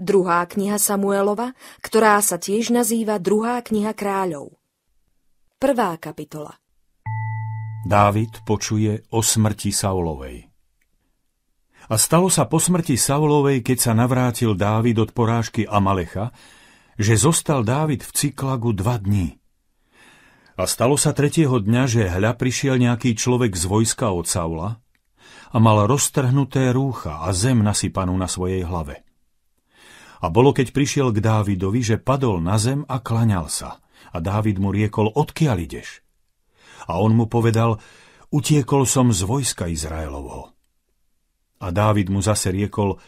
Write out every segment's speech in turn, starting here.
druhá kniha Samuelova, ktorá sa tiež nazýva druhá kniha kráľov. Prvá kapitola Dávid počuje o smrti Saulovej. A stalo sa po smrti Saulovej, keď sa navrátil Dávid od porážky Amalecha, že zostal Dávid v Cyklagu dva dní. A stalo sa tretieho dňa, že hľa prišiel nejaký človek z vojska od Saula a mal roztrhnuté rúcha a zem nasypanú na svojej hlave. A bolo, keď prišiel k Dávidovi, že padol na zem a klaňal sa. A Dávid mu riekol, odkiaľ ideš? A on mu povedal, utiekol som z vojska Izraelovho. A Dávid mu zase riekol,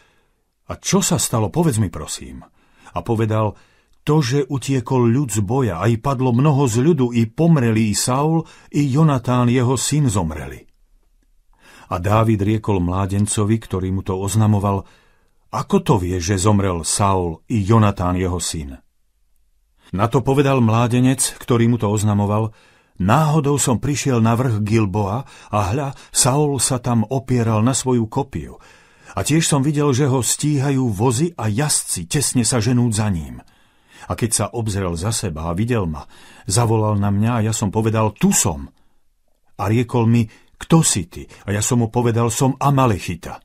a čo sa stalo, povedz mi prosím. A povedal, to, že utiekol ľud z boja, aj padlo mnoho z ľudu, i pomreli i Saul, i Jonatán jeho syn zomreli. A Dávid riekol mládencovi, ktorý mu to oznamoval, ako to vie, že zomrel Saul i Jonatán jeho syn? Na to povedal mládenec, ktorý mu to oznamoval, náhodou som prišiel na vrch Gilboa a hľa, Saul sa tam opieral na svoju kopiu. A tiež som videl, že ho stíhajú vozy a jazdci, tesne sa ženúť za ním. A keď sa obzrel za seba a videl ma, zavolal na mňa a ja som povedal, tu som. A riekol mi, kto si ty? A ja som mu povedal, som Amalechita.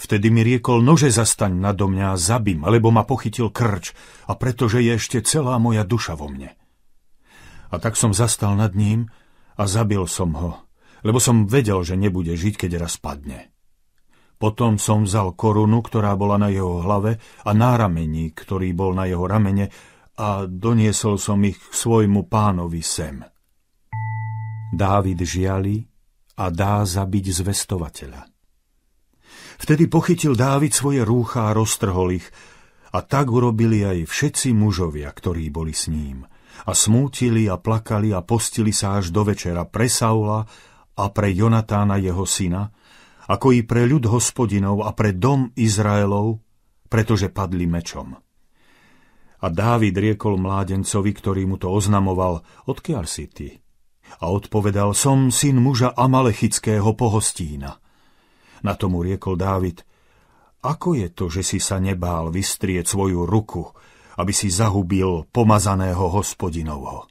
Vtedy mi riekol, nože zastaň nado mňa a zabím, lebo ma pochytil krč, a pretože je ešte celá moja duša vo mne. A tak som zastal nad ním a zabil som ho, lebo som vedel, že nebude žiť, keď raz padne. Potom som vzal korunu, ktorá bola na jeho hlave a náramení, ktorý bol na jeho ramene a doniesol som ich k svojmu pánovi sem. Dávid žiali a dá zabiť zvestovateľa. Vtedy pochytil Dávid svoje rúcha a roztrhol ich. A tak urobili aj všetci mužovia, ktorí boli s ním. A smútili a plakali a postili sa až do večera pre Saula a pre Jonatána jeho syna, ako i pre ľud hospodinov a pre dom Izraelov, pretože padli mečom. A Dávid riekol mládencovi, ktorý mu to oznamoval, odkiaľ si ty? A odpovedal, som syn muža Amalechického pohostína. Na tomu riekol Dávid. Ako je to, že si sa nebál vystrieť svoju ruku, aby si zahubil pomazaného hospodinovho?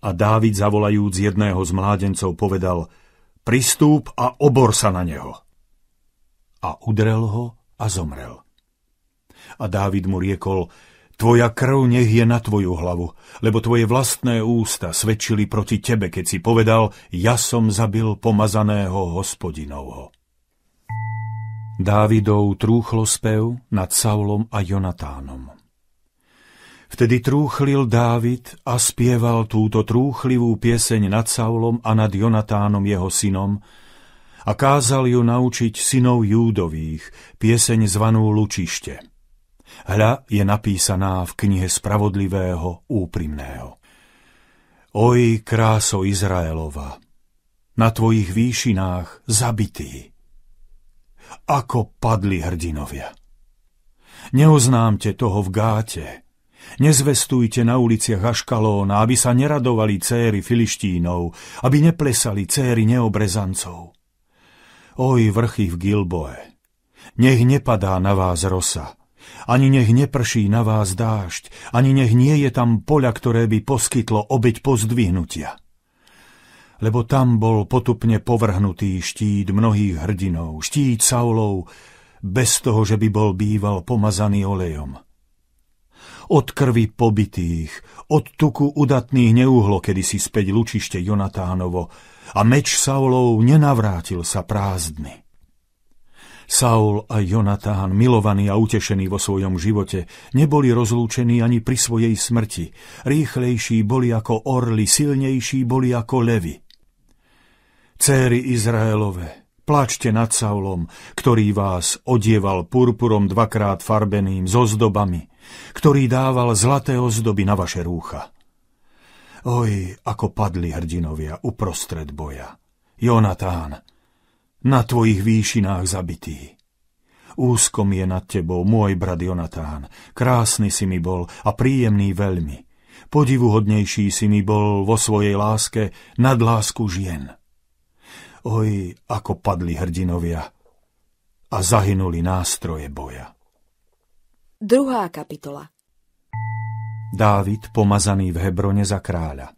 A Dávid, zavolajúc jedného z mládencov, povedal Pristúp a obor sa na neho. A udrel ho a zomrel. A Dávid mu riekol Tvoja krv nech je na tvoju hlavu, lebo tvoje vlastné ústa svedčili proti tebe, keď si povedal, ja som zabil pomazaného hospodinovho. Dávidov trúchlo spev nad Saulom a Jonatánom. Vtedy trúchlil Dávid a spieval túto trúchlivú pieseň nad Saulom a nad Jonatánom jeho synom a kázal ju naučiť synov Júdových, pieseň zvanú Lučište. Hľa je napísaná v knihe Spravodlivého úprimného. Oj, kráso Izraelova, na tvojich výšinách zabitý, ako padli hrdinovia. Neoznámte toho v gáte, Nezvestujte na uliciach Haškalóna, aby sa neradovali céry filištínov, aby neplesali céry neobrezancov. Oj, vrchy v Gilboe, nech nepadá na vás rosa, ani nech neprší na vás dážď, ani nech nie je tam poľa, ktoré by poskytlo obeď pozdvihnutia lebo tam bol potupne povrhnutý štít mnohých hrdinov, štít Saulov, bez toho, že by bol býval pomazaný olejom. Od krvi pobitých, od tuku udatných neúhlo kedysi späť lučište Jonatánovo a meč Saulov nenavrátil sa prázdny. Saul a Jonatán, milovaní a utešení vo svojom živote, neboli rozlúčení ani pri svojej smrti. Rýchlejší boli ako orly, silnejší boli ako levy. Céry Izraelove, plačte nad Saulom, ktorý vás odieval purpurom dvakrát farbeným s ozdobami, ktorý dával zlaté ozdoby na vaše rúcha. Oj, ako padli hrdinovia uprostred boja. Jonatán, na tvojich výšinách zabitý. Úzkom je nad tebou môj brat Jonatán, krásny si mi bol a príjemný veľmi. Podivuhodnejší si mi bol vo svojej láske nad lásku žien oj, ako padli hrdinovia a zahynuli nástroje boja. Druhá kapitola Dávid pomazaný v Hebrone za kráľa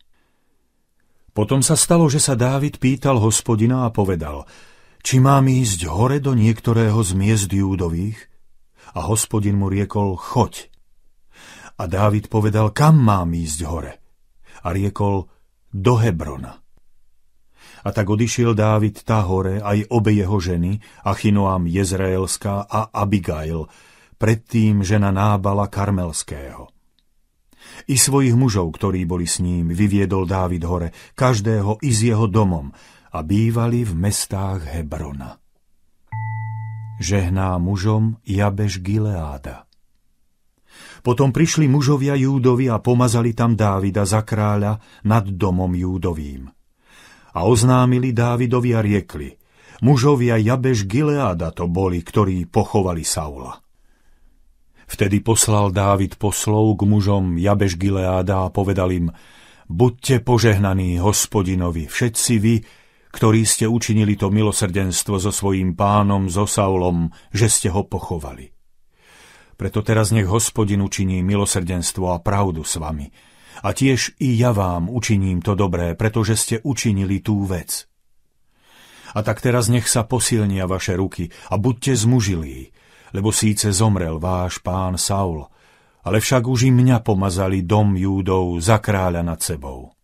Potom sa stalo, že sa Dávid pýtal hospodina a povedal či mám ísť hore do niektorého z miest Júdových? A hospodin mu riekol, choď. A Dávid povedal, kam mám ísť hore? A riekol, do Hebrona. A tak odišiel Dávid tá hore aj obe jeho ženy, Achinoam Jezraelská a Abigail, predtým žena Nábala Karmelského. I svojich mužov, ktorí boli s ním, vyviedol Dávid hore, každého i s jeho domom, a bývali v mestách Hebrona. Žehná mužom Jabež Gileáda. Potom prišli mužovia Júdovi a pomazali tam Dávida za kráľa nad domom Júdovým a oznámili Dávidovi a riekli, mužovia Jabež Gileáda to boli, ktorí pochovali Saula. Vtedy poslal Dávid poslov k mužom Jabež Gileáda a povedal im, buďte požehnaní hospodinovi, všetci vy, ktorí ste učinili to milosrdenstvo so svojím pánom, so Saulom, že ste ho pochovali. Preto teraz nech hospodin učiní milosrdenstvo a pravdu s vami, a tiež i ja vám učiním to dobré, pretože ste učinili tú vec. A tak teraz nech sa posilnia vaše ruky a buďte zmužilí, lebo síce zomrel váš pán Saul, ale však už i mňa pomazali dom Júdov za kráľa nad sebou.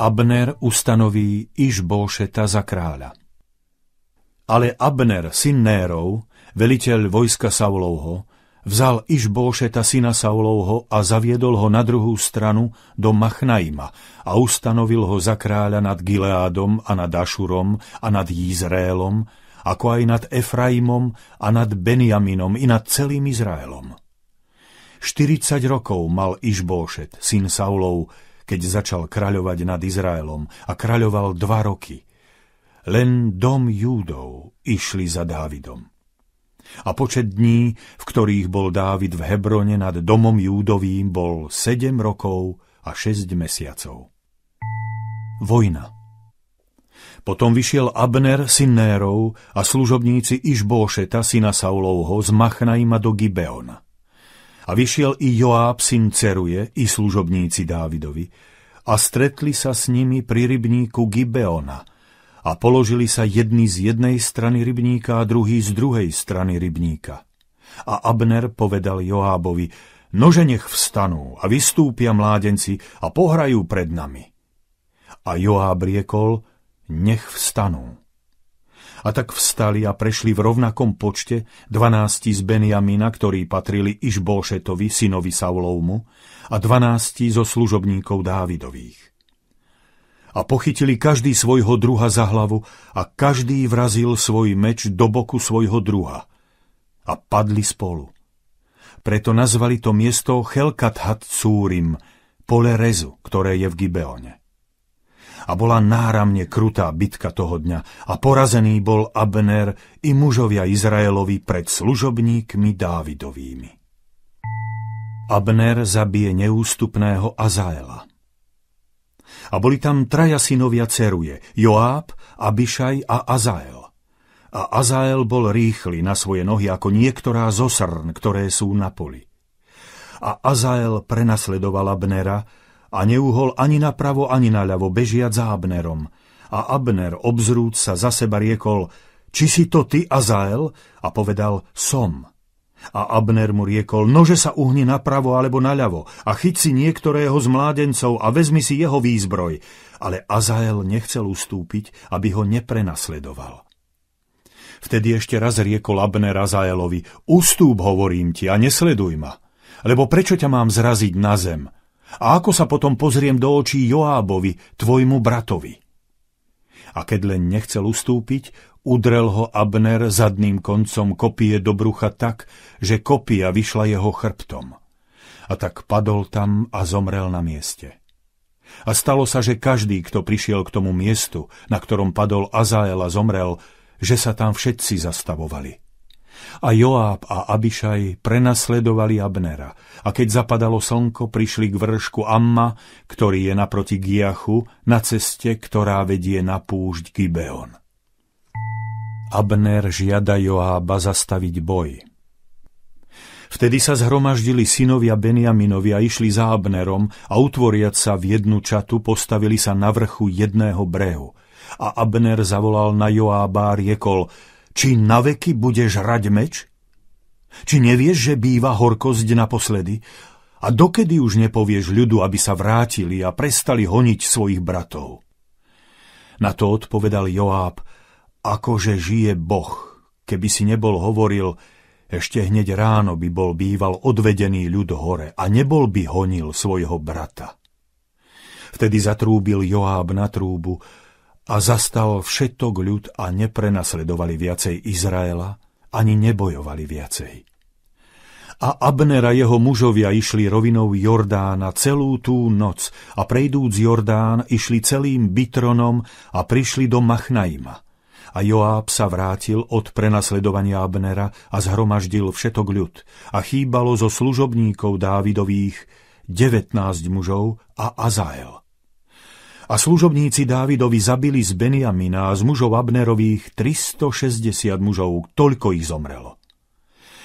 Abner ustanoví Išbóšeta za kráľa. Ale Abner, syn Nérov, veliteľ vojska Saulovho, Vzal Išbolšeta syna Saulovho a zaviedol ho na druhú stranu do Machnaima a ustanovil ho za kráľa nad Gileádom a nad Ašurom a nad Izraelom, ako aj nad Efraimom a nad Benjaminom i nad celým Izraelom. 40 rokov mal Išbolšet, syn Saulov, keď začal kráľovať nad Izraelom a kráľoval dva roky. Len dom Júdov išli za Dávidom. A počet dní, v ktorých bol Dávid v Hebrone nad domom Júdovým, bol 7 rokov a 6 mesiacov. Vojna Potom vyšiel Abner, syn Nérov, a služobníci Išbóšeta, syna Saulovho, z Machnajma do Gibeona. A vyšiel i Joáb, syn Ceruje, i služobníci Dávidovi, a stretli sa s nimi pri rybníku Gibeona – a položili sa jedni z jednej strany rybníka a druhý z druhej strany rybníka. A Abner povedal Joábovi, nože nech vstanú a vystúpia mládenci a pohrajú pred nami. A Joáb riekol, nech vstanú. A tak vstali a prešli v rovnakom počte dvanácti z Benjamina, ktorí patrili Išbóšetovi, synovi Saulovmu, a dvanácti zo služobníkov Dávidových a pochytili každý svojho druha za hlavu a každý vrazil svoj meč do boku svojho druha. A padli spolu. Preto nazvali to miesto Chelkathat cúrim pole rezu, ktoré je v Gibeone. A bola náramne krutá bitka toho dňa a porazený bol Abner i mužovia Izraelovi pred služobníkmi Dávidovými. Abner zabije neústupného Azaela. A boli tam traja synovia ceruje, Joáb, Abišaj a Azael. A Azael bol rýchly na svoje nohy ako niektorá zo srn, ktoré sú na poli. A Azael prenasledoval Abnera a neuhol ani napravo, ani naľavo, bežiať za Abnerom. A Abner, obzrúd sa za seba, riekol, či si to ty, Azael? A povedal, som. A Abner mu riekol, nože sa uhni napravo alebo naľavo a chyť si niektorého z mládencov a vezmi si jeho výzbroj. Ale Azael nechcel ustúpiť, aby ho neprenasledoval. Vtedy ešte raz riekol Abner Azaelovi, ustúp, hovorím ti, a nesleduj ma. Lebo prečo ťa mám zraziť na zem? A ako sa potom pozriem do očí Joábovi, tvojmu bratovi? A keď len nechcel ustúpiť, Udrel ho Abner zadným koncom kopie do brucha tak, že kopia vyšla jeho chrbtom. A tak padol tam a zomrel na mieste. A stalo sa, že každý, kto prišiel k tomu miestu, na ktorom padol Azael a zomrel, že sa tam všetci zastavovali. A Joáb a Abišaj prenasledovali Abnera a keď zapadalo slnko, prišli k vršku Amma, ktorý je naproti Giachu, na ceste, ktorá vedie na púšť Gibeon. Abner žiada Joába zastaviť boj. Vtedy sa zhromaždili synovia Beniaminovi a išli za Abnerom a utvoriac sa v jednu čatu postavili sa na vrchu jedného brehu. A Abner zavolal na Joába a riekol, či naveky budeš rať meč? Či nevieš, že býva horkosť naposledy? A dokedy už nepovieš ľudu, aby sa vrátili a prestali honiť svojich bratov? Na to odpovedal Joáb – Akože žije Boh, keby si nebol hovoril, ešte hneď ráno by bol býval odvedený ľud hore a nebol by honil svojho brata. Vtedy zatrúbil Joáb na trúbu a zastal všetok ľud a neprenasledovali viacej Izraela, ani nebojovali viacej. A Abnera jeho mužovia išli rovinou Jordána celú tú noc a prejdúc Jordán išli celým Bitronom a prišli do Machnajma – a Joáb sa vrátil od prenasledovania Abnera a zhromaždil všetok ľud a chýbalo zo služobníkov Dávidových 19 mužov a Azael. A služobníci Dávidovi zabili z Beniamina a z mužov Abnerových 360 mužov, toľko ich zomrelo.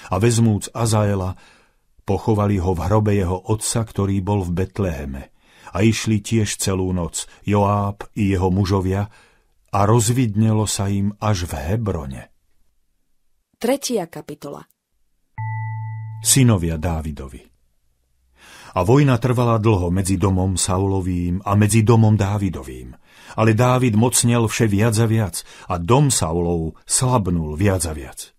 A vezmúc Azaela, pochovali ho v hrobe jeho otca, ktorý bol v Betleheme. A išli tiež celú noc, Joáb i jeho mužovia, a rozvidnelo sa im až v Hebrone. Tretia kapitola Synovia Dávidovi A vojna trvala dlho medzi domom Saulovým a medzi domom Dávidovým, ale Dávid mocnel vše viac a viac a dom Saulov slabnul viac a viac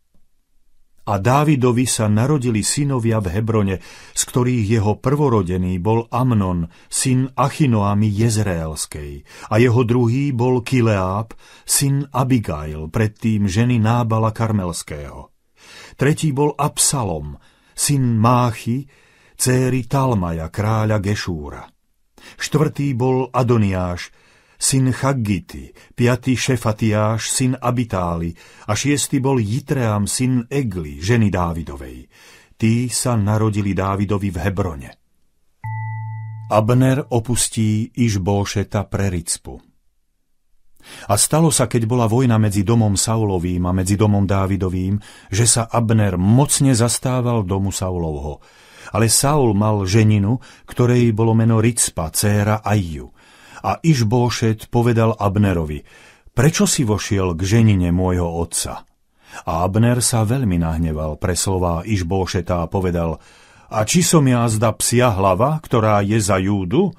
a Dávidovi sa narodili synovia v Hebrone, z ktorých jeho prvorodený bol Amnon, syn Achinoami Jezraelskej, a jeho druhý bol Kileáb, syn Abigail, predtým ženy Nábala Karmelského. Tretí bol Absalom, syn Máchy, céry Talmaja, kráľa Gešúra. Štvrtý bol Adoniáš, syn Chaggity, piatý Šefatiáš, syn Abitáli a šiestý bol Jitream, syn Egli, ženy Dávidovej. Tí sa narodili Dávidovi v Hebrone. Abner opustí Išbóšeta pre Ricpu. A stalo sa, keď bola vojna medzi domom Saulovým a medzi domom Dávidovým, že sa Abner mocne zastával domu Saulovho. Ale Saul mal ženinu, ktorej bolo meno Ricpa, céra Aiju a Išbóšet povedal Abnerovi, prečo si vošiel k ženine môjho otca? A Abner sa veľmi nahneval pre slová Išbóšeta a povedal, a či som ja zda psia hlava, ktorá je za Júdu?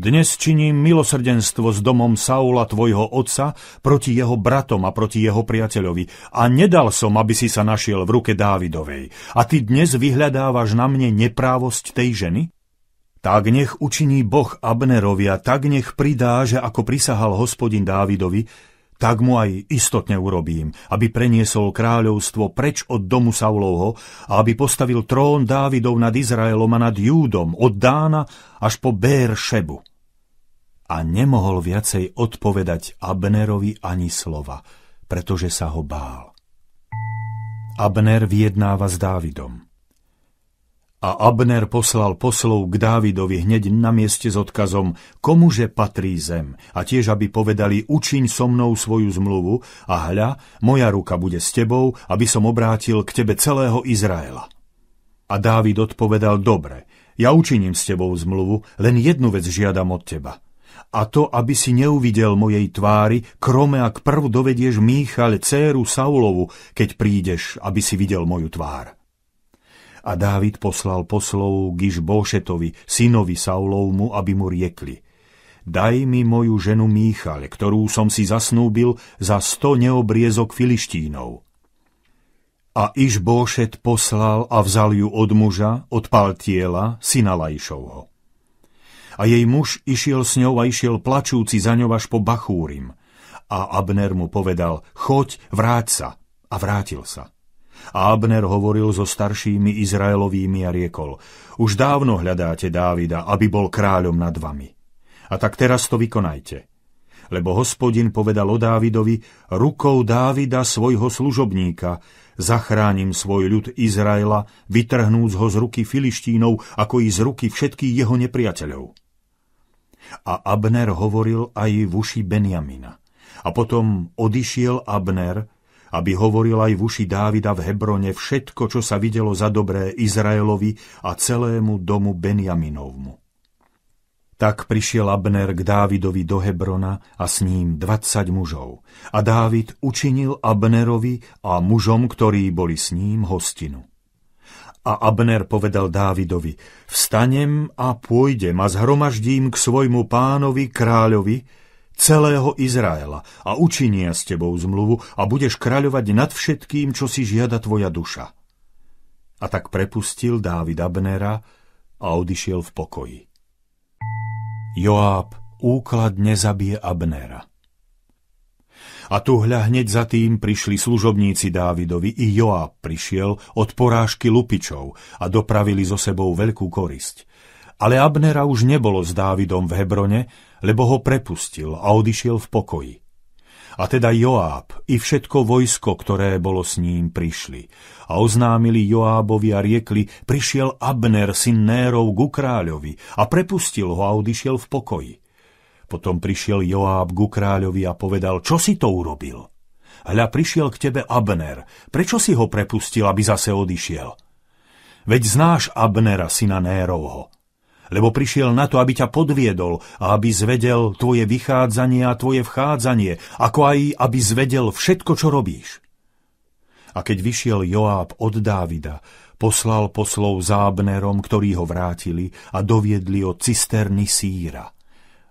Dnes činím milosrdenstvo s domom Saula, tvojho otca, proti jeho bratom a proti jeho priateľovi a nedal som, aby si sa našiel v ruke Dávidovej. A ty dnes vyhľadávaš na mne neprávosť tej ženy? Tak nech učiní Boh Abnerovi a tak nech pridá, že ako prisahal hospodin Dávidovi, tak mu aj istotne urobím, aby preniesol kráľovstvo preč od domu Saulovho a aby postavil trón Dávidov nad Izraelom a nad Júdom, od Dána až po Bér Šebu. A nemohol viacej odpovedať Abnerovi ani slova, pretože sa ho bál. Abner vyjednáva s Dávidom. A Abner poslal poslov k Dávidovi hneď na mieste s odkazom, komuže patrí zem, a tiež aby povedali, učiň so mnou svoju zmluvu, a hľa, moja ruka bude s tebou, aby som obrátil k tebe celého Izraela. A Dávid odpovedal, dobre, ja učiním s tebou zmluvu, len jednu vec žiadam od teba. A to, aby si neuvidel mojej tvári, krome ak prv dovedieš Míchal, céru Saulovu, keď prídeš, aby si videl moju tvár. A Dávid poslal poslov k Išbóšetovi, synovi Saulovmu, aby mu riekli Daj mi moju ženu Michal, ktorú som si zasnúbil za sto neobriezok filištínov. A Išbóšet poslal a vzal ju od muža, od Paltiela, syna Lajšovho. A jej muž išiel s ňou a išiel plačúci za ňou až po Bachúrim. A Abner mu povedal, choď, vráť sa. A vrátil sa. A Abner hovoril so staršími Izraelovými a riekol, už dávno hľadáte Dávida, aby bol kráľom nad vami. A tak teraz to vykonajte. Lebo hospodin povedal o Dávidovi, rukou Dávida svojho služobníka, zachránim svoj ľud Izraela, vytrhnúc ho z ruky filištínov, ako i z ruky všetkých jeho nepriateľov. A Abner hovoril aj v uši Benjamina. A potom odišiel Abner, aby hovoril aj v uši Dávida v Hebrone všetko, čo sa videlo za dobré Izraelovi a celému domu Benjaminovmu. Tak prišiel Abner k Dávidovi do Hebrona a s ním 20 mužov. A Dávid učinil Abnerovi a mužom, ktorí boli s ním, hostinu. A Abner povedal Dávidovi, vstanem a pôjdem a zhromaždím k svojmu pánovi kráľovi, celého Izraela a učinia s tebou zmluvu a budeš kráľovať nad všetkým, čo si žiada tvoja duša. A tak prepustil Dávid Abnera a odišiel v pokoji. Joáb úkladne zabije Abnera. A tu hľa hneď za tým prišli služobníci Dávidovi i Joab prišiel od porážky lupičov a dopravili so sebou veľkú korisť. Ale Abnera už nebolo s Dávidom v Hebrone, lebo ho prepustil a odišiel v pokoji. A teda Joáb i všetko vojsko, ktoré bolo s ním, prišli. A oznámili Joábovi a riekli, prišiel Abner, syn Nérov, ku kráľovi a prepustil ho a odišiel v pokoji. Potom prišiel Joáb ku kráľovi a povedal, čo si to urobil? Hľa, prišiel k tebe Abner, prečo si ho prepustil, aby zase odišiel? Veď znáš Abnera, syna Nérovho, lebo prišiel na to, aby ťa podviedol a aby zvedel tvoje vychádzanie a tvoje vchádzanie, ako aj aby zvedel všetko, čo robíš. A keď vyšiel Joáb od Dávida, poslal poslov zábnerom, ktorí ho vrátili a doviedli o cisterny síra.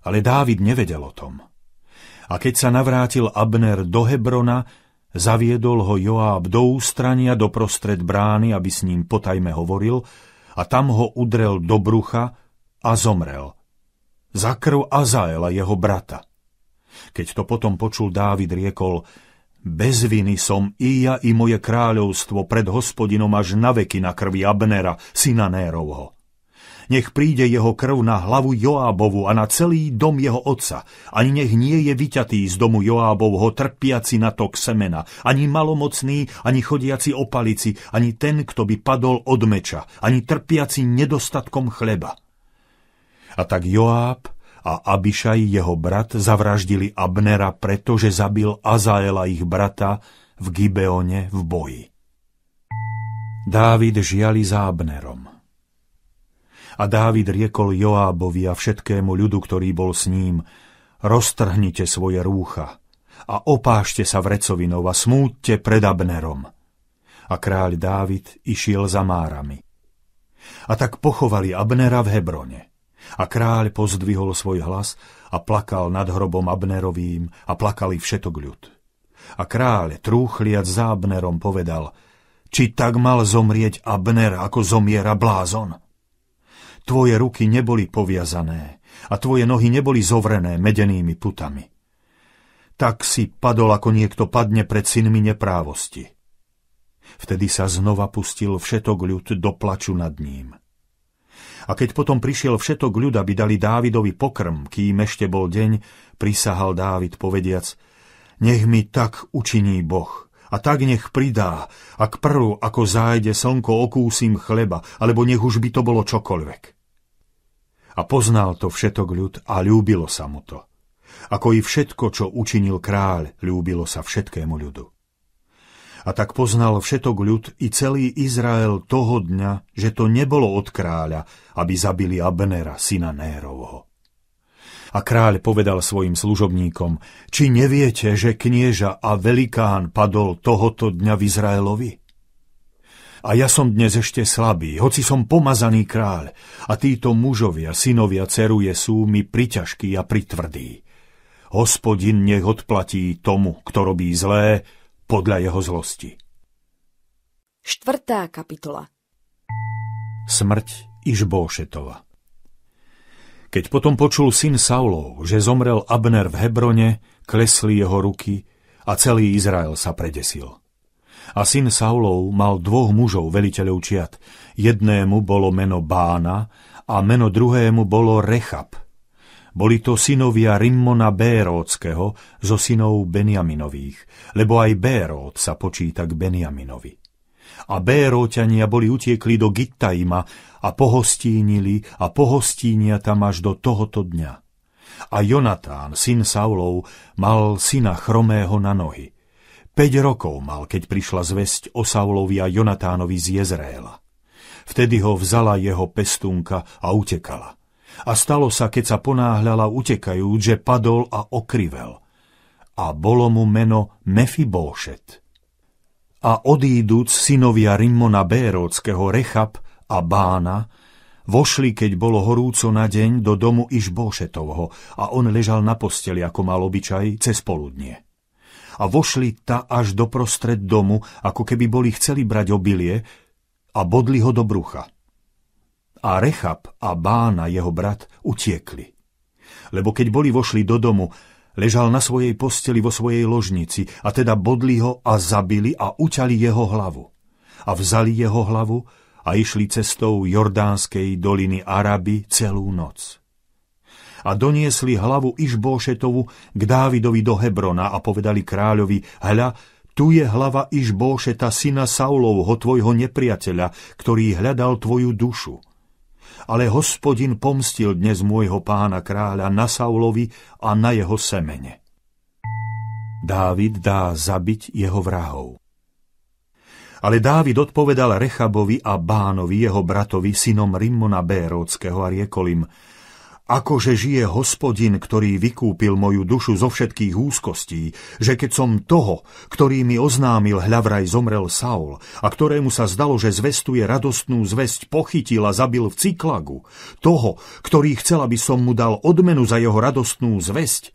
Ale Dávid nevedel o tom. A keď sa navrátil Abner do Hebrona, zaviedol ho Joáb do ústrania, do prostred brány, aby s ním potajme hovoril, a tam ho udrel do brucha a zomrel. Za krv Azaela, jeho brata. Keď to potom počul Dávid, riekol, bez viny som i ja i moje kráľovstvo pred hospodinom až na veky na krvi Abnera, syna Nérovho. Nech príde jeho krv na hlavu Joábovu a na celý dom jeho otca, ani nech nie je vyťatý z domu Joábovho trpiaci na tok semena, ani malomocný, ani chodiaci opalici, ani ten, kto by padol od meča, ani trpiaci nedostatkom chleba. A tak Joáb a Abišaj jeho brat zavraždili Abnera, pretože zabil Azaela ich brata v Gibeone v boji. Dávid žiali za Abnerom. A Dávid riekol Joábovi a všetkému ľudu, ktorý bol s ním, roztrhnite svoje rúcha a opášte sa vrecovinou a smúďte pred Abnerom. A kráľ Dávid išiel za Márami. A tak pochovali Abnera v Hebrone. A kráľ pozdvihol svoj hlas a plakal nad hrobom Abnerovým a plakali všetok ľud. A kráľ, trúchliac za Abnerom, povedal, či tak mal zomrieť Abner, ako zomiera blázon. Tvoje ruky neboli poviazané a tvoje nohy neboli zovrené medenými putami. Tak si padol, ako niekto padne pred synmi neprávosti. Vtedy sa znova pustil všetok ľud do plaču nad ním. A keď potom prišiel všetok ľud, aby dali Dávidovi pokrm, kým ešte bol deň, prisahal Dávid povediac, nech mi tak učiní Boh, a tak nech pridá, a prv, ako zájde slnko, okúsim chleba, alebo nech už by to bolo čokoľvek. A poznal to všetok ľud a ľúbilo sa mu to. Ako i všetko, čo učinil kráľ, ľúbilo sa všetkému ľudu. A tak poznal všetok ľud i celý Izrael toho dňa, že to nebolo od kráľa, aby zabili Abnera, syna Nérovho. A kráľ povedal svojim služobníkom, či neviete, že knieža a velikán padol tohoto dňa v Izraelovi? A ja som dnes ešte slabý, hoci som pomazaný kráľ, a títo mužovia, synovia, ceruje sú mi priťažkí a pritvrdí. Hospodin nech odplatí tomu, kto robí zlé, podľa jeho zlosti. Štvrtá kapitola Smrť Išbóšetova Keď potom počul syn Saulov, že zomrel Abner v Hebrone, klesli jeho ruky a celý Izrael sa predesil. A syn Saulov mal dvoch mužov veliteľov čiat. Jednému bolo meno Bána a meno druhému bolo Rechab, boli to synovia Rimmona Béróckého zo synov Benjaminových, lebo aj Béród sa počíta k Benjaminovi. A Béróťania boli utiekli do Gittajma a pohostínili a pohostínia tam až do tohoto dňa. A Jonatán, syn Saulov, mal syna chromého na nohy. Peť rokov mal, keď prišla zväzť o Saulovi a Jonatánovi z Jezreela. Vtedy ho vzala jeho pestunka a utekala a stalo sa, keď sa ponáhľala utekajúc, že padol a okrivel. A bolo mu meno Mefibóšet. A odíduc synovia Rimmona Béróckého Rechab a Bána, vošli, keď bolo horúco na deň, do domu Išbóšetovho a on ležal na posteli, ako mal obyčaj, cez poludnie a vošli ta až do prostred domu, ako keby boli chceli brať obilie a bodli ho do brucha a Rechab a Bána, jeho brat, utiekli. Lebo keď boli vošli do domu, ležal na svojej posteli vo svojej ložnici a teda bodli ho a zabili a uťali jeho hlavu. A vzali jeho hlavu a išli cestou Jordánskej doliny Araby celú noc. A doniesli hlavu Išbóšetovu k Dávidovi do Hebrona a povedali kráľovi, hľa, tu je hlava Išbóšeta, syna Saulovho, tvojho nepriateľa, ktorý hľadal tvoju dušu ale hospodin pomstil dnes môjho pána kráľa na Saulovi a na jeho semene. Dávid dá zabiť jeho vrahov. Ale Dávid odpovedal Rechabovi a Bánovi, jeho bratovi, synom Rimona Bérockého a riekolim – Akože žije hospodin, ktorý vykúpil moju dušu zo všetkých úzkostí, že keď som toho, ktorý mi oznámil hľavraj zomrel Saul a ktorému sa zdalo, že zvestuje radostnú zväzť, pochytil a zabil v Cyklagu, toho, ktorý chcel, aby som mu dal odmenu za jeho radostnú zväzť,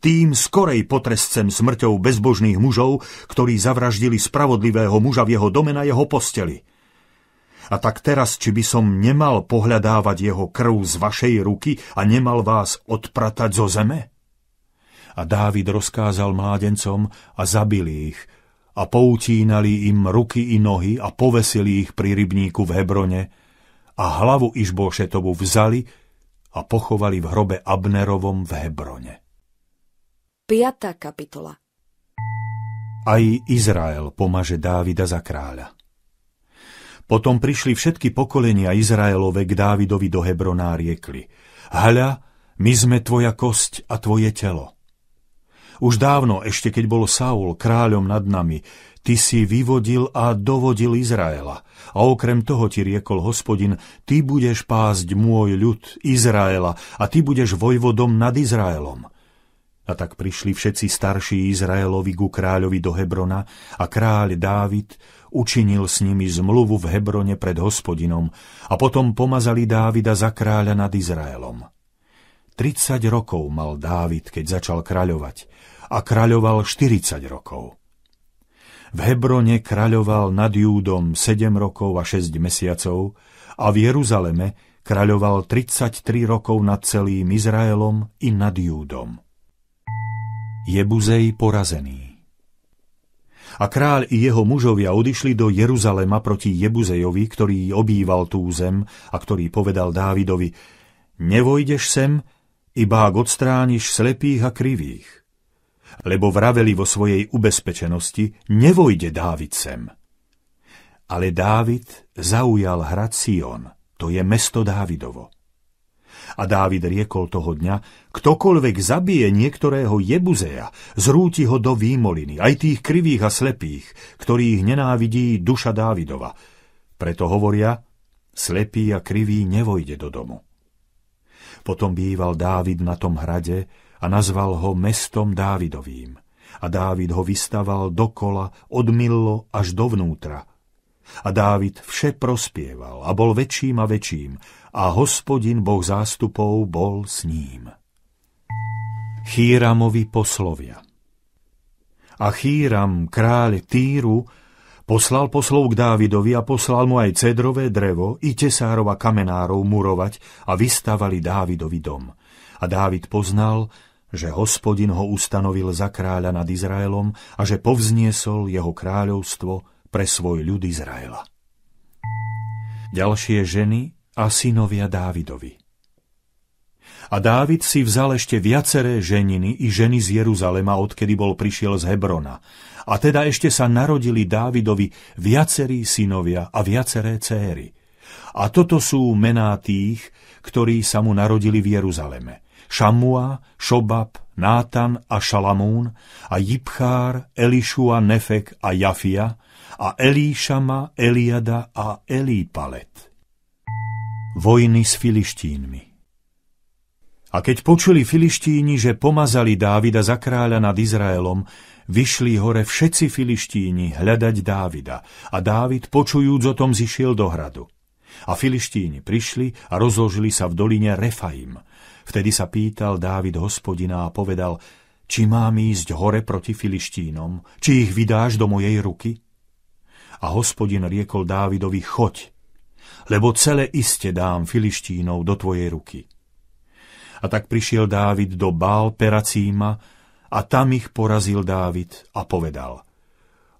tým skorej potrescem smrťou bezbožných mužov, ktorí zavraždili spravodlivého muža v jeho dome na jeho posteli – a tak teraz, či by som nemal pohľadávať jeho krv z vašej ruky a nemal vás odpratať zo zeme? A Dávid rozkázal mládencom a zabili ich, a poutínali im ruky i nohy a povesili ich pri rybníku v Hebrone, a hlavu Išbošetovu vzali a pochovali v hrobe Abnerovom v Hebrone. 5. kapitola aj Izrael pomaže Dávida za kráľa. Potom prišli všetky pokolenia Izraelove k Dávidovi do Hebrona a riekli Hľa, my sme tvoja kosť a tvoje telo. Už dávno, ešte keď bol Saul kráľom nad nami, ty si vyvodil a dovodil Izraela. A okrem toho ti riekol hospodin, ty budeš pásť môj ľud Izraela a ty budeš vojvodom nad Izraelom. A tak prišli všetci starší Izraelovi ku kráľovi do Hebrona a kráľ Dávid učinil s nimi zmluvu v Hebrone pred hospodinom a potom pomazali Dávida za kráľa nad Izraelom. 30 rokov mal Dávid, keď začal kráľovať a kráľoval 40 rokov. V Hebrone kráľoval nad Júdom 7 rokov a 6 mesiacov a v Jeruzaleme kráľoval 33 rokov nad celým Izraelom i nad Júdom. Jebuzej porazený a kráľ i jeho mužovia odišli do Jeruzalema proti Jebuzejovi, ktorý obýval tú zem a ktorý povedal Dávidovi, nevojdeš sem, iba ak odstrániš slepých a krivých. Lebo vraveli vo svojej ubezpečenosti, nevojde Dávid sem. Ale Dávid zaujal hrad Sion, to je mesto Dávidovo. A Dávid riekol toho dňa, ktokoľvek zabije niektorého jebuzeja, zrúti ho do výmoliny, aj tých krivých a slepých, ktorých nenávidí duša Dávidova. Preto hovoria, slepý a krivý nevojde do domu. Potom býval Dávid na tom hrade a nazval ho mestom Dávidovým. A Dávid ho vystaval dokola, od Millo až dovnútra, a Dávid vše prospieval a bol väčším a väčším a hospodin Boh zástupov bol s ním. Chýramovi poslovia A Chýram, kráľ Týru, poslal poslov k Dávidovi a poslal mu aj cedrové drevo i tesárov a kamenárov murovať a vystavali Dávidovi dom. A Dávid poznal, že hospodin ho ustanovil za kráľa nad Izraelom a že povzniesol jeho kráľovstvo pre svoj ľud Izraela. Ďalšie ženy a synovia Dávidovi. A Dávid si vzal ešte viaceré ženiny i ženy z Jeruzalema, odkedy bol prišiel z Hebrona. A teda ešte sa narodili Dávidovi viacerí synovia a viaceré céry. A toto sú mená tých, ktorí sa mu narodili v Jeruzaleme. Šamua, Šobab, Nátan a Šalamún a Jibchár, Elišua, Nefek a Jafia a Elíšama, Eliada a Elípalet. Vojny s filištínmi a keď počuli filištíni, že pomazali Dávida za kráľa nad Izraelom, vyšli hore všetci filištíni hľadať Dávida a Dávid, počujúc o tom, zišiel do hradu. A filištíni prišli a rozložili sa v doline Refaim. Vtedy sa pýtal Dávid hospodina a povedal, či mám ísť hore proti filištínom, či ich vydáš do mojej ruky? A hospodin riekol Dávidovi, choď, lebo celé iste dám filištínov do tvojej ruky. A tak prišiel Dávid do Bál Peracíma a tam ich porazil Dávid a povedal,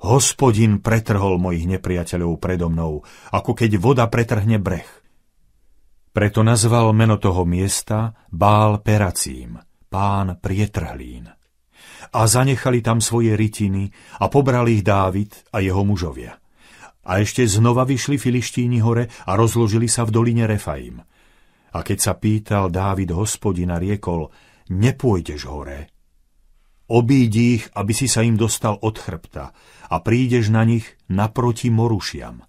hospodin pretrhol mojich nepriateľov predo mnou, ako keď voda pretrhne breh. Preto nazval meno toho miesta Bál Peracím, pán prietrhlín a zanechali tam svoje rytiny a pobrali ich Dávid a jeho mužovia. A ešte znova vyšli filištíni hore a rozložili sa v doline Refaim. A keď sa pýtal Dávid hospodina, riekol, nepôjdeš hore. Obídi ich, aby si sa im dostal od chrbta a prídeš na nich naproti morušiam.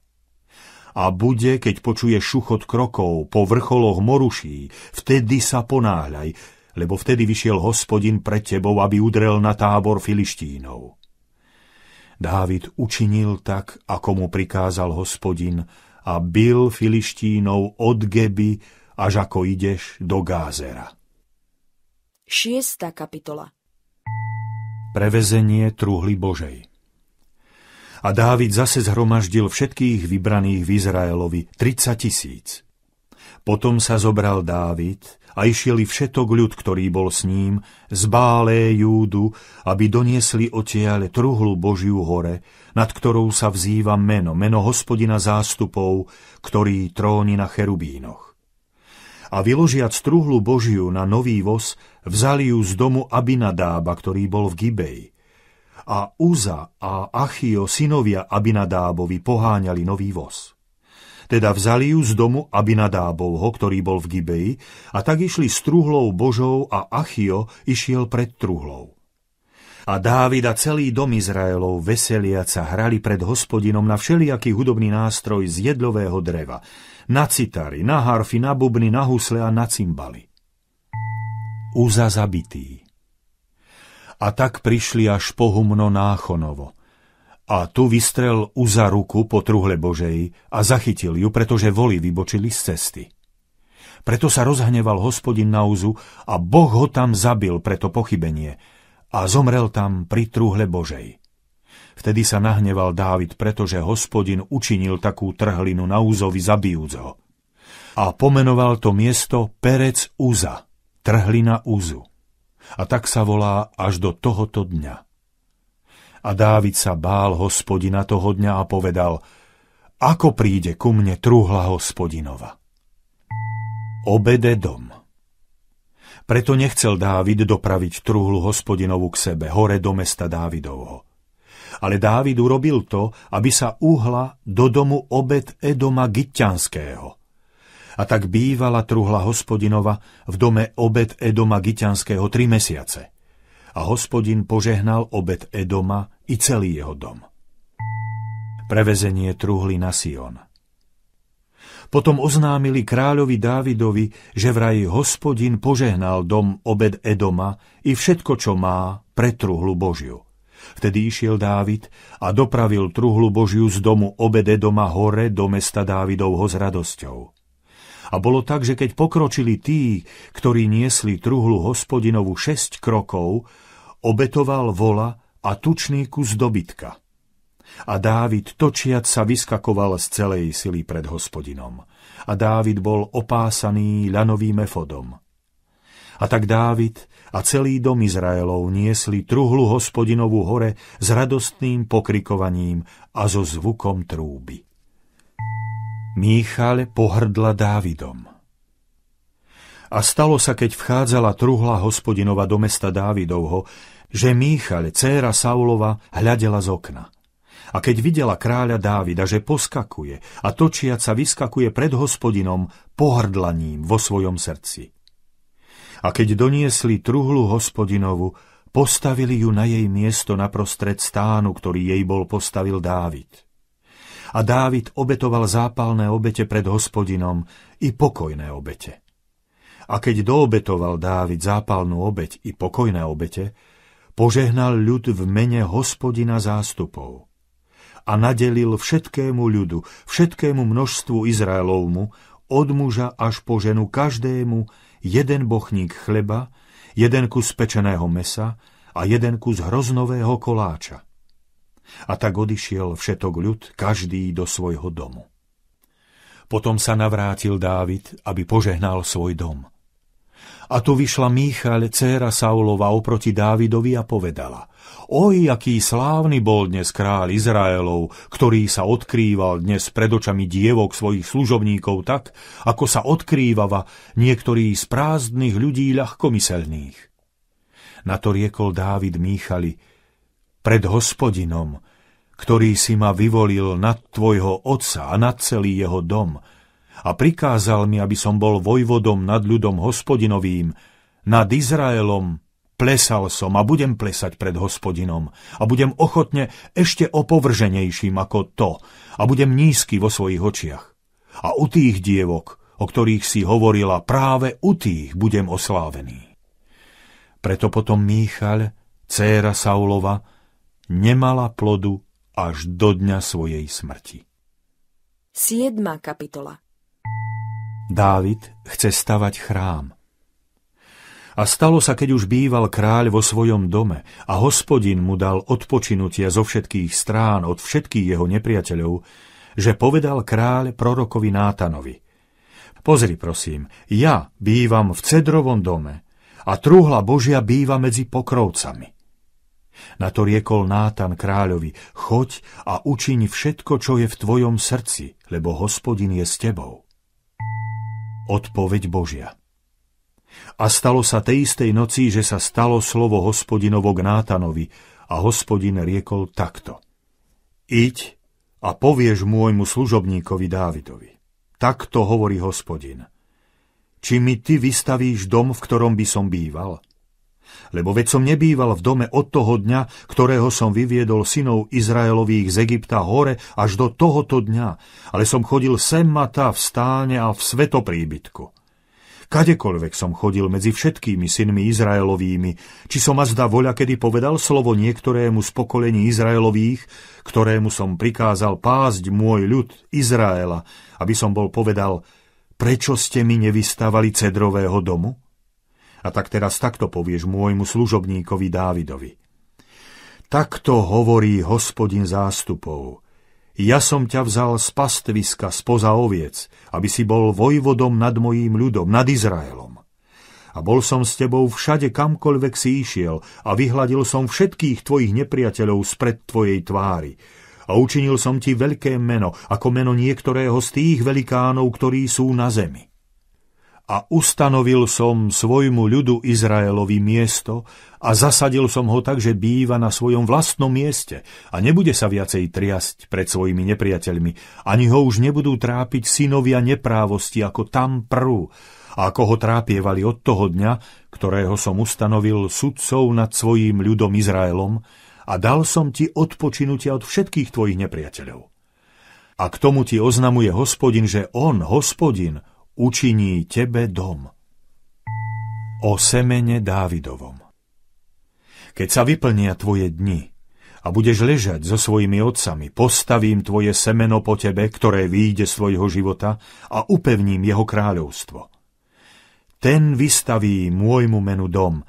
A bude, keď počuje šuchot krokov po vrcholoch moruší, vtedy sa ponáhľaj, lebo vtedy vyšiel hospodin pred tebou, aby udrel na tábor filištínov. Dávid učinil tak, ako mu prikázal hospodin a bil filištínov od Geby, až ako ideš do Gázera. 6. kapitola Prevezenie truhly Božej A Dávid zase zhromaždil všetkých vybraných v Izraelovi 30 tisíc. Potom sa zobral Dávid a išiel všetok ľud, ktorý bol s ním, z bálé Júdu, aby doniesli odtiaľ truhlu Božiu hore, nad ktorou sa vzýva meno, meno hospodina zástupov, ktorý tróni na cherubínoch. A vyložiac truhlu Božiu na nový voz, vzali ju z domu Abinadába, ktorý bol v Gibeji a Uza a Achio, synovia Abinadábovi, poháňali nový voz. Teda vzali ju z domu Abinadábovho, ktorý bol v Gibeji, a tak išli s truhlou Božou a Achio išiel pred truhlou. A Dávid a celý dom Izraelov veseliaca sa hrali pred hospodinom na všelijaký hudobný nástroj z jedlového dreva. Na citary, na harfy, na bubny, na husle a na cymbaly. Uza zabitý. A tak prišli až pohumno náchonovo. A tu vystrel uza ruku po truhle Božej a zachytil ju, pretože voli vybočili z cesty. Preto sa rozhneval hospodin na uzu a Boh ho tam zabil pre to pochybenie a zomrel tam pri truhle Božej. Vtedy sa nahneval Dávid, pretože hospodin učinil takú trhlinu na úzovi zabijúc ho. A pomenoval to miesto Perec Uza, trhlina úzu. A tak sa volá až do tohoto dňa. A Dávid sa bál hospodina toho dňa a povedal, ako príde ku mne truhla hospodinova. Obede dom. Preto nechcel Dávid dopraviť truhlu hospodinovu k sebe, hore do mesta Dávidovho. Ale Dávid urobil to, aby sa uhla do domu obed Edoma Gitianského. A tak bývala truhla hospodinova v dome obed Edoma Gitianského tri mesiace – a hospodin požehnal obed Edoma i celý jeho dom. Prevezenie truhly na Sion Potom oznámili kráľovi Dávidovi, že vraj hospodin požehnal dom obed Edoma i všetko, čo má pre truhlu Božiu. Vtedy išiel Dávid a dopravil truhlu Božiu z domu Edoma hore do mesta Dávidovho s radosťou. A bolo tak, že keď pokročili tí, ktorí niesli truhlu hospodinovu šesť krokov, obetoval vola a tučný kus dobytka. A Dávid točiac sa vyskakoval z celej sily pred hospodinom. A Dávid bol opásaný ľanovým efodom. A tak Dávid a celý dom Izraelov niesli truhlu hospodinovú hore s radostným pokrikovaním a so zvukom trúby. Míchal pohrdla Dávidom. A stalo sa, keď vchádzala truhla hospodinova do mesta Dávidovho, že Míchal, céra Saulova, hľadela z okna. A keď videla kráľa Dávida, že poskakuje a točiať sa vyskakuje pred hospodinom pohrdlaním vo svojom srdci. A keď doniesli truhlu hospodinovu, postavili ju na jej miesto naprostred stánu, ktorý jej bol postavil Dávid. A Dávid obetoval zápalné obete pred hospodinom i pokojné obete. A keď doobetoval Dávid zápalnú obeť i pokojné obete, Požehnal ľud v mene hospodina zástupov a nadelil všetkému ľudu, všetkému množstvu Izraelovmu, od muža až po ženu každému jeden bochník chleba, jeden kus pečeného mesa a jeden kus hroznového koláča. A tak odišiel všetok ľud, každý do svojho domu. Potom sa navrátil Dávid, aby požehnal svoj dom – a tu vyšla Míchaľ, dcéra Saulova, oproti Dávidovi a povedala Oj, aký slávny bol dnes král Izraelov, ktorý sa odkrýval dnes pred očami dievok svojich služobníkov tak, ako sa odkrývava niektorí z prázdnych ľudí ľahkomyselných. Na to riekol Dávid Míchali Pred hospodinom, ktorý si ma vyvolil nad tvojho otca a nad celý jeho dom – a prikázal mi, aby som bol vojvodom nad ľudom hospodinovým, nad Izraelom, plesal som a budem plesať pred hospodinom a budem ochotne ešte opovrženejším ako to a budem nízky vo svojich očiach. A u tých dievok, o ktorých si hovorila, práve u tých budem oslávený. Preto potom Míchaľ, céra Saulova, nemala plodu až do dňa svojej smrti. 7. kapitola Dávid chce stavať chrám. A stalo sa, keď už býval kráľ vo svojom dome a hospodin mu dal odpočinutia zo všetkých strán od všetkých jeho nepriateľov, že povedal kráľ prorokovi Nátanovi. Pozri, prosím, ja bývam v cedrovom dome a trúhla Božia býva medzi pokrovcami. Na to riekol Nátan kráľovi, choď a učiň všetko, čo je v tvojom srdci, lebo hospodin je s tebou odpoveď Božia. A stalo sa tej istej noci, že sa stalo slovo hospodinovo k Nátanovi a hospodin riekol takto. Iď a povieš môjmu služobníkovi Dávidovi. Takto hovorí hospodin. Či mi ty vystavíš dom, v ktorom by som býval? lebo veď som nebýval v dome od toho dňa, ktorého som vyviedol synov Izraelových z Egypta hore až do tohoto dňa, ale som chodil sem a tá v stáne a v svetopríbytku. Kadekoľvek som chodil medzi všetkými synmi Izraelovými, či som azda voľa, kedy povedal slovo niektorému z pokolení Izraelových, ktorému som prikázal pásť môj ľud Izraela, aby som bol povedal, prečo ste mi nevystávali cedrového domu? A tak teraz takto povieš môjmu služobníkovi Dávidovi. Takto hovorí hospodin zástupov. Ja som ťa vzal z pastviska spoza oviec, aby si bol vojvodom nad mojím ľudom, nad Izraelom. A bol som s tebou všade, kamkoľvek si išiel, a vyhľadil som všetkých tvojich nepriateľov spred tvojej tvári, a učinil som ti veľké meno, ako meno niektorého z tých velikánov, ktorí sú na zemi a ustanovil som svojmu ľudu Izraelovi miesto a zasadil som ho tak, že býva na svojom vlastnom mieste a nebude sa viacej triasť pred svojimi nepriateľmi, ani ho už nebudú trápiť synovia neprávosti ako tam prú, a ako ho trápievali od toho dňa, ktorého som ustanovil sudcov nad svojím ľudom Izraelom a dal som ti odpočinutia od všetkých tvojich nepriateľov. A k tomu ti oznamuje hospodin, že on, hospodin, učiní tebe dom. O semene Dávidovom. Keď sa vyplnia tvoje dni a budeš ležať so svojimi otcami, postavím tvoje semeno po tebe, ktoré vyjde z tvojho života a upevním jeho kráľovstvo. Ten vystaví môjmu menu dom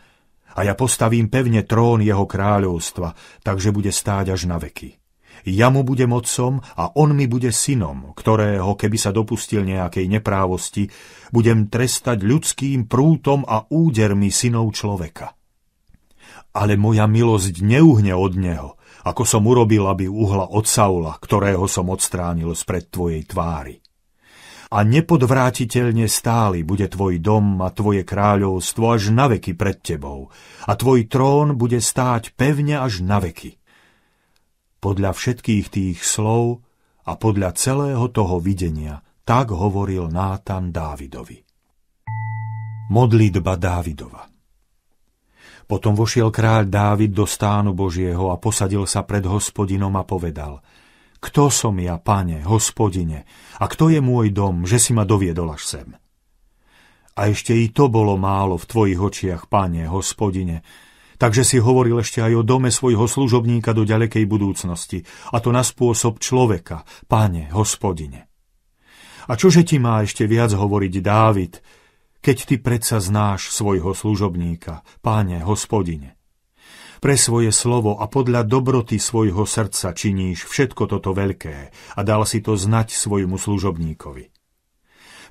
a ja postavím pevne trón jeho kráľovstva, takže bude stáť až na veky. Ja mu budem otcom a on mi bude synom, ktorého, keby sa dopustil nejakej neprávosti, budem trestať ľudským prútom a údermi synov človeka. Ale moja milosť neuhne od neho, ako som urobil, aby uhla od Saula, ktorého som odstránil spred tvojej tvári a nepodvrátiteľne stály bude tvoj dom a tvoje kráľovstvo až na veky pred tebou a tvoj trón bude stáť pevne až na veky podľa všetkých tých slov a podľa celého toho videnia, tak hovoril Nátan Dávidovi. Modlitba Dávidova Potom vošiel kráľ Dávid do stánu Božieho a posadil sa pred hospodinom a povedal Kto som ja, pane, hospodine, a kto je môj dom, že si ma doviedol až sem? A ešte i to bolo málo v tvojich očiach, pane, hospodine, Takže si hovoril ešte aj o dome svojho služobníka do ďalekej budúcnosti, a to na spôsob človeka, páne, hospodine. A čože ti má ešte viac hovoriť Dávid, keď ty predsa znáš svojho služobníka, páne, hospodine? Pre svoje slovo a podľa dobroty svojho srdca činíš všetko toto veľké a dal si to znať svojmu služobníkovi.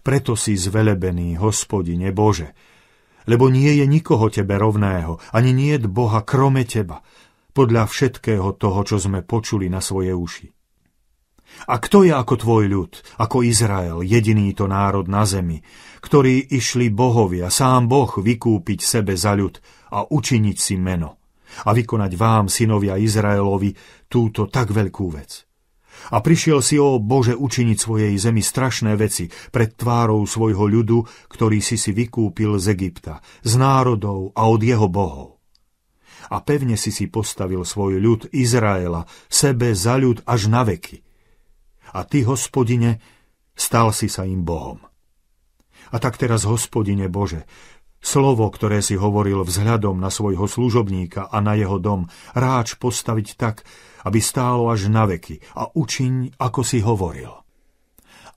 Preto si zvelebený, hospodine Bože, lebo nie je nikoho tebe rovného, ani nie je Boha krome teba, podľa všetkého toho, čo sme počuli na svoje uši. A kto je ako tvoj ľud, ako Izrael, jediný to národ na zemi, ktorí išli bohovia, sám Boh vykúpiť sebe za ľud a učiniť si meno a vykonať vám, synovia Izraelovi, túto tak veľkú vec. A prišiel si, o Bože, učiniť svojej zemi strašné veci pred tvárou svojho ľudu, ktorý si si vykúpil z Egypta, z národov a od jeho bohov. A pevne si si postavil svoj ľud Izraela, sebe za ľud až na veky. A ty, hospodine, stal si sa im Bohom. A tak teraz, hospodine Bože, Slovo, ktoré si hovoril vzhľadom na svojho služobníka a na jeho dom, ráč postaviť tak, aby stálo až na veky a učiň, ako si hovoril.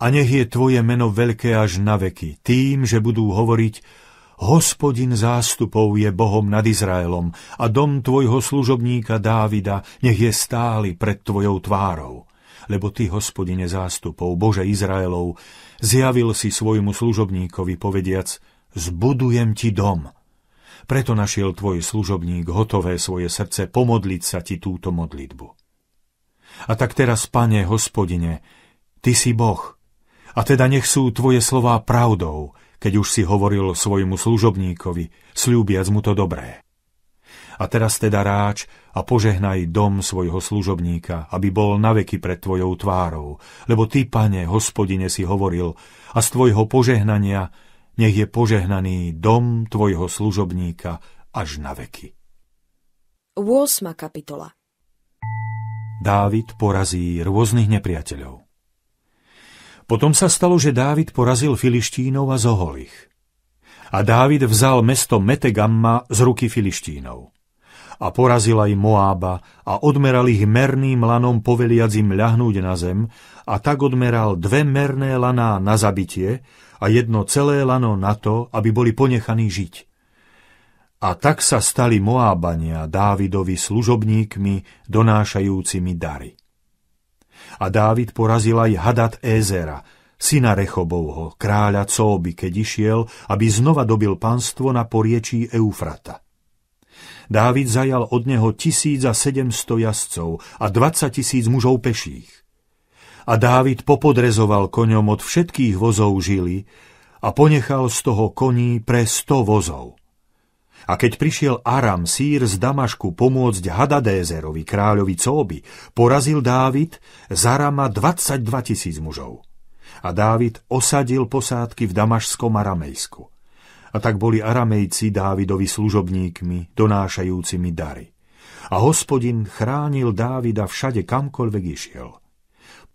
A nech je tvoje meno veľké až na veky, tým, že budú hovoriť, Hospodin zástupov je Bohom nad Izraelom a dom tvojho služobníka Dávida nech je stály pred tvojou tvárou. Lebo ty, hospodine zástupov, Bože Izraelov, zjavil si svojmu služobníkovi povediac, zbudujem ti dom. Preto našiel tvoj služobník hotové svoje srdce pomodliť sa ti túto modlitbu. A tak teraz, pane, hospodine, ty si Boh. A teda nech sú tvoje slová pravdou, keď už si hovoril svojmu služobníkovi, slúbiac mu to dobré. A teraz teda ráč a požehnaj dom svojho služobníka, aby bol naveky pred tvojou tvárou, lebo ty, pane, hospodine, si hovoril a z tvojho požehnania nech je požehnaný dom tvojho služobníka až na veky. 8. kapitola Dávid porazí rôznych nepriateľov. Potom sa stalo, že Dávid porazil Filištínov a zoholých. A Dávid vzal mesto Metegamma z ruky Filištínov. A porazil aj Moába a odmeral ich merným lanom poveliadzim ľahnúť na zem a tak odmeral dve merné laná na zabitie a jedno celé lano na to, aby boli ponechaní žiť. A tak sa stali Moábania Dávidovi služobníkmi, donášajúcimi dary. A Dávid porazil aj Hadat Ézera, syna Rechobovho, kráľa Cóby, keď išiel, aby znova dobil panstvo na poriečí Eufrata. Dávid zajal od neho 1700 jazdcov a 20 tisíc mužov peších. A Dávid popodrezoval koňom od všetkých vozov žily a ponechal z toho koní pre 100 vozov. A keď prišiel Aram sír z Damašku pomôcť Hadadézerovi kráľovi Cóby, porazil Dávid z Arama 22 tisíc mužov. A Dávid osadil posádky v Damašskom Aramejsku. A tak boli Aramejci Dávidovi služobníkmi, donášajúcimi dary. A hospodin chránil Dávida všade, kamkoľvek išiel.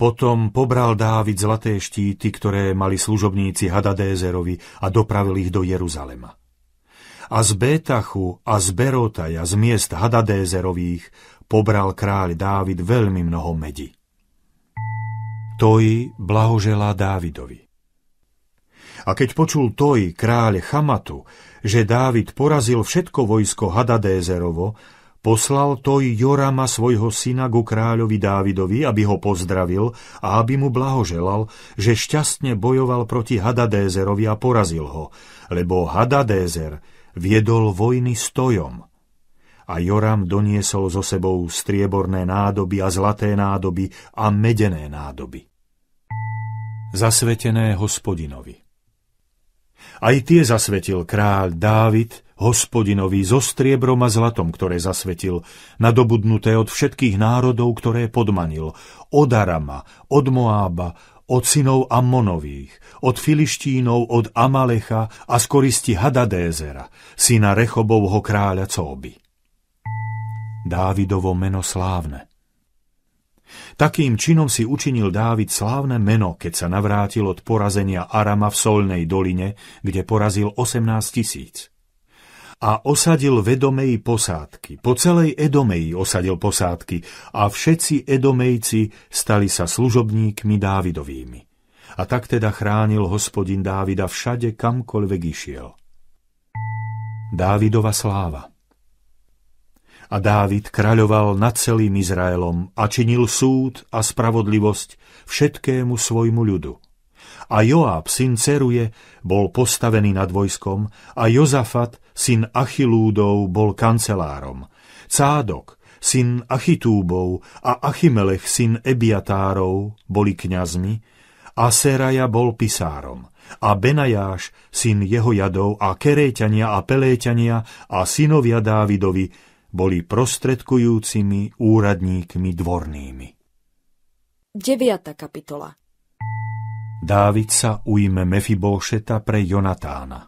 Potom pobral Dávid zlaté štíty, ktoré mali služobníci Hadadézerovi a dopravil ich do Jeruzalema a z Bétachu a z Berotaja z miest Hadadézerových pobral kráľ Dávid veľmi mnoho medi. Toji blahoželá Dávidovi. A keď počul Toji, kráľ Chamatu, že Dávid porazil všetko vojsko Hadadézerovo, poslal Toji Jorama svojho syna ku kráľovi Dávidovi, aby ho pozdravil a aby mu blahoželal, že šťastne bojoval proti Hadadézerovi a porazil ho, lebo Hadadézer viedol vojny stojom a Joram doniesol so sebou strieborné nádoby a zlaté nádoby a medené nádoby. Zasvetené hospodinovi Aj tie zasvetil kráľ Dávid hospodinovi so striebrom a zlatom, ktoré zasvetil, nadobudnuté od všetkých národov, ktoré podmanil, od Arama, od Moába, od synov Ammonových, od Filištínov, od Amalecha a z koristi Hadadézera, syna Rechobovho kráľa Cóby. Dávidovo meno slávne. Takým činom si učinil Dávid slávne meno, keď sa navrátil od porazenia Arama v Solnej doline, kde porazil 18 tisíc a osadil Vedomej posádky. Po celej Edomeji osadil posádky a všetci Edomejci stali sa služobníkmi Dávidovými. A tak teda chránil hospodin Dávida všade, kamkoľvek išiel. Dávidova sláva A Dávid kráľoval nad celým Izraelom a činil súd a spravodlivosť všetkému svojmu ľudu – a Joab, syn Ceruje, bol postavený nad vojskom a Jozafat syn Achilúdov, bol kancelárom. Cádok, syn Achitúbov a Achimelech, syn Ebiatárov, boli kňazmi a Seraja bol pisárom a Benajáš, syn Jehojadov a Keréťania a Peléťania a synovia Dávidovi boli prostredkujúcimi úradníkmi dvornými. 9. kapitola Dávid sa ujme Mefibóšeta pre Jonatána.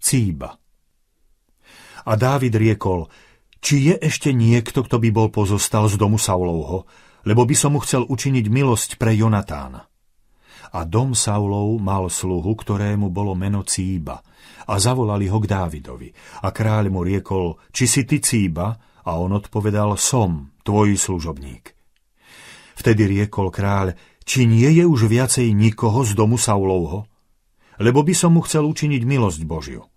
Cíba a Dávid riekol, či je ešte niekto, kto by bol pozostal z domu Saulovho, lebo by som mu chcel učiniť milosť pre Jonatána. A dom Saulov mal sluhu, ktorému bolo meno Cíba, a zavolali ho k Dávidovi. A kráľ mu riekol, či si ty Cíba? A on odpovedal, som, tvoj služobník. Vtedy riekol kráľ, či nie je už viacej nikoho z domu Saulovho? Lebo by som mu chcel učiniť milosť Božiu.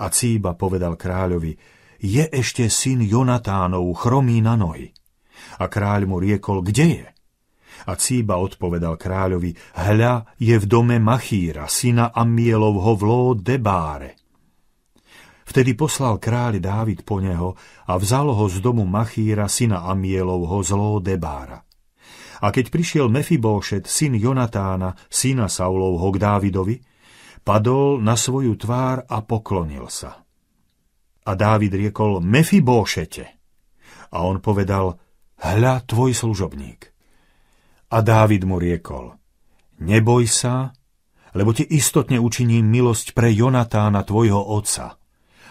A Cíba povedal kráľovi, je ešte syn Jonatánov, chromý na nohy. A kráľ mu riekol, kde je? A Cíba odpovedal kráľovi, hľa je v dome Machíra, syna Amielovho v Debáre. Vtedy poslal kráľ Dávid po neho a vzal ho z domu Machíra, syna Amielovho z Debára. A keď prišiel Mefibóšet, syn Jonatána, syna Saulovho k Dávidovi, padol na svoju tvár a poklonil sa. A Dávid riekol, Mefibóšete. A on povedal, hľa tvoj služobník. A Dávid mu riekol, neboj sa, lebo ti istotne učiním milosť pre Jonatána, tvojho otca.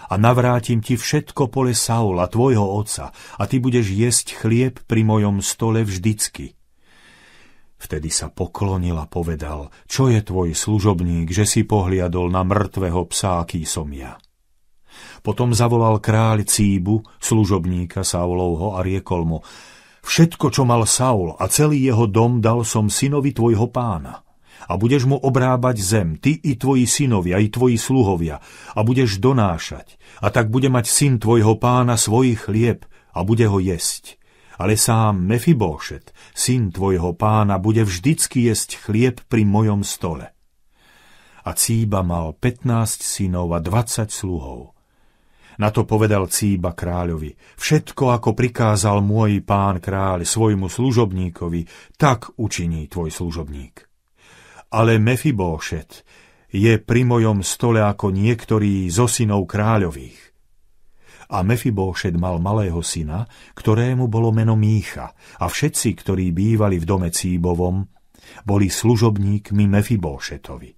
A navrátim ti všetko pole Saula, tvojho otca, a ty budeš jesť chlieb pri mojom stole vždycky. Vtedy sa poklonil a povedal, čo je tvoj služobník, že si pohliadol na mŕtvého psa, aký som ja. Potom zavolal kráľ Cíbu, služobníka Saulovho a riekol mu, všetko, čo mal Saul a celý jeho dom dal som synovi tvojho pána. A budeš mu obrábať zem, ty i tvoji synovia, i tvoji sluhovia, a budeš donášať. A tak bude mať syn tvojho pána svojich chlieb a bude ho jesť ale sám Mefibošet, syn tvojho pána bude vždycky jesť chlieb pri mojom stole. A Cíba mal 15 synov a 20 sluhov. Na to povedal Cíba kráľovi, všetko, ako prikázal môj pán kráľ svojmu služobníkovi, tak učiní tvoj služobník. Ale Mefibóšet je pri mojom stole ako niektorý zo synov kráľových. A Mefibóšet mal malého syna, ktorému bolo meno Mícha, a všetci, ktorí bývali v dome Cíbovom, boli služobníkmi Mefibóšetovi.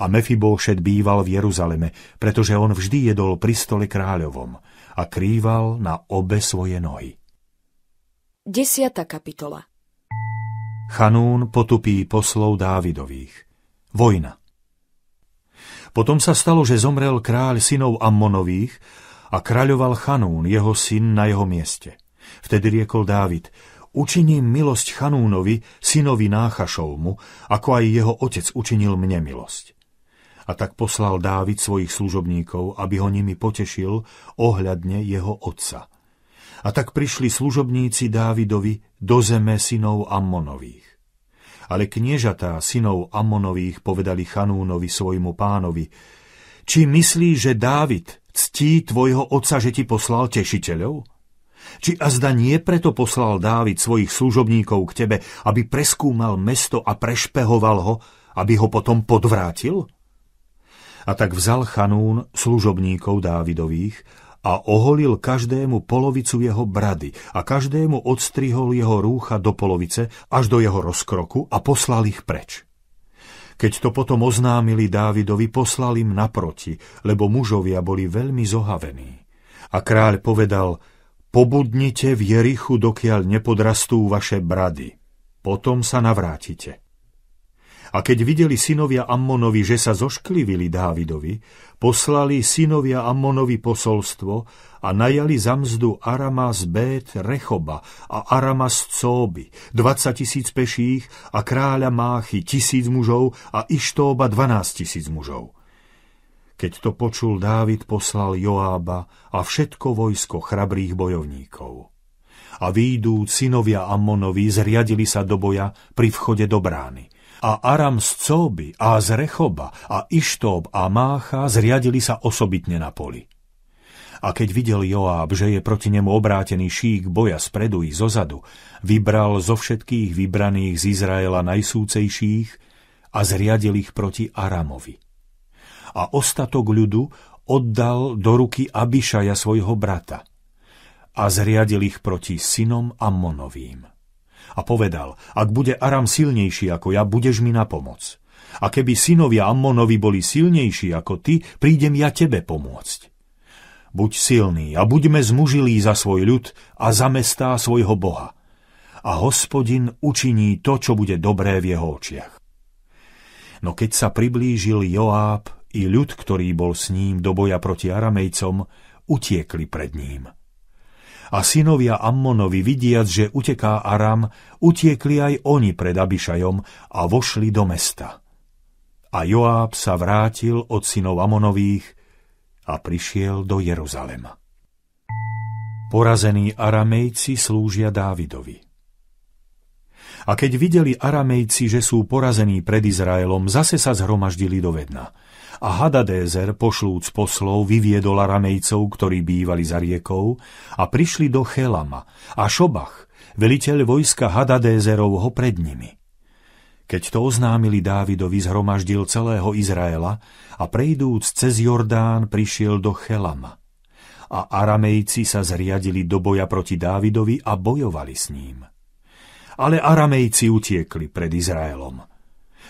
A Mefibóšet býval v Jeruzaleme, pretože on vždy jedol pri stole kráľovom a krýval na obe svoje nohy. 10. kapitola Chanún potupí poslov Dávidových. Vojna. Potom sa stalo, že zomrel kráľ synov Ammonových a kráľoval Chanún, jeho syn, na jeho mieste. Vtedy riekol Dávid, učiním milosť Chanúnovi, synovi Náchašovmu, ako aj jeho otec učinil mne milosť. A tak poslal Dávid svojich služobníkov, aby ho nimi potešil ohľadne jeho otca. A tak prišli služobníci Dávidovi do zeme synov Ammonových. Ale kniežatá synov Ammonových povedali Chanúnovi svojmu pánovi, či myslí, že Dávid, ctí tvojho otca, že ti poslal tešiteľov? Či azda nie preto poslal Dávid svojich služobníkov k tebe, aby preskúmal mesto a prešpehoval ho, aby ho potom podvrátil? A tak vzal Chanún služobníkov Dávidových a oholil každému polovicu jeho brady a každému odstrihol jeho rúcha do polovice až do jeho rozkroku a poslal ich preč. Keď to potom oznámili Dávidovi, poslal im naproti, lebo mužovia boli veľmi zohavení. A kráľ povedal, pobudnite v Jerichu, dokiaľ nepodrastú vaše brady. Potom sa navrátite. A keď videli synovia Ammonovi, že sa zošklivili Dávidovi, poslali synovia Ammonovi posolstvo a najali za mzdu Arama z Bét Rechoba a Arama z Cóby, 20 tisíc peších a kráľa Máchy tisíc mužov a Ištóba 12 tisíc mužov. Keď to počul, Dávid poslal Joába a všetko vojsko chrabrých bojovníkov. A výjdú synovia Ammonovi, zriadili sa do boja pri vchode do brány a Aram z Cóby a z Rechoba a Ištób a Mácha zriadili sa osobitne na poli. A keď videl Joáb, že je proti nemu obrátený šík boja spredu i zozadu, vybral zo všetkých vybraných z Izraela najsúcejších a zriadil ich proti Aramovi. A ostatok ľudu oddal do ruky Abišaja svojho brata a zriadil ich proti synom Ammonovým a povedal, ak bude Aram silnejší ako ja, budeš mi na pomoc. A keby synovia Ammonovi boli silnejší ako ty, prídem ja tebe pomôcť. Buď silný a buďme zmužilí za svoj ľud a za mestá svojho Boha. A hospodin učiní to, čo bude dobré v jeho očiach. No keď sa priblížil Joáb i ľud, ktorý bol s ním do boja proti Aramejcom, utiekli pred ním a synovia Ammonovi vidiac, že uteká Aram, utiekli aj oni pred Abišajom a vošli do mesta. A Joáb sa vrátil od synov Amonových a prišiel do Jeruzalema. Porazení Aramejci slúžia Dávidovi. A keď videli Aramejci, že sú porazení pred Izraelom, zase sa zhromaždili do vedna – a Hadadézer, pošlúc poslov, vyviedol Aramejcov, ktorí bývali za riekou, a prišli do Chelama a Šobach, veliteľ vojska Hadadézerov ho pred nimi. Keď to oznámili Dávidovi, zhromaždil celého Izraela a prejdúc cez Jordán prišiel do Chelama. A Aramejci sa zriadili do boja proti Dávidovi a bojovali s ním. Ale Aramejci utiekli pred Izraelom –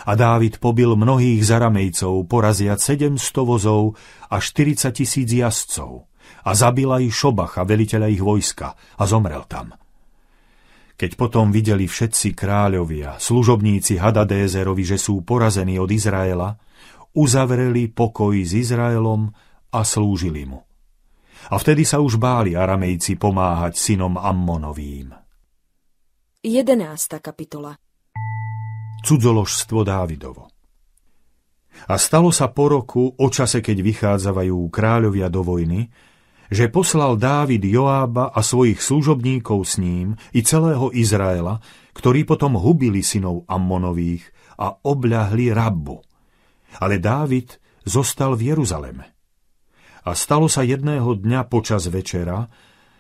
a Dávid pobil mnohých zaramejcov, poraziať 700 vozov a 40 tisíc jazdcov. A zabila aj Šobacha, veliteľa ich vojska, a zomrel tam. Keď potom videli všetci kráľovia, služobníci Hadadézerovi, že sú porazení od Izraela, uzavreli pokoj s Izraelom a slúžili mu. A vtedy sa už báli Aramejci pomáhať synom Ammonovým. 11. kapitola cudzoložstvo Dávidovo. A stalo sa po roku, o čase, keď vychádzajú kráľovia do vojny, že poslal Dávid Joába a svojich služobníkov s ním i celého Izraela, ktorí potom hubili synov Ammonových a obľahli Rabbu. Ale Dávid zostal v Jeruzaleme. A stalo sa jedného dňa počas večera,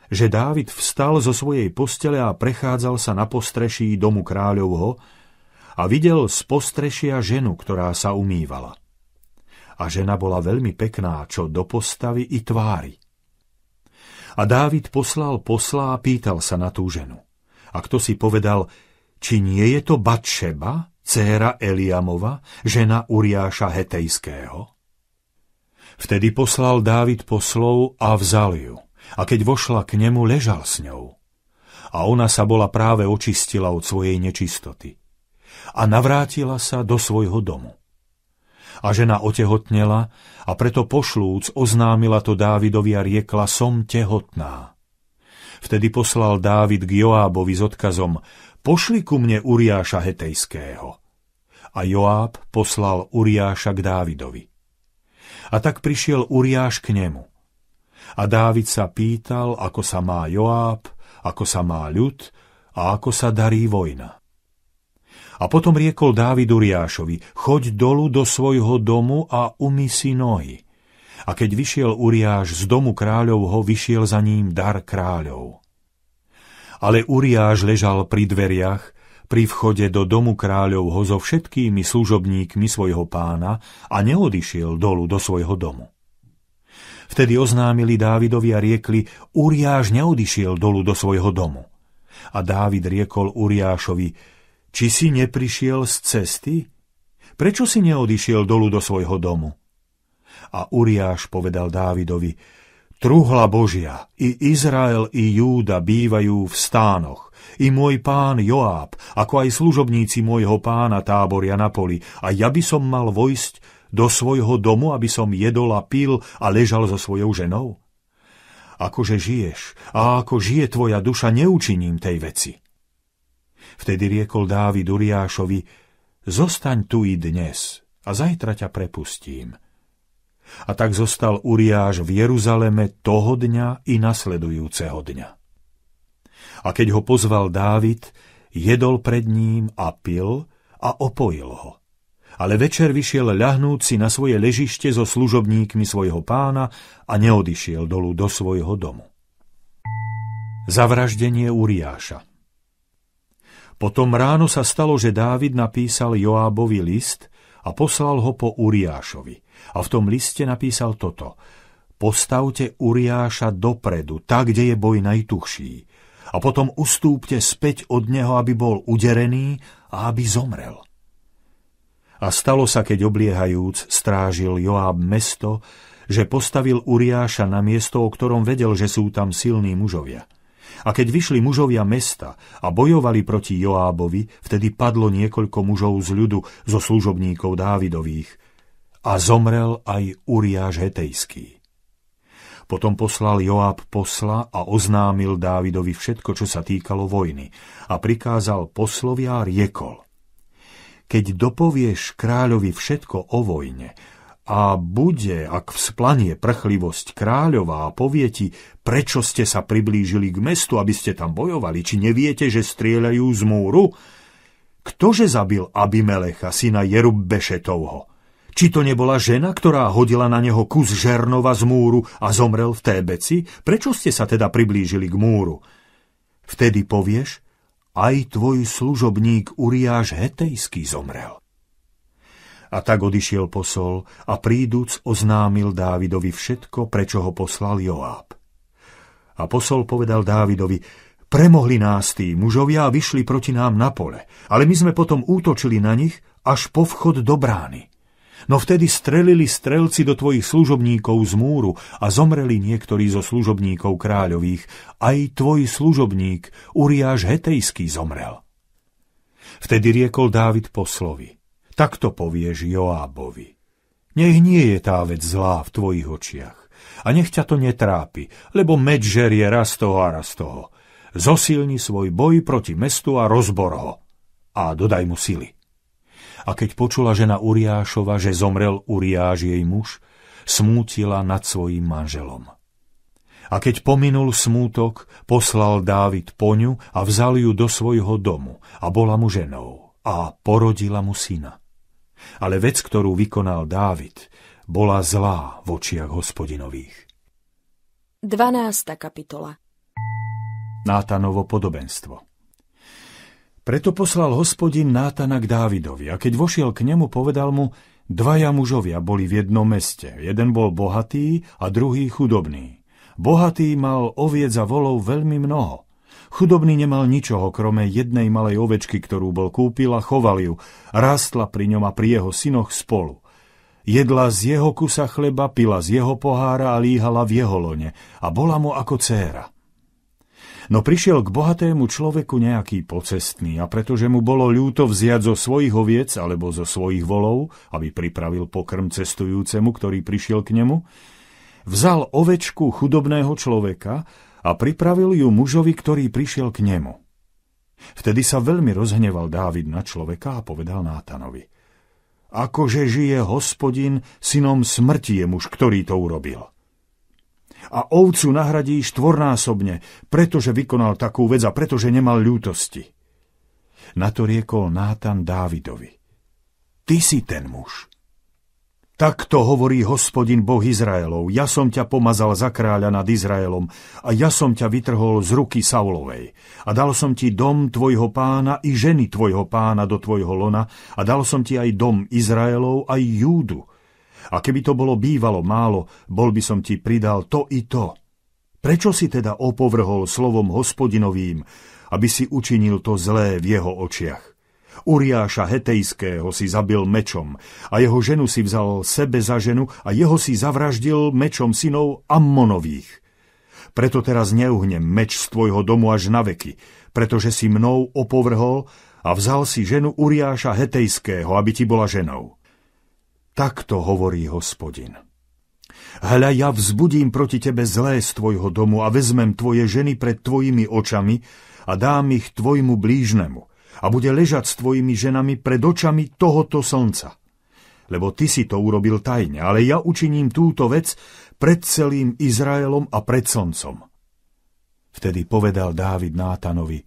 že Dávid vstal zo svojej postele a prechádzal sa na postreší domu kráľovho, a videl z postrešia ženu, ktorá sa umývala. A žena bola veľmi pekná, čo do postavy i tvári. A Dávid poslal posla a pýtal sa na tú ženu. A kto si povedal, či nie je to Batšeba, dcéra Eliamova, žena Uriáša Hetejského? Vtedy poslal Dávid poslov a vzal ju. A keď vošla k nemu, ležal s ňou. A ona sa bola práve očistila od svojej nečistoty a navrátila sa do svojho domu. A žena otehotnela a preto pošlúc oznámila to Dávidovi a riekla som tehotná. Vtedy poslal Dávid k Joábovi s odkazom pošli ku mne Uriáša Hetejského. A Joáb poslal Uriáša k Dávidovi. A tak prišiel Uriáš k nemu. A Dávid sa pýtal, ako sa má Joáb, ako sa má ľud a ako sa darí vojna. A potom riekol Dávid Uriášovi, choď dolu do svojho domu a umy si nohy. A keď vyšiel Uriáš z domu kráľovho, vyšiel za ním dar kráľov. Ale Uriáš ležal pri dveriach, pri vchode do domu kráľovho so všetkými služobníkmi svojho pána a neodišiel dolu do svojho domu. Vtedy oznámili Dávidovi a riekli, Uriáš neodišiel dolu do svojho domu. A Dávid riekol Uriášovi, či si neprišiel z cesty? Prečo si neodišiel dolu do svojho domu? A Uriáš povedal Dávidovi, Truhla Božia, i Izrael, i Júda bývajú v stánoch. I môj pán Joáb, ako aj služobníci môjho pána táboria na poli. A ja by som mal vojsť do svojho domu, aby som jedol a pil a ležal so svojou ženou? Akože žiješ a ako žije tvoja duša, neučiním tej veci. Vtedy riekol Dávid Uriášovi, zostaň tu i dnes a zajtra ťa prepustím. A tak zostal Uriáš v Jeruzaleme toho dňa i nasledujúceho dňa. A keď ho pozval Dávid, jedol pred ním a pil a opojil ho ale večer vyšiel ľahnúť si na svoje ležište so služobníkmi svojho pána a neodišiel dolu do svojho domu. Zavraždenie Uriáša potom ráno sa stalo, že Dávid napísal Joábovi list a poslal ho po Uriášovi. A v tom liste napísal toto. Postavte Uriáša dopredu, tak, kde je boj najtuchší. A potom ustúpte späť od neho, aby bol uderený a aby zomrel. A stalo sa, keď obliehajúc strážil Joáb mesto, že postavil Uriáša na miesto, o ktorom vedel, že sú tam silní mužovia – a keď vyšli mužovia mesta a bojovali proti Joábovi, vtedy padlo niekoľko mužov z ľudu, zo služobníkov Dávidových. A zomrel aj Uriáš Hetejský. Potom poslal Joáb posla a oznámil Dávidovi všetko, čo sa týkalo vojny a prikázal poslovia riekol. Keď dopovieš kráľovi všetko o vojne, a bude, ak vzplanie prchlivosť kráľová a povie ti, prečo ste sa priblížili k mestu, aby ste tam bojovali, či neviete, že strieľajú z múru? Ktože zabil Abimelecha, syna Jerubbešetovho? Či to nebola žena, ktorá hodila na neho kus žernova z múru a zomrel v Tébeci? Prečo ste sa teda priblížili k múru? Vtedy povieš, aj tvoj služobník Uriáš Hetejský zomrel. A tak odišiel posol a príduc oznámil Dávidovi všetko, prečo ho poslal Joáb. A posol povedal Dávidovi, premohli nás tí mužovia a vyšli proti nám na pole, ale my sme potom útočili na nich až po vchod do brány. No vtedy strelili strelci do tvojich služobníkov z múru a zomreli niektorí zo služobníkov kráľových. Aj tvoj služobník, Uriáš Hetejský, zomrel. Vtedy riekol Dávid poslovi. Takto povieš Joábovi. Nech nie je tá vec zlá v tvojich očiach. A nech ťa to netrápi, lebo meč žerie raz toho a raz toho. Zosilni svoj boj proti mestu a rozbor ho. A dodaj mu sily. A keď počula žena Uriášova, že zomrel Uriáš jej muž, smútila nad svojim manželom. A keď pominul smútok, poslal Dávid po ňu a vzal ju do svojho domu a bola mu ženou a porodila mu syna ale vec, ktorú vykonal Dávid, bola zlá v očiach hospodinových. 12. kapitola Nátanovo podobenstvo Preto poslal hospodin Nátana k Dávidovi a keď vošiel k nemu, povedal mu, dvaja mužovia boli v jednom meste, jeden bol bohatý a druhý chudobný. Bohatý mal oviec a volov veľmi mnoho Chudobný nemal ničoho, krome jednej malej ovečky, ktorú bol kúpil a choval ju. Rástla pri ňom a pri jeho synoch spolu. Jedla z jeho kusa chleba, pila z jeho pohára a líhala v jeho lone a bola mu ako céra. No prišiel k bohatému človeku nejaký pocestný a pretože mu bolo ľúto vziať zo svojich oviec alebo zo svojich volov, aby pripravil pokrm cestujúcemu, ktorý prišiel k nemu, vzal ovečku chudobného človeka a pripravil ju mužovi, ktorý prišiel k nemu. Vtedy sa veľmi rozhneval Dávid na človeka a povedal Nátanovi. Akože žije hospodin, synom smrti je muž, ktorý to urobil. A ovcu nahradí štvornásobne, pretože vykonal takú vec a pretože nemal ľútosti. Na to riekol Nátan Dávidovi. Ty si ten muž. Takto hovorí hospodin Boh Izraelov. Ja som ťa pomazal za kráľa nad Izraelom a ja som ťa vytrhol z ruky Saulovej. A dal som ti dom tvojho pána i ženy tvojho pána do tvojho lona a dal som ti aj dom Izraelov, aj Júdu. A keby to bolo bývalo málo, bol by som ti pridal to i to. Prečo si teda opovrhol slovom hospodinovým, aby si učinil to zlé v jeho očiach? Uriáša Hetejského si zabil mečom a jeho ženu si vzal sebe za ženu a jeho si zavraždil mečom synov Ammonových. Preto teraz neuhnem meč z tvojho domu až na veky, pretože si mnou opovrhol a vzal si ženu Uriáša Hetejského, aby ti bola ženou. Takto hovorí hospodin. Hľa, ja vzbudím proti tebe zlé z tvojho domu a vezmem tvoje ženy pred tvojimi očami a dám ich tvojmu blížnemu – a bude ležať s tvojimi ženami pred očami tohoto slnca. Lebo ty si to urobil tajne, ale ja učiním túto vec pred celým Izraelom a pred slncom. Vtedy povedal Dávid Nátanovi,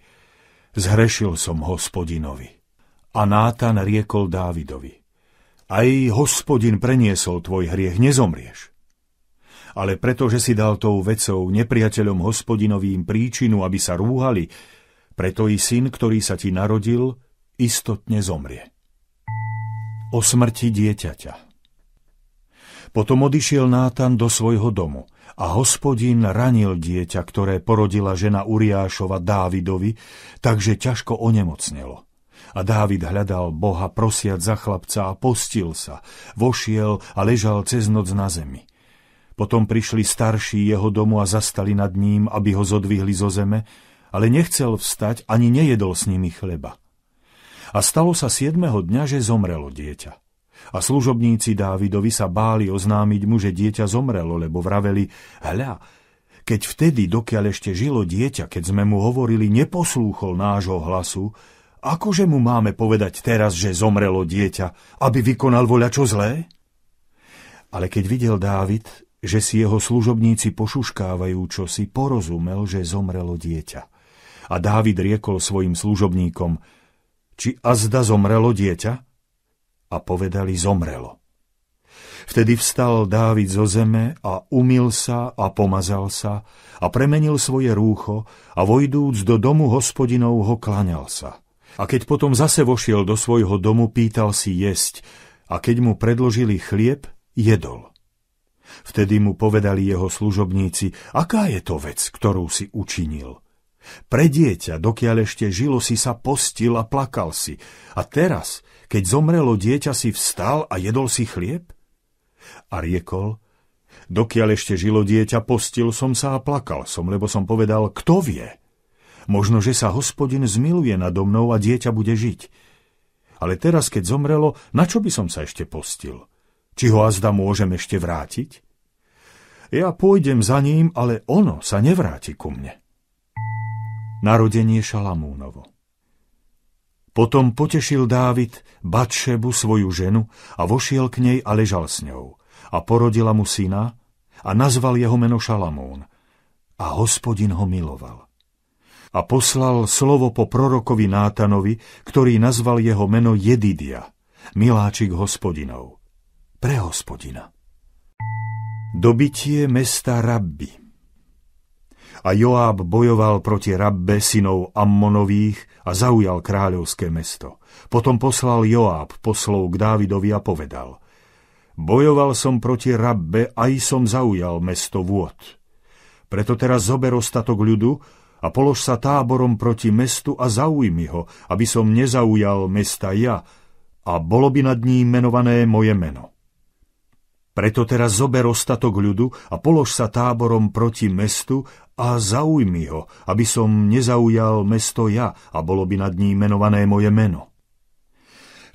zhrešil som hospodinovi. A Nátan riekol Dávidovi, aj hospodin preniesol tvoj hriech, nezomrieš ale pretože si dal tou vecou nepriateľom hospodinovým príčinu, aby sa rúhali, preto i syn, ktorý sa ti narodil, istotne zomrie. O smrti dieťaťa. Potom odišiel Nátan do svojho domu a hospodin ranil dieťa, ktoré porodila žena Uriášova Dávidovi, takže ťažko onemocnelo. A Dávid hľadal Boha prosiať za chlapca a postil sa, vošiel a ležal cez noc na zemi. Potom prišli starší jeho domu a zastali nad ním, aby ho zodvihli zo zeme, ale nechcel vstať ani nejedol s nimi chleba. A stalo sa siedmeho dňa, že zomrelo dieťa. A služobníci Dávidovi sa báli oznámiť mu, že dieťa zomrelo, lebo vraveli, hľa, keď vtedy, dokiaľ ešte žilo dieťa, keď sme mu hovorili, neposlúchol nášho hlasu, akože mu máme povedať teraz, že zomrelo dieťa, aby vykonal voľačo zlé? Ale keď videl Dávid, že si jeho služobníci pošuškávajú čosi, porozumel, že zomrelo dieťa a Dávid riekol svojim služobníkom, či azda zomrelo dieťa? A povedali, zomrelo. Vtedy vstal Dávid zo zeme a umil sa a pomazal sa a premenil svoje rúcho a vojdúc do domu hospodinov ho klaňal sa. A keď potom zase vošiel do svojho domu, pýtal si jesť a keď mu predložili chlieb, jedol. Vtedy mu povedali jeho služobníci, aká je to vec, ktorú si učinil – pre dieťa, dokiaľ ešte žilo, si sa postil a plakal si. A teraz, keď zomrelo dieťa, si vstal a jedol si chlieb? A riekol, dokiaľ ešte žilo dieťa, postil som sa a plakal som, lebo som povedal, kto vie? Možno, že sa hospodin zmiluje nado mnou a dieťa bude žiť. Ale teraz, keď zomrelo, na čo by som sa ešte postil? Či ho azda môžem ešte vrátiť? Ja pôjdem za ním, ale ono sa nevráti ku mne. Narodenie Šalamúnovo. Potom potešil Dávid Batšebu svoju ženu a vošiel k nej a ležal s ňou. A porodila mu syna a nazval jeho meno Šalamún. A hospodin ho miloval. A poslal slovo po prorokovi Nátanovi, ktorý nazval jeho meno Jedidia, miláčik hospodinov. Pre hospodina. Dobitie mesta Rabbi a Joáb bojoval proti Rabbe synov Ammonových a zaujal kráľovské mesto. Potom poslal Joáb poslov k Dávidovi a povedal Bojoval som proti Rabbe, aj som zaujal mesto Vôd. Preto teraz zober ostatok ľudu a polož sa táborom proti mestu a zaujmi ho, aby som nezaujal mesta ja a bolo by nad ním menované moje meno. Preto teraz zober ostatok ľudu a polož sa táborom proti mestu a zaujmi ho, aby som nezaujal mesto ja a bolo by nad ním menované moje meno.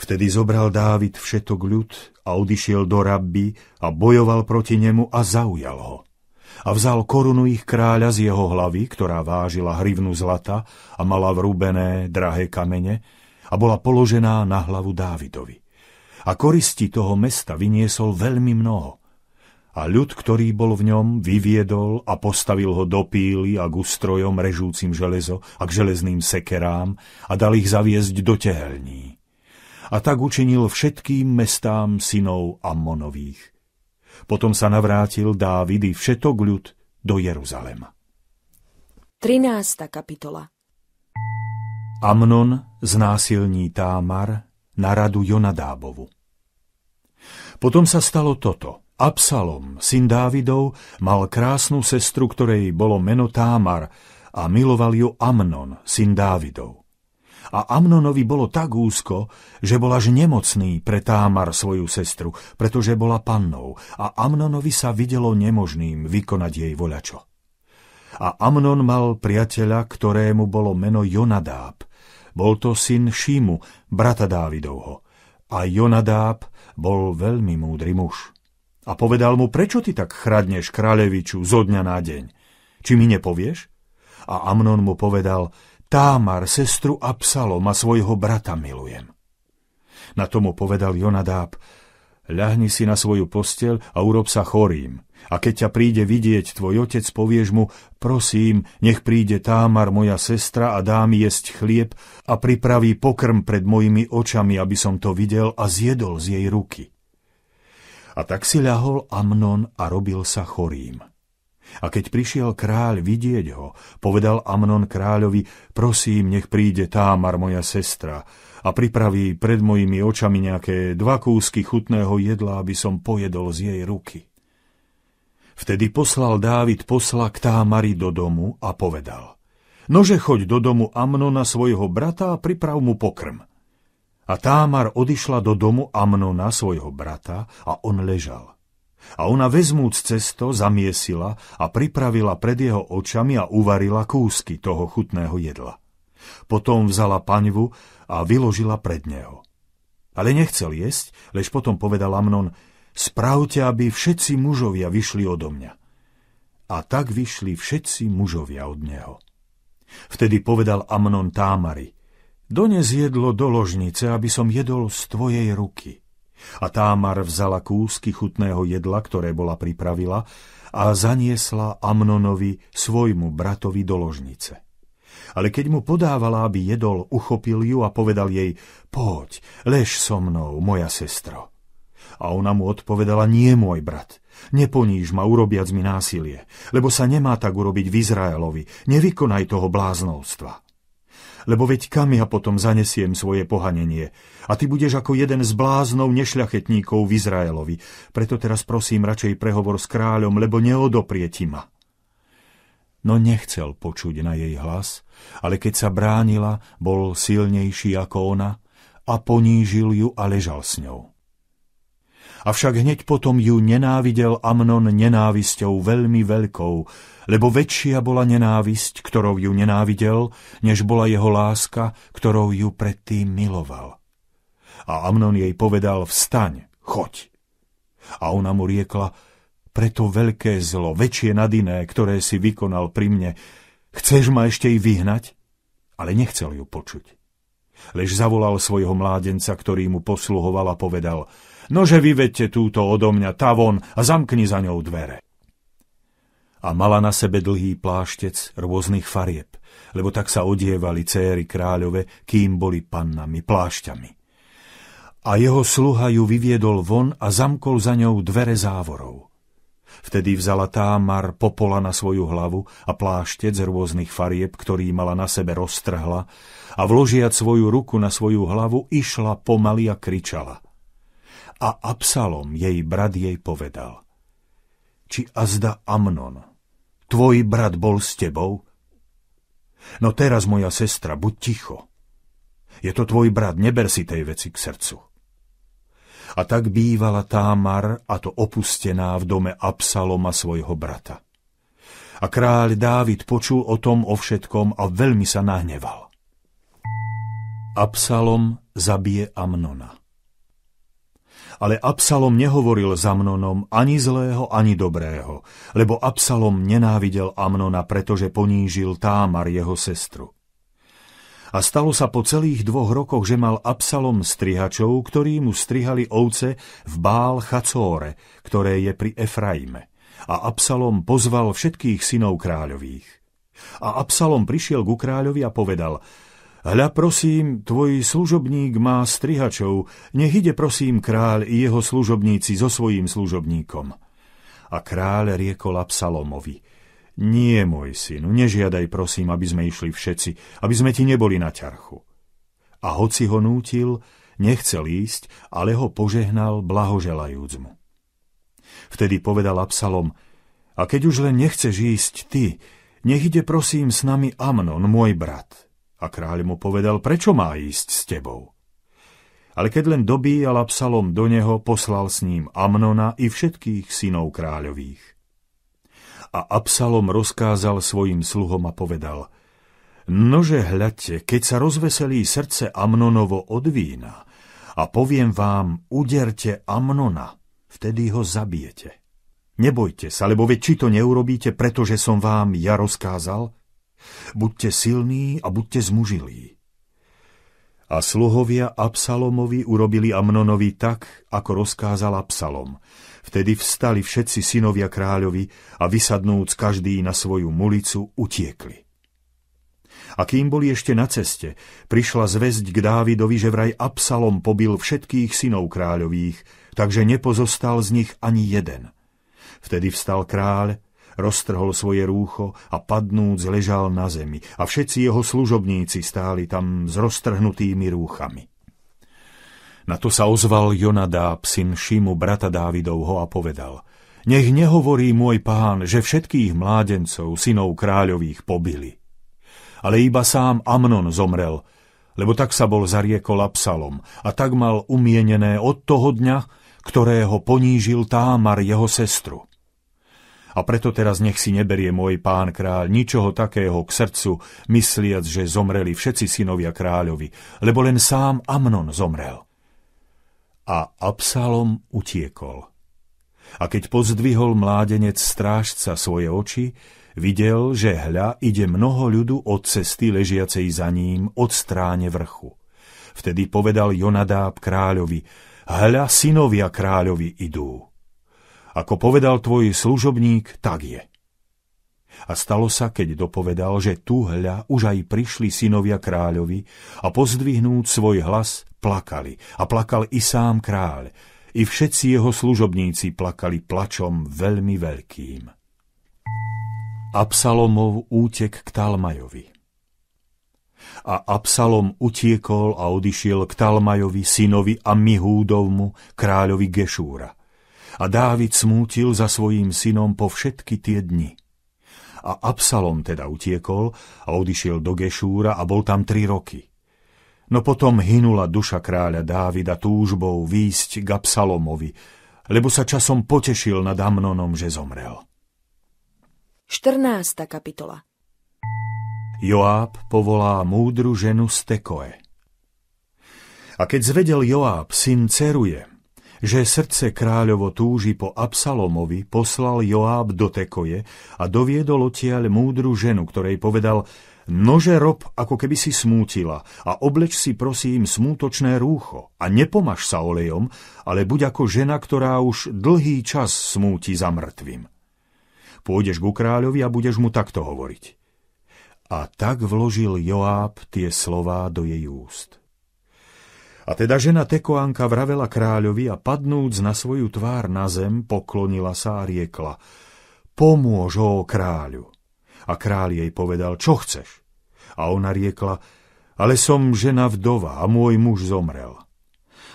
Vtedy zobral Dávid všetok ľud a odišiel do Rabby a bojoval proti nemu a zaujal ho. A vzal korunu ich kráľa z jeho hlavy, ktorá vážila hrivnu zlata a mala vrúbené drahé kamene a bola položená na hlavu Dávidovi. A koristi toho mesta vyniesol veľmi mnoho a ľud, ktorý bol v ňom, vyviedol a postavil ho do píly a k ústrojom režúcim železo a k železným sekerám a dal ich zaviesť do tehelní. A tak učinil všetkým mestám synov Ammonových. Potom sa navrátil Dávidy všetok ľud do Jeruzalema. 13. kapitola Amnon znásilní Támar na radu Jonadábovu. Potom sa stalo toto – Absalom, syn Dávidov, mal krásnu sestru, ktorej bolo meno Támar a miloval ju Amnon, syn Dávidov. A Amnonovi bolo tak úzko, že bol až nemocný pre Támar svoju sestru, pretože bola pannou a Amnonovi sa videlo nemožným vykonať jej voľačo. A Amnon mal priateľa, ktorému bolo meno Jonadáb. Bol to syn Šímu, brata Dávidovho. A Jonadáb bol veľmi múdry muž. A povedal mu, prečo ty tak chradneš kráľeviču zo dňa na deň? Či mi nepovieš? A Amnon mu povedal, Támar, sestru Absaloma, svojho brata milujem. Na tomu povedal Jonadáb, ľahni si na svoju postel a urob sa chorým. A keď ťa príde vidieť tvoj otec, povieš mu, prosím, nech príde Támar, moja sestra, a dá mi jesť chlieb a pripraví pokrm pred mojimi očami, aby som to videl a zjedol z jej ruky. A tak si ľahol Amnon a robil sa chorým. A keď prišiel kráľ vidieť ho, povedal Amnon kráľovi, prosím, nech príde Támar, moja sestra, a pripraví pred mojimi očami nejaké dva kúsky chutného jedla, aby som pojedol z jej ruky. Vtedy poslal Dávid posla k Támari do domu a povedal, nože choď do domu Amnona svojho brata a priprav mu pokrm. A Támar odišla do domu Amnona, svojho brata, a on ležal. A ona vezmúc cesto, zamiesila a pripravila pred jeho očami a uvarila kúsky toho chutného jedla. Potom vzala paňvu a vyložila pred neho. Ale nechcel jesť, lež potom povedal Amnon, spravte, aby všetci mužovia vyšli odo mňa. A tak vyšli všetci mužovia od neho. Vtedy povedal Amnon Támari – Dones jedlo do ložnice, aby som jedol z tvojej ruky. A Támar vzala kúsky chutného jedla, ktoré bola pripravila, a zaniesla Amnonovi, svojmu bratovi, do ložnice. Ale keď mu podávala, aby jedol, uchopil ju a povedal jej, poď, lež so mnou, moja sestro. A ona mu odpovedala, nie môj brat, neponíž ma urobiac mi násilie, lebo sa nemá tak urobiť v Izraelovi, nevykonaj toho bláznovstva lebo veď kam ja potom zanesiem svoje pohanenie? A ty budeš ako jeden z bláznov nešľachetníkov v Izraelovi. Preto teraz prosím radšej prehovor s kráľom, lebo neodoprie ti ma. No nechcel počuť na jej hlas, ale keď sa bránila, bol silnejší ako ona a ponížil ju a ležal s ňou. Avšak hneď potom ju nenávidel Amnon nenávisťou veľmi veľkou, lebo väčšia bola nenávisť, ktorou ju nenávidel, než bola jeho láska, ktorou ju predtým miloval. A Amnon jej povedal, vstaň, choď. A ona mu riekla, preto veľké zlo, väčšie nad iné, ktoré si vykonal pri mne, chceš ma ešte i vyhnať? Ale nechcel ju počuť. Lež zavolal svojho mládenca, ktorý mu posluhoval a povedal, nože vyvedte túto odo mňa, tavon a zamkni za ňou dvere a mala na sebe dlhý pláštec rôznych farieb, lebo tak sa odievali céry kráľove, kým boli pannami plášťami. A jeho sluha ju vyviedol von a zamkol za ňou dvere závorov. Vtedy vzala Támar popola na svoju hlavu a pláštec rôznych farieb, ktorý mala na sebe roztrhla, a vložia svoju ruku na svoju hlavu, išla pomaly a kričala. A Absalom, jej brat, jej povedal – či azda Amnon, Tvoj brat bol s tebou? No teraz, moja sestra, buď ticho. Je to tvoj brat, neber si tej veci k srdcu. A tak bývala Támar, a to opustená v dome Absaloma svojho brata. A kráľ Dávid počul o tom o všetkom a veľmi sa nahneval. Absalom zabije Amnona. Ale Absalom nehovoril za Amnonom ani zlého, ani dobrého, lebo Absalom nenávidel Amnona, pretože ponížil Támar jeho sestru. A stalo sa po celých dvoch rokoch, že mal Absalom strihačov, ktorí mu strihali ovce v Bál Chacóre, ktoré je pri Efraime. A Absalom pozval všetkých synov kráľových. A Absalom prišiel ku kráľovi a povedal – Hľa prosím, tvoj služobník má strihačov, nech ide prosím kráľ i jeho služobníci so svojím služobníkom. A kráľ riekol Absalomovi, nie, môj synu, nežiadaj prosím, aby sme išli všetci, aby sme ti neboli na ťarchu. A hoci ho nútil, nechcel ísť, ale ho požehnal blahoželajúc mu. Vtedy povedal Absalom, a keď už len nechceš ísť ty, nech ide prosím s nami Amnon, môj brat. A kráľ mu povedal, prečo má ísť s tebou? Ale keď len dobíjal Absalom do neho, poslal s ním Amnona i všetkých synov kráľových. A Absalom rozkázal svojim sluhom a povedal, Nože hľadte, keď sa rozveselí srdce Amnonovo od vína, a poviem vám, uderte Amnona, vtedy ho zabijete. Nebojte sa, lebo veď či to neurobíte, pretože som vám ja rozkázal, Buďte silní a buďte zmužilí. A sluhovia Absalomovi urobili Amnonovi tak, ako rozkázal Absalom. Vtedy vstali všetci synovia kráľovi a vysadnúc každý na svoju mulicu, utiekli. A kým boli ešte na ceste, prišla zväzť k Dávidovi, že vraj Absalom pobil všetkých synov kráľových, takže nepozostal z nich ani jeden. Vtedy vstal kráľ, roztrhol svoje rúcho a padnúc ležal na zemi a všetci jeho služobníci stáli tam s roztrhnutými rúchami. Na to sa ozval Jonadáb, syn Šimu, brata Dávidovho a povedal Nech nehovorí môj pán, že všetkých mládencov, synov kráľových, pobili. Ale iba sám Amnon zomrel, lebo tak sa bol zariekol Absalom a tak mal umienené od toho dňa, ktorého ponížil Támar jeho sestru a preto teraz nech si neberie môj pán kráľ ničoho takého k srdcu, mysliac, že zomreli všetci synovia kráľovi, lebo len sám Amnon zomrel. A Absalom utiekol. A keď pozdvihol mládenec strážca svoje oči, videl, že hľa ide mnoho ľudu od cesty ležiacej za ním od stráne vrchu. Vtedy povedal Jonadáb kráľovi, hľa synovia kráľovi idú. Ako povedal tvoj služobník, tak je. A stalo sa, keď dopovedal, že tu hľa už aj prišli synovia kráľovi a pozdvihnúť svoj hlas plakali. A plakal i sám kráľ. I všetci jeho služobníci plakali plačom veľmi veľkým. Absalomov útek k Talmajovi A Absalom utiekol a odišiel k Talmajovi, synovi a Mihúdovmu, kráľovi Gešúra – a Dávid smútil za svojím synom po všetky tie dni. A Absalom teda utiekol a odišiel do Gešúra a bol tam tri roky. No potom hinula duša kráľa Dávida túžbou výjsť k Absalomovi, lebo sa časom potešil nad Amnonom, že zomrel. 14. kapitola Joáb povolá múdru ženu z Tekoe. A keď zvedel Joáb, syn Ceruje, že srdce kráľovo túži po Absalomovi, poslal Joáb do Tekoje a doviedol odtiaľ múdru ženu, ktorej povedal Nože rob, ako keby si smútila a obleč si prosím smútočné rúcho a nepomaž sa olejom, ale buď ako žena, ktorá už dlhý čas smúti za mŕtvým. Pôjdeš ku kráľovi a budeš mu takto hovoriť. A tak vložil Joáb tie slová do jej úst. A teda žena Tekoánka vravela kráľovi a padnúc na svoju tvár na zem, poklonila sa a riekla Pomôž, ó kráľu. A kráľ jej povedal, čo chceš? A ona riekla, ale som žena vdova a môj muž zomrel.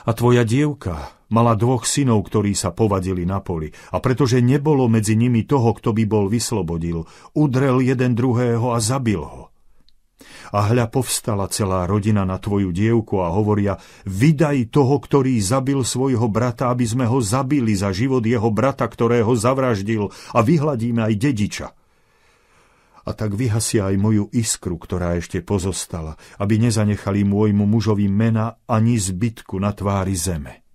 A tvoja dievka mala dvoch synov, ktorí sa povadili na poli, a pretože nebolo medzi nimi toho, kto by bol vyslobodil, udrel jeden druhého a zabil ho a hľa povstala celá rodina na tvoju dievku a hovoria, vydaj toho, ktorý zabil svojho brata, aby sme ho zabili za život jeho brata, ktorého zavraždil a vyhladíme aj dediča. A tak vyhasia aj moju iskru, ktorá ešte pozostala, aby nezanechali môjmu mužovi mena ani zbytku na tvári zeme.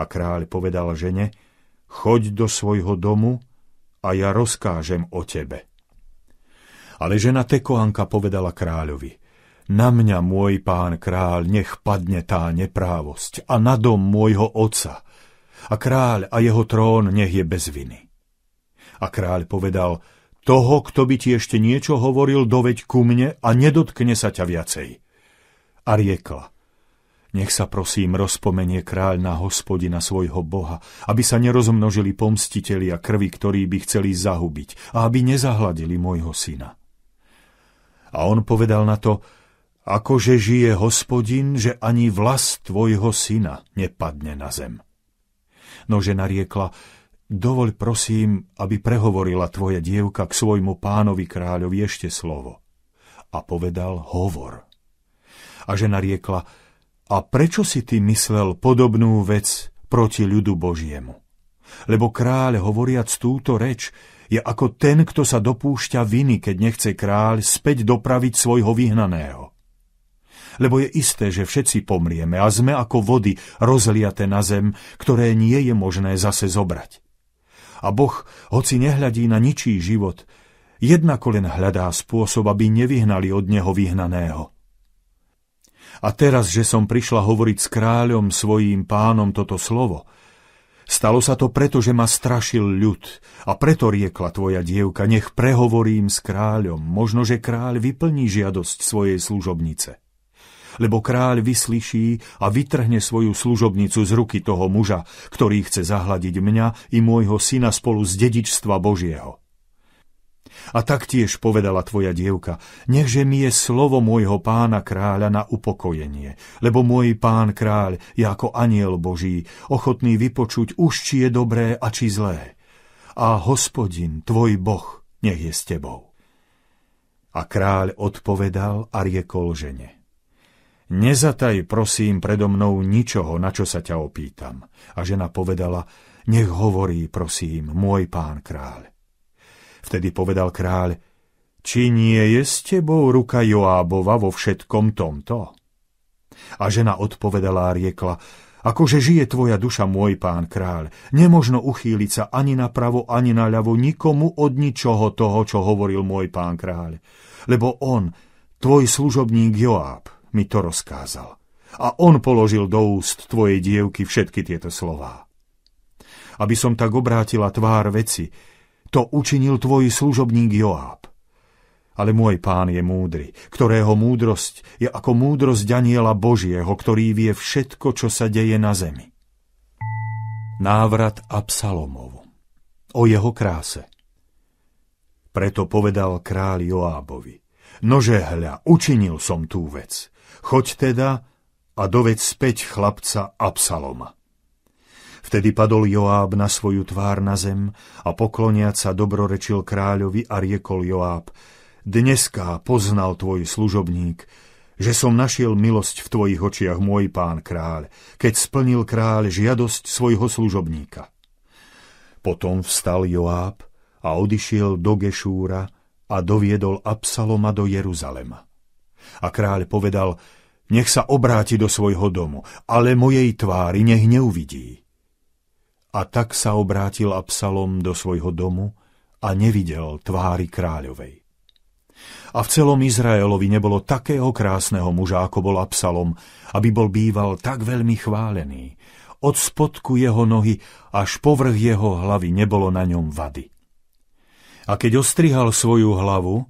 A kráľ povedal žene, choď do svojho domu a ja rozkážem o tebe. Ale žena Tekoanka povedala kráľovi, na mňa môj pán kráľ nech padne tá neprávosť a na dom môjho oca, a kráľ a jeho trón nech je bez viny. A kráľ povedal, toho, kto by ti ešte niečo hovoril, doveď ku mne a nedotkne sa ťa viacej. A riekla, nech sa prosím rozpomenie kráľ na hospodina svojho boha, aby sa nerozmnožili pomstitelia krvi, ktorí by chceli zahubiť a aby nezahladili môjho syna. A on povedal na to, akože žije hospodin, že ani vlast tvojho syna nepadne na zem. No žena riekla, dovol prosím, aby prehovorila tvoja dievka k svojmu pánovi kráľovi ešte slovo. A povedal, hovor. A žena riekla, a prečo si ty myslel podobnú vec proti ľudu Božiemu? Lebo kráľ hovoriac túto reč, je ako ten, kto sa dopúšťa viny, keď nechce kráľ späť dopraviť svojho vyhnaného. Lebo je isté, že všetci pomrieme a sme ako vody rozliate na zem, ktoré nie je možné zase zobrať. A Boh, hoci nehľadí na ničí život, jednako len hľadá spôsob, aby nevyhnali od neho vyhnaného. A teraz, že som prišla hovoriť s kráľom svojím pánom toto slovo, Stalo sa to preto, že ma strašil ľud a preto riekla tvoja dievka, nech prehovorím s kráľom, možno, že kráľ vyplní žiadosť svojej služobnice. Lebo kráľ vyslyší a vytrhne svoju služobnicu z ruky toho muža, ktorý chce zahladiť mňa i môjho syna spolu z dedičstva Božieho. A taktiež povedala tvoja dievka, nechže mi je slovo môjho pána kráľa na upokojenie, lebo môj pán kráľ je ako aniel Boží, ochotný vypočuť už či je dobré a či zlé. A hospodin, tvoj Boh, nech je s tebou. A kráľ odpovedal a riekol žene. Nezataj, prosím, predo mnou ničoho, na čo sa ťa opýtam. A žena povedala, nech hovorí, prosím, môj pán kráľ. Vtedy povedal kráľ, či nie je s tebou ruka Joábova vo všetkom tomto? A žena odpovedala a riekla, akože žije tvoja duša, môj pán kráľ, nemožno uchýliť sa ani napravo, ani naľavo nikomu od ničoho toho, čo hovoril môj pán kráľ. Lebo on, tvoj služobník Joáb, mi to rozkázal. A on položil do úst tvojej dievky všetky tieto slová. Aby som tak obrátila tvár veci, to učinil tvoj služobník Joáb. Ale môj pán je múdry, ktorého múdrosť je ako múdrosť Daniela Božieho, ktorý vie všetko, čo sa deje na zemi. Návrat Absalomovu O jeho kráse Preto povedal kráľ Joábovi Nože hľa, učinil som tú vec. Choď teda a doveď späť chlapca Absaloma. Vtedy padol Joáb na svoju tvár na zem a pokloniac sa dobrorečil kráľovi a riekol Joáb, Dneska poznal tvoj služobník, že som našiel milosť v tvojich očiach, môj pán kráľ, keď splnil kráľ žiadosť svojho služobníka. Potom vstal Joáb a odišiel do Gešúra a doviedol Absaloma do Jeruzalema. A kráľ povedal, nech sa obráti do svojho domu, ale mojej tvári nech neuvidí. A tak sa obrátil Absalom do svojho domu a nevidel tvári kráľovej. A v celom Izraelovi nebolo takého krásneho muža, ako bol Absalom, aby bol býval tak veľmi chválený. Od spodku jeho nohy až povrch jeho hlavy nebolo na ňom vady. A keď ostrihal svoju hlavu,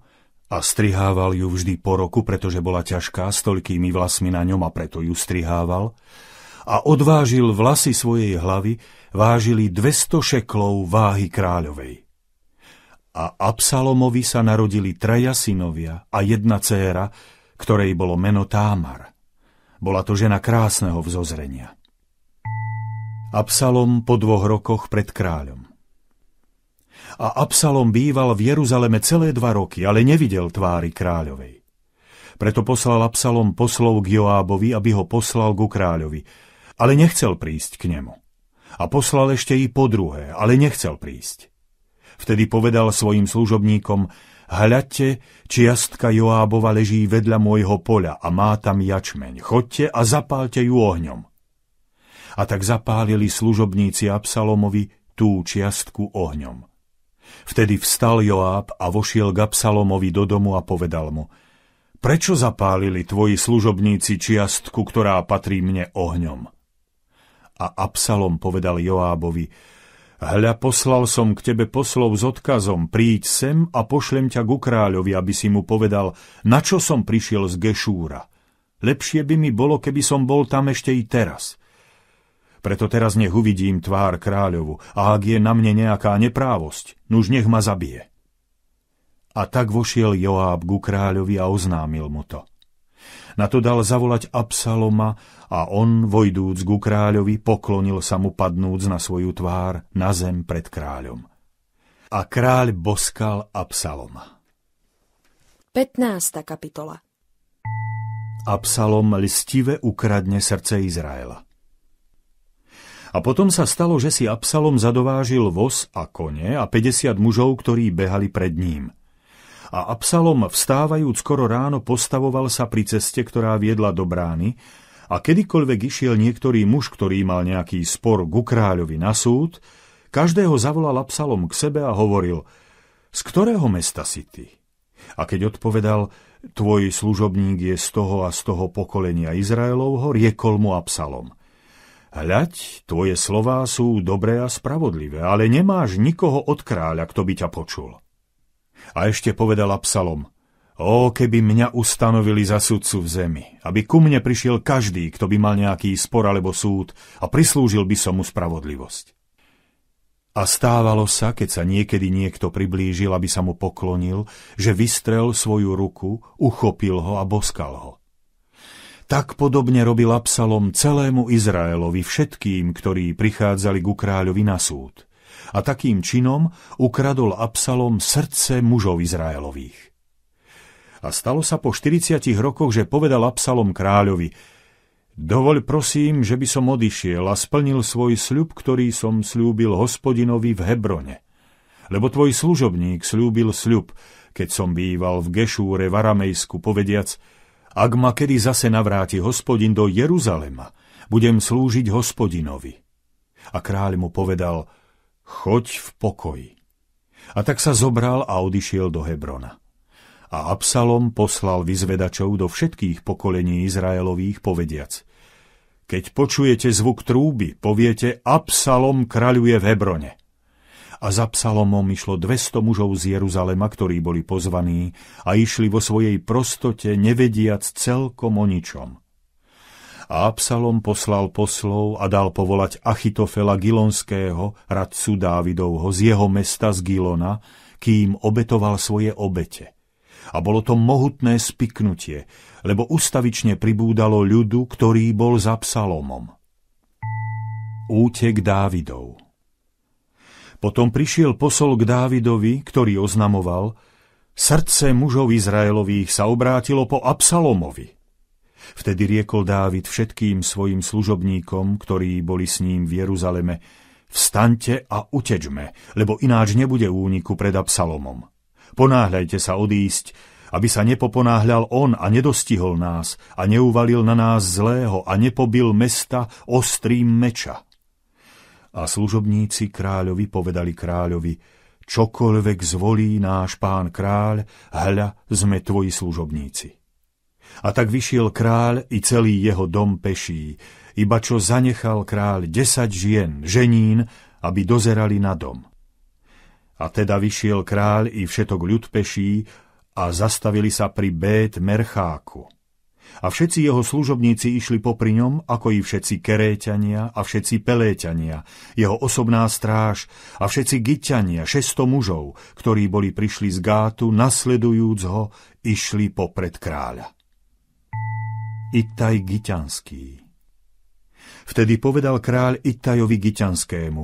a strihával ju vždy po roku, pretože bola ťažká s toľkými vlasmi na ňom a preto ju strihával, a odvážil vlasy svojej hlavy, vážili 200 šeklov váhy kráľovej. A Absalomovi sa narodili traja synovia a jedna dcéra, ktorej bolo meno Támar. Bola to žena krásneho vzozrenia. Absalom po dvoch rokoch pred kráľom. A Absalom býval v Jeruzaleme celé dva roky, ale nevidel tvári kráľovej. Preto poslal Absalom poslov k Joábovi, aby ho poslal ku kráľovi, ale nechcel prísť k nemu. A poslal ešte i po druhé, ale nechcel prísť. Vtedy povedal svojim služobníkom, hľadte, čiastka Joábova leží vedľa môjho poľa a má tam jačmeň, chodte a zapálte ju ohňom. A tak zapálili služobníci Absalomovi tú čiastku ohňom. Vtedy vstal Joáb a vošiel k Absalomovi do domu a povedal mu, prečo zapálili tvoji služobníci čiastku, ktorá patrí mne ohňom? A Absalom povedal Joábovi, Hľa poslal som k tebe poslov s odkazom, príď sem a pošlem ťa ku kráľovi, aby si mu povedal, na čo som prišiel z Gešúra. Lepšie by mi bolo, keby som bol tam ešte i teraz. Preto teraz nech uvidím tvár kráľovu a ak je na mne nejaká neprávosť, nuž nech ma zabije. A tak vošiel Joáb ku kráľovi a oznámil mu to. Na to dal zavolať Absaloma a on, vojdúc ku kráľovi, poklonil sa mu padnúc na svoju tvár na zem pred kráľom. A kráľ boskal Absaloma. 15. kapitola Absalom listive ukradne srdce Izraela. A potom sa stalo, že si Absalom zadovážil voz a kone a 50 mužov, ktorí behali pred ním – a Absalom vstávajúc skoro ráno postavoval sa pri ceste, ktorá viedla do brány a kedykoľvek išiel niektorý muž, ktorý mal nejaký spor ku kráľovi na súd, každého zavolal Absalom k sebe a hovoril Z ktorého mesta si ty? A keď odpovedal Tvoj služobník je z toho a z toho pokolenia Izraelovho, riekol mu Absalom – Hľaď, tvoje slová sú dobré a spravodlivé, ale nemáš nikoho od kráľa, kto by ťa počul. A ešte povedala psalom, O keby mňa ustanovili za sudcu v zemi, aby ku mne prišiel každý, kto by mal nejaký spor alebo súd a prislúžil by som mu spravodlivosť. A stávalo sa, keď sa niekedy niekto priblížil, aby sa mu poklonil, že vystrel svoju ruku, uchopil ho a boskal ho. Tak podobne robil Absalom celému Izraelovi všetkým, ktorí prichádzali ku kráľovi na súd a takým činom ukradol Absalom srdce mužov Izraelových. A stalo sa po 40 rokoch, že povedal Absalom kráľovi, Dovoľ prosím, že by som odišiel a splnil svoj sľub, ktorý som slúbil hospodinovi v Hebrone. Lebo tvoj služobník slúbil sľub, keď som býval v Gešúre v Aramejsku, povediac, ak ma kedy zase navráti hospodin do Jeruzalema, budem slúžiť hospodinovi. A kráľ mu povedal, choď v pokoji. A tak sa zobral a odišiel do Hebrona. A Absalom poslal vyzvedačov do všetkých pokolení Izraelových, povediac Keď počujete zvuk trúby, poviete Absalom kraľuje v Hebrone. A za Absalomom išlo 200 mužov z Jeruzalema, ktorí boli pozvaní a išli vo svojej prostote, nevediac celkom o ničom a Absalom poslal poslov a dal povolať Achitofela Gilonského, radcu Dávidovho, z jeho mesta z Gilona, kým obetoval svoje obete. A bolo to mohutné spiknutie, lebo ustavične pribúdalo ľudu, ktorý bol za Psalomom. Útek Dávidov Potom prišiel posol k Dávidovi, ktorý oznamoval, srdce mužov Izraelových sa obrátilo po Absalomovi. Vtedy riekol Dávid všetkým svojim služobníkom, ktorí boli s ním v Jeruzaleme, vstaňte a utečme, lebo ináč nebude úniku pred Absalomom. Ponáhľajte sa odísť, aby sa nepoponáhľal on a nedostihol nás a neuvalil na nás zlého a nepobil mesta ostrým meča. A služobníci kráľovi povedali kráľovi, čokoľvek zvolí náš pán kráľ, hľa sme tvoji služobníci. A tak vyšiel kráľ i celý jeho dom peší, iba čo zanechal kráľ desať žien, ženín, aby dozerali na dom. A teda vyšiel kráľ i všetok ľud peší a zastavili sa pri Bét Mercháku. A všetci jeho služobníci išli popri ňom, ako i všetci keréťania a všetci peléťania, jeho osobná stráž a všetci gyťania, šesto mužov, ktorí boli prišli z gátu, nasledujúc ho, išli popred kráľa. Itaj Giťanský. Vtedy povedal kráľ Itajovi Gyťanskému,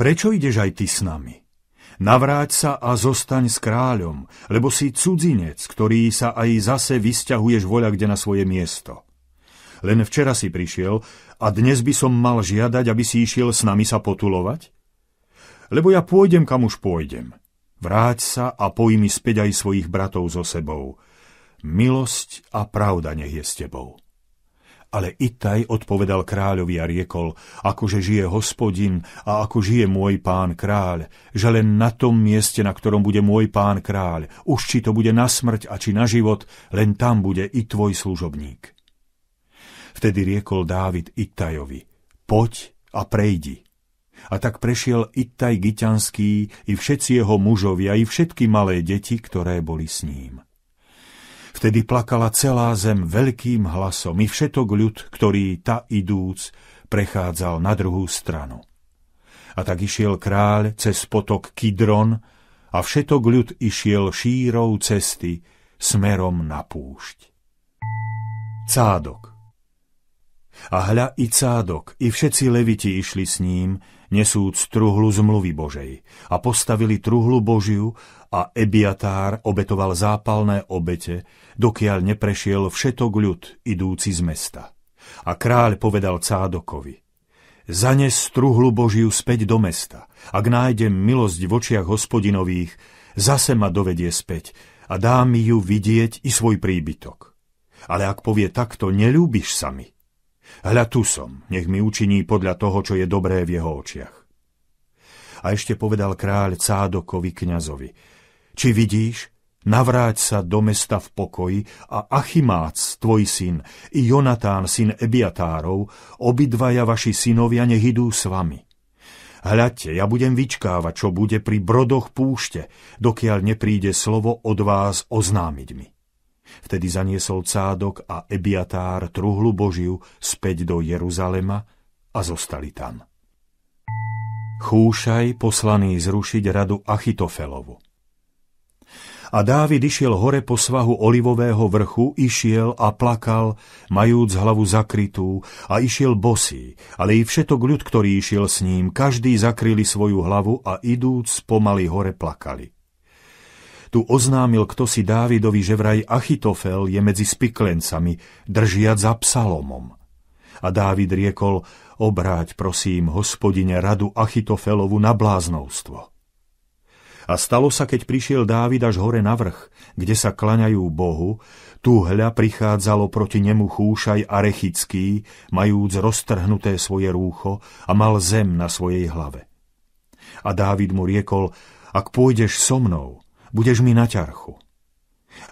prečo ideš aj ty s nami? Navráť sa a zostaň s kráľom, lebo si cudzinec, ktorý sa aj zase vysťahuješ voľa kde na svoje miesto. Len včera si prišiel a dnes by som mal žiadať, aby si išiel s nami sa potulovať? Lebo ja pôjdem, kam už pôjdem. Vráť sa a pojmi späť aj svojich bratov so sebou, milosť a pravda nech je s tebou. Ale Itaj odpovedal kráľovi a riekol, akože žije hospodin a ako žije môj pán kráľ, že len na tom mieste, na ktorom bude môj pán kráľ, už či to bude na smrť a či na život, len tam bude i tvoj služobník. Vtedy riekol Dávid Itajovi, poď a prejdi. A tak prešiel Itaj Giťanský i všetci jeho mužovia, i všetky malé deti, ktoré boli s ním. Vtedy plakala celá zem veľkým hlasom i všetok ľud, ktorý ta idúc prechádzal na druhú stranu. A tak išiel kráľ cez potok Kidron a všetok ľud išiel šírou cesty smerom na púšť. Cádok A hľa i Cádok, i všetci leviti išli s ním, nesúc truhlu zmluvy Božej a postavili truhlu Božiu a Ebiatár obetoval zápalné obete, dokiaľ neprešiel všetok ľud idúci z mesta. A kráľ povedal Cádokovi, Zanes truhlu Božiu späť do mesta. Ak nájdem milosť v očiach hospodinových, zase ma dovedie späť a dá mi ju vidieť i svoj príbytok. Ale ak povie takto, nelúbiš sa mi. Hľa tu som, nech mi učiní podľa toho, čo je dobré v jeho očiach. A ešte povedal kráľ Cádokovi kňazovi, či vidíš? Navráť sa do mesta v pokoji a Achimác, tvoj syn, i Jonatán, syn Ebiatárov, obidvaja vaši synovia nech idú s vami. Hľadte, ja budem vyčkávať, čo bude pri brodoch púšte, dokiaľ nepríde slovo od vás oznámiť mi. Vtedy zaniesol Cádok a Ebiatár truhlu Božiu späť do Jeruzalema a zostali tam. Chúšaj poslaný zrušiť radu Achitofelovu. A Dávid išiel hore po svahu olivového vrchu, išiel a plakal, majúc hlavu zakrytú, a išiel bosý, ale i všetok ľud, ktorý išiel s ním, každý zakryli svoju hlavu a idúc pomaly hore plakali. Tu oznámil kto si Dávidovi, že vraj Achitofel je medzi spiklencami, držiac za psalomom. A Dávid riekol, obráť prosím, hospodine, radu Achitofelovu na bláznovstvo. A stalo sa, keď prišiel Dávid až hore na vrch, kde sa klaňajú Bohu, tu hľa prichádzalo proti nemu chúšaj a rechický, majúc roztrhnuté svoje rúcho a mal zem na svojej hlave. A Dávid mu riekol, ak pôjdeš so mnou, budeš mi na ťarchu.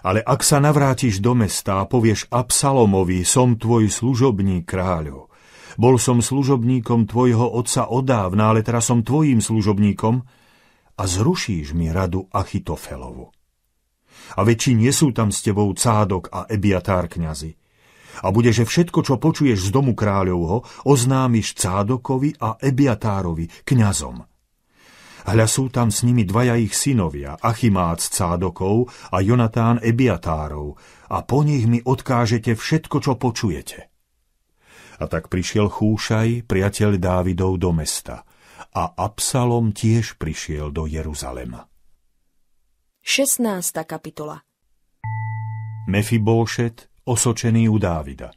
Ale ak sa navrátiš do mesta a povieš Absalomovi, som tvoj služobník kráľov, bol som služobníkom tvojho otca odávna, ale teraz som tvojim služobníkom, a zrušíš mi radu Achitofelovu. A väčší nie sú tam s tebou Cádok a Ebiatár kňazi. A bude, že všetko, čo počuješ z domu kráľovho, oznámiš Cádokovi a Ebiatárovi, kňazom. Hľa sú tam s nimi dvaja ich synovia, Achimác Cádokov a Jonatán Ebiatárov, a po nich mi odkážete všetko, čo počujete. A tak prišiel Chúšaj, priateľ Dávidov, do mesta – a Absalom tiež prišiel do Jeruzalema. 16. kapitola Mefibóšet, osočený u Dávida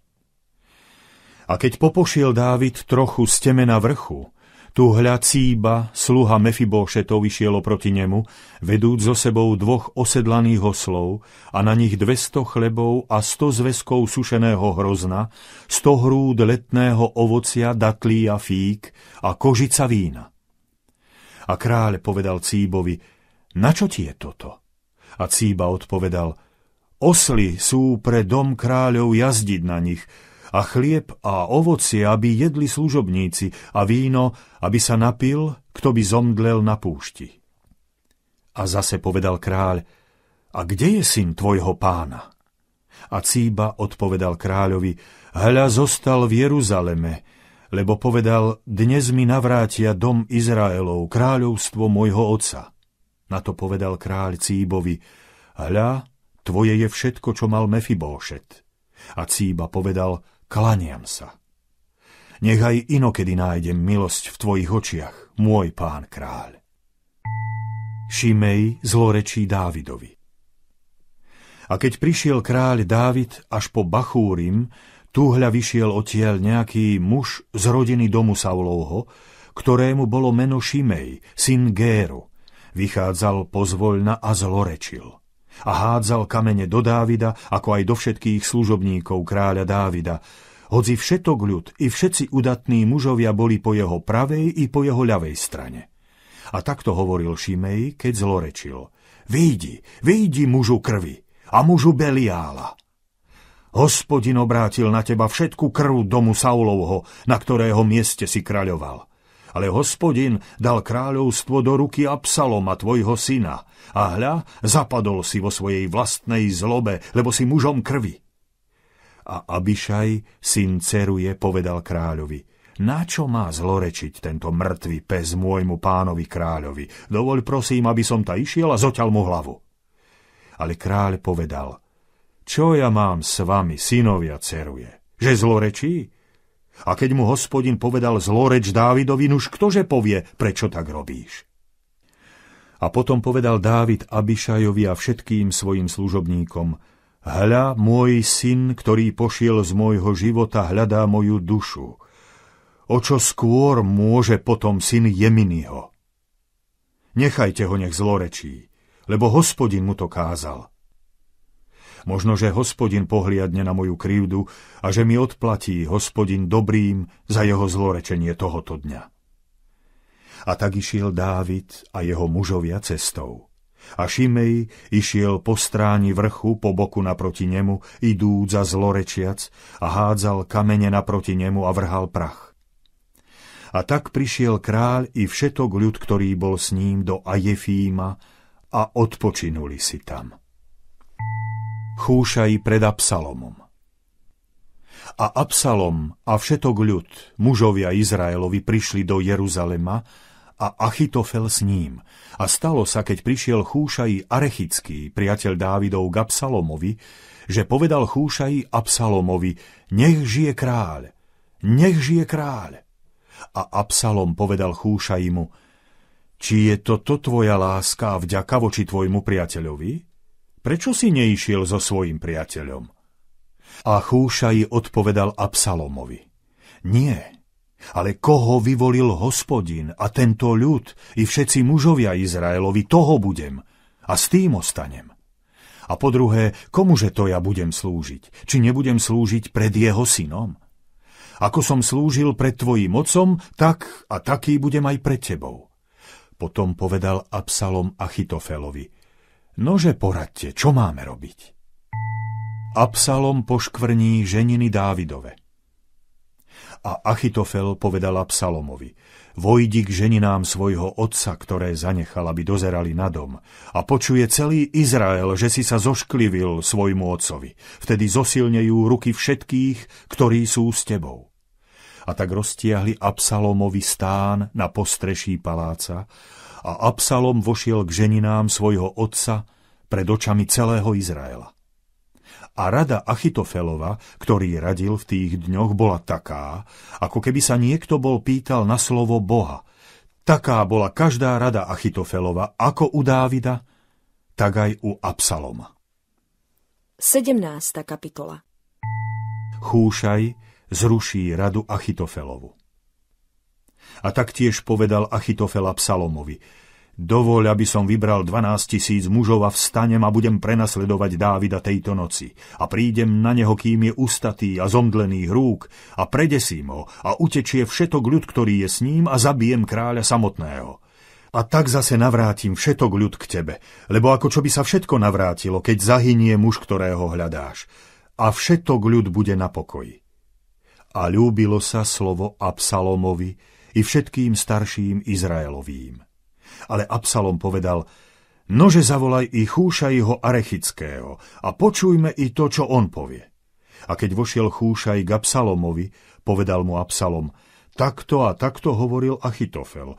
A keď popošiel Dávid trochu z temena vrchu, tu hľad Cíba, sluha Mefibóšetov, vyšiel proti nemu, vedúc zo sebou dvoch osedlaných oslov a na nich 200 chlebov a 100 zväzkov sušeného hrozna, 100 hrúd letného ovocia, datlí a fík a kožica vína. A kráľ povedal Cíbovi, na čo ti je toto? A Cíba odpovedal, osly sú pre dom kráľov jazdiť na nich, a chlieb a ovocie, aby jedli služobníci a víno, aby sa napil, kto by zomdlel na púšti. A zase povedal kráľ, a kde je syn tvojho pána? A Cíba odpovedal kráľovi, hľa zostal v Jeruzaleme, lebo povedal, dnes mi navrátia dom Izraelov, kráľovstvo môjho otca. Na to povedal kráľ Cíbovi, hľa, tvoje je všetko, čo mal Mefibóšet. A Cíba povedal, klaniam sa. Nechaj inokedy nájdem milosť v tvojich očiach, môj pán kráľ. Šimej zlorečí Dávidovi. A keď prišiel kráľ Dávid až po Bachúrim, túhľa vyšiel odtiaľ nejaký muž z rodiny domu Saulovho, ktorému bolo meno Šimej, syn Géru. Vychádzal pozvoľna a zlorečil – a hádzal kamene do Dávida, ako aj do všetkých služobníkov kráľa Dávida. Hoci všetok ľud i všetci udatní mužovia boli po jeho pravej i po jeho ľavej strane. A takto hovoril Šimej, keď zlorečil. Výjdi, výjdi mužu krvi a mužu Beliála. Hospodin obrátil na teba všetku krv domu Saulovho, na ktorého mieste si kráľoval. Ale hospodin dal kráľovstvo do ruky Absaloma, tvojho syna. A hľa, zapadol si vo svojej vlastnej zlobe, lebo si mužom krvi. A Abišaj, syn Ceruje, povedal kráľovi, na čo má zlorečiť tento mŕtvý pes môjmu pánovi kráľovi? Dovoľ prosím, aby som ta išiel a zoťal mu hlavu. Ale kráľ povedal, čo ja mám s vami, synovia Ceruje? Že zlorečí? A keď mu hospodin povedal zloreč Dávidovi, nuž ktože povie, prečo tak robíš? A potom povedal Dávid Abišajovi a všetkým svojim služobníkom, Hľa, môj syn, ktorý pošiel z môjho života, hľadá moju dušu. O čo skôr môže potom syn Jeminyho? Nechajte ho, nech zlorečí, lebo hospodin mu to kázal. Možno, že hospodin pohliadne na moju krivdu a že mi odplatí hospodin dobrým za jeho zlorečenie tohoto dňa. A tak išiel Dávid a jeho mužovia cestou. A Šimej išiel po stráni vrchu po boku naproti nemu, idúc za zlorečiac a hádzal kamene naproti nemu a vrhal prach. A tak prišiel kráľ i všetok ľud, ktorý bol s ním do Ajefíma a odpočinuli si tam. Chúšaj pred Absalomom. A Absalom a všetok ľud, mužovia Izraelovi, prišli do Jeruzalema a Achitofel s ním. A stalo sa, keď prišiel Chúšaj Arechický, priateľ Dávidov k Absalomovi, že povedal Chúšaj Absalomovi, nech žije kráľ, nech žije kráľ. A Absalom povedal Chúšaj mu, či je toto tvoja láska a vďaka voči tvojmu priateľovi? prečo si neišiel so svojim priateľom? A Chúšaj odpovedal Absalomovi, nie, ale koho vyvolil hospodin a tento ľud i všetci mužovia Izraelovi, toho budem a s tým ostanem. A po druhé, komuže to ja budem slúžiť? Či nebudem slúžiť pred jeho synom? Ako som slúžil pred tvojim mocom, tak a taký budem aj pred tebou. Potom povedal Absalom Achitofelovi – Nože poradte, čo máme robiť? Absalom poškvrní ženiny Dávidove. A Achitofel povedal Absalomovi, vojdi k ženinám svojho otca, ktoré zanechal, aby dozerali na dom, a počuje celý Izrael, že si sa zošklivil svojmu otcovi. Vtedy zosilnejú ruky všetkých, ktorí sú s tebou. A tak roztiahli Absalomovi stán na postreší paláca a Absalom vošiel k ženinám svojho otca pred očami celého Izraela. A rada Achitofelova, ktorý radil v tých dňoch, bola taká, ako keby sa niekto bol pýtal na slovo Boha. Taká bola každá rada Achitofelova, ako u Dávida, tak aj u Absaloma. 17. kapitola Chúšaj zruší radu Achitofelovu a taktiež povedal Achitofela Psalomovi – Dovoľ, aby som vybral 12 tisíc mužov a vstanem a budem prenasledovať Dávida tejto noci. A prídem na neho, kým je ustatý a zomdlený rúk a predesím ho a utečie všetok ľud, ktorý je s ním a zabijem kráľa samotného. A tak zase navrátim všetok ľud k tebe, lebo ako čo by sa všetko navrátilo, keď zahynie muž, ktorého hľadáš. A všetok ľud bude na pokoji. A ľúbilo sa slovo Absalomovi, i všetkým starším Izraelovým. Ale Absalom povedal, nože zavolaj i Chúšaj ho Arechického a počujme i to, čo on povie. A keď vošiel Chúšaj k Absalomovi, povedal mu Absalom, takto a takto hovoril Achitofel.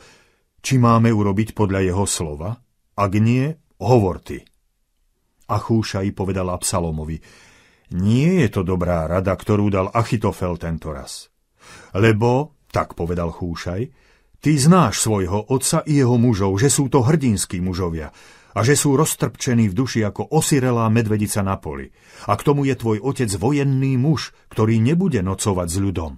Či máme urobiť podľa jeho slova? Ak nie, hovor ty. A Chúšaj povedal Absalomovi, nie je to dobrá rada, ktorú dal Achitofel tento raz. Lebo tak povedal Chúšaj, ty znáš svojho otca i jeho mužov, že sú to hrdinskí mužovia a že sú roztrpčení v duši ako osirelá medvedica na poli. A k tomu je tvoj otec vojenný muž, ktorý nebude nocovať s ľudom.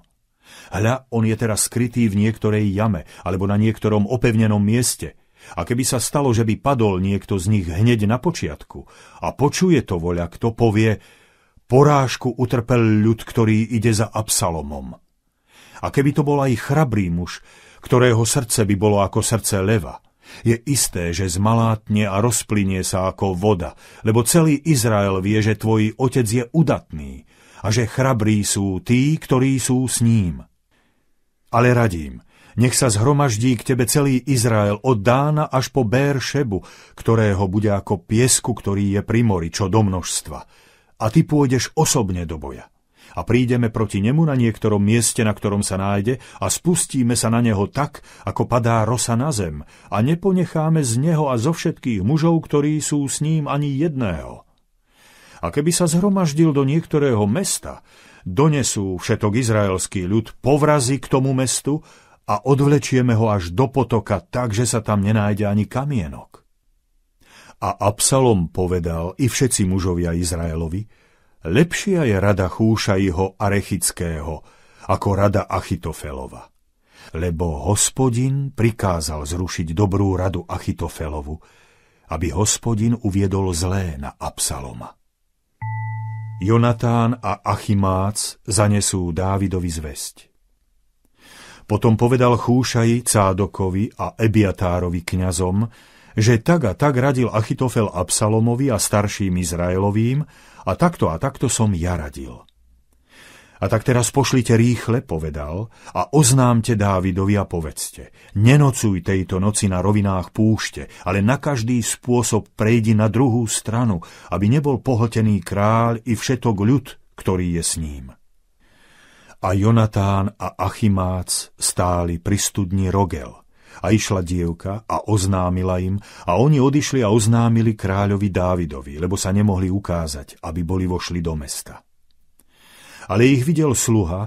Hľa, on je teraz skrytý v niektorej jame alebo na niektorom opevnenom mieste. A keby sa stalo, že by padol niekto z nich hneď na počiatku a počuje to voľa, kto povie, porážku utrpel ľud, ktorý ide za Absalomom. A keby to bol aj chrabrý muž, ktorého srdce by bolo ako srdce leva, je isté, že zmalátne a rozplynie sa ako voda, lebo celý Izrael vie, že tvoj otec je udatný a že chrabrí sú tí, ktorí sú s ním. Ale radím, nech sa zhromaždí k tebe celý Izrael od Dána až po Bér Šebu, ktorého bude ako piesku, ktorý je pri mori, čo do množstva. A ty pôjdeš osobne do boja a prídeme proti nemu na niektorom mieste, na ktorom sa nájde a spustíme sa na neho tak, ako padá rosa na zem a neponecháme z neho a zo všetkých mužov, ktorí sú s ním ani jedného. A keby sa zhromaždil do niektorého mesta, donesú všetok izraelský ľud povrazy k tomu mestu a odvlečieme ho až do potoka, takže sa tam nenájde ani kamienok. A Absalom povedal i všetci mužovia Izraelovi, Lepšia je rada Chúšajho Arechického ako rada Achitofelova. Lebo hospodin prikázal zrušiť dobrú radu Achitofelovu, aby hospodin uviedol zlé na Absaloma. Jonatán a Achimác zanesú Dávidovi zväzť. Potom povedal Chúšaj Cádokovi a Ebiatárovi kňazom, že tak a tak radil Achitofel Absalomovi a starším Izraelovým a takto a takto som ja radil. A tak teraz pošlite rýchle, povedal, a oznámte Dávidovi a povedzte, nenocuj tejto noci na rovinách púšte, ale na každý spôsob prejdi na druhú stranu, aby nebol pohltený kráľ i všetok ľud, ktorý je s ním. A Jonatán a Achimác stáli pri studni Rogel – a išla dievka a oznámila im, a oni odišli a oznámili kráľovi Dávidovi, lebo sa nemohli ukázať, aby boli vošli do mesta. Ale ich videl sluha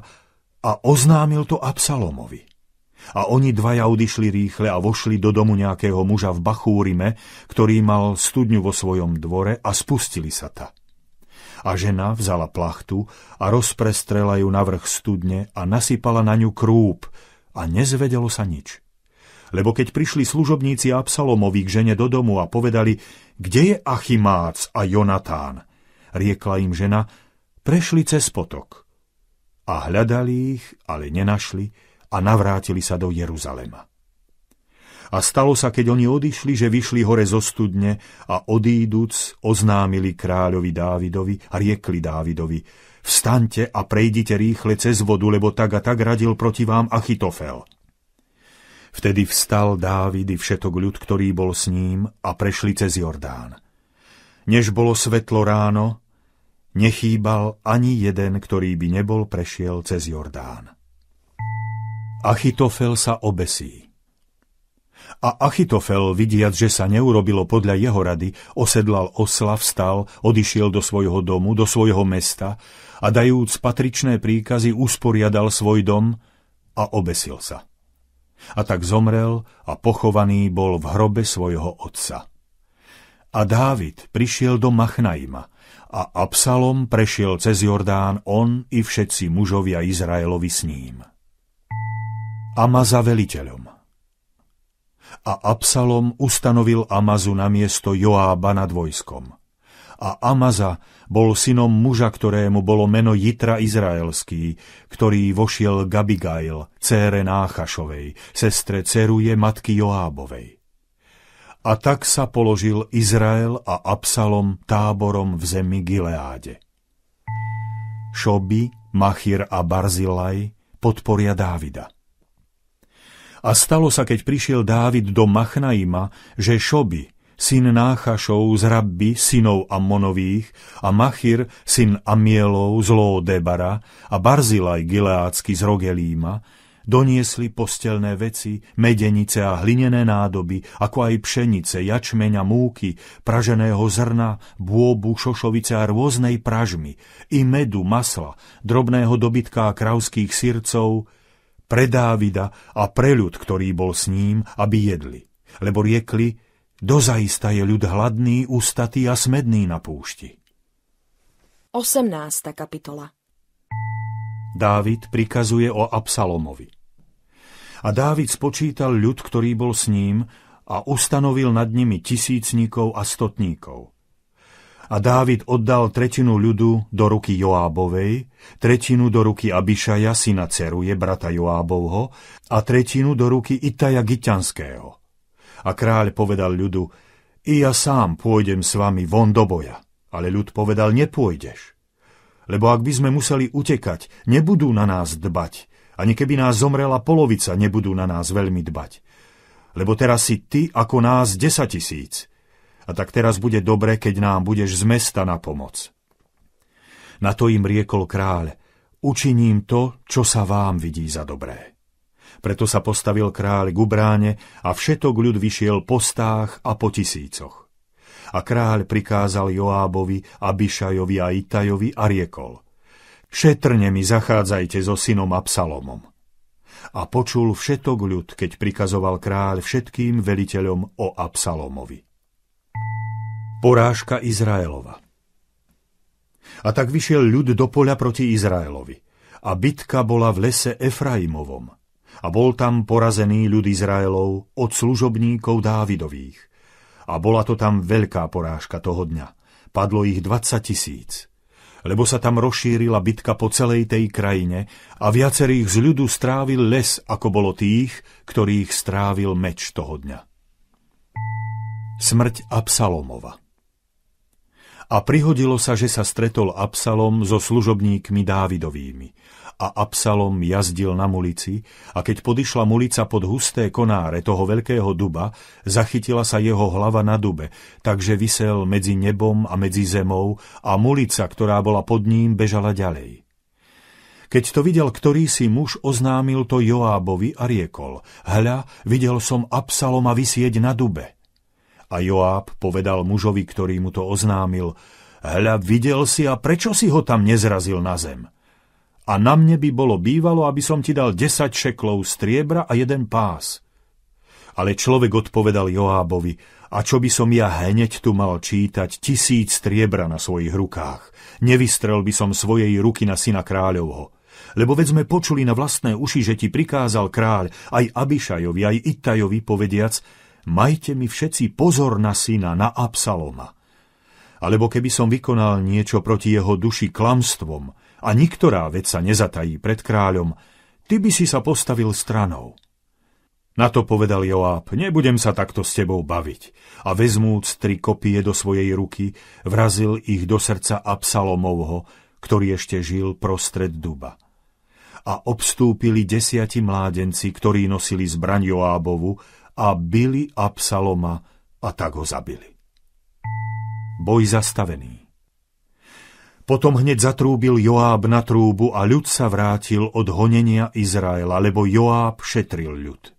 a oznámil to Absalomovi. A oni dvaja odišli rýchle a vošli do domu nejakého muža v Bachúrime, ktorý mal studňu vo svojom dvore a spustili sa ta a žena vzala plachtu a rozprestrela ju na vrch studne a nasypala na ňu krúp a nezvedelo sa nič. Lebo keď prišli služobníci Absalomovi k žene do domu a povedali, kde je Achimác a Jonatán? Riekla im žena, prešli cez potok. A hľadali ich, ale nenašli a navrátili sa do Jeruzalema. A stalo sa, keď oni odišli, že vyšli hore zo studne a odíduc oznámili kráľovi Dávidovi a riekli Dávidovi Vstaňte a prejdite rýchle cez vodu, lebo tak a tak radil proti vám Achitofel. Vtedy vstal Dávid i všetok ľud, ktorý bol s ním, a prešli cez Jordán. Než bolo svetlo ráno, nechýbal ani jeden, ktorý by nebol prešiel cez Jordán. Achitofel sa obesí. A Achitofel, vidiac, že sa neurobilo podľa jeho rady, osedlal osla, vstal, odišiel do svojho domu, do svojho mesta a dajúc patričné príkazy usporiadal svoj dom a obesil sa. A tak zomrel a pochovaný bol v hrobe svojho otca. A Dávid prišiel do Machnaima a Absalom prešiel cez Jordán on i všetci mužovia Izraelovi s ním. Amaza veliteľom. A Absalom ustanovil Amazu na miesto Joába nad vojskom a Amaza bol synom muža, ktorému bolo meno Jitra Izraelský, ktorý vošiel Gabigail, cére Náchašovej, sestre Ceruje, matky Joábovej. A tak sa položil Izrael a Absalom táborom v zemi Gileáde. Šoby, Machir a Barzilaj podporia Dávida. A stalo sa, keď prišiel Dávid do Machnaima, že Šoby, syn Náchašov z Rabby, synov Ammonových, a Machir, syn Amielov z Lódebara a Barzilaj Gileácky z Rogelíma, doniesli postelné veci, medenice a hlinené nádoby, ako aj pšenice, jačmeňa, múky, praženého zrna, bôbu, šošovice a rôznej pražmy, i medu, masla, drobného dobytka a kravských sircov, pre Dávida a pre ľud, ktorý bol s ním, aby jedli. Lebo riekli, Dozaista je ľud hladný, ustatý a smedný na púšti. 18. kapitola Dávid prikazuje o Absalomovi. A Dávid spočítal ľud, ktorý bol s ním a ustanovil nad nimi tisícnikov a stotníkov. A Dávid oddal tretinu ľudu do ruky Joábovej, tretinu do ruky Abišaja, syna Ceruje, brata Joábovho, a tretinu do ruky Itaja Giťanského a kráľ povedal ľudu, i ja sám pôjdem s vami von do boja. Ale ľud povedal, nepôjdeš. Lebo ak by sme museli utekať, nebudú na nás dbať. Ani keby nás zomrela polovica, nebudú na nás veľmi dbať. Lebo teraz si ty ako nás desať tisíc. A tak teraz bude dobre, keď nám budeš z mesta na pomoc. Na to im riekol kráľ, učiním to, čo sa vám vidí za dobré. Preto sa postavil kráľ k ubráne a všetok ľud vyšiel po stách a po tisícoch. A kráľ prikázal Joábovi, Abišajovi a Itajovi a riekol Šetrne mi zachádzajte so synom Absalomom. A počul všetok ľud, keď prikazoval kráľ všetkým veliteľom o Absalomovi. Porážka Izraelova A tak vyšiel ľud do poľa proti Izraelovi. A bitka bola v lese Efraimovom a bol tam porazený ľud Izraelov od služobníkov Dávidových. A bola to tam veľká porážka toho dňa. Padlo ich 20 tisíc. Lebo sa tam rozšírila bitka po celej tej krajine a viacerých z ľudu strávil les, ako bolo tých, ktorých strávil meč toho dňa. Smrť Absalomova a prihodilo sa, že sa stretol Absalom so služobníkmi Dávidovými a Absalom jazdil na mulici a keď podišla mulica pod husté konáre toho veľkého duba, zachytila sa jeho hlava na dube, takže vysel medzi nebom a medzi zemou a mulica, ktorá bola pod ním, bežala ďalej. Keď to videl ktorý si muž, oznámil to Joábovi a riekol, hľa, videl som Absaloma vysieť na dube. A Joáb povedal mužovi, ktorý mu to oznámil, hľa, videl si a prečo si ho tam nezrazil na zem? a na mne by bolo bývalo, aby som ti dal 10 šeklov striebra a jeden pás. Ale človek odpovedal Joábovi, a čo by som ja hneď tu mal čítať tisíc striebra na svojich rukách? Nevystrel by som svojej ruky na syna kráľovho. Lebo veď sme počuli na vlastné uši, že ti prikázal kráľ, aj Abišajovi, aj itajovi povediac, majte mi všetci pozor na syna, na Absaloma. Alebo keby som vykonal niečo proti jeho duši klamstvom, a niktorá vec sa nezatají pred kráľom, ty by si sa postavil stranou. Na to povedal Joáb, nebudem sa takto s tebou baviť. A vezmúc tri kopie do svojej ruky, vrazil ich do srdca Absalomovho, ktorý ešte žil prostred duba. A obstúpili desiati mládenci, ktorí nosili zbraň Joábovu a bili Absaloma a tak ho zabili. Boj zastavený. Potom hneď zatrúbil Joáb na trúbu a ľud sa vrátil od honenia Izraela, lebo Joáb šetril ľud.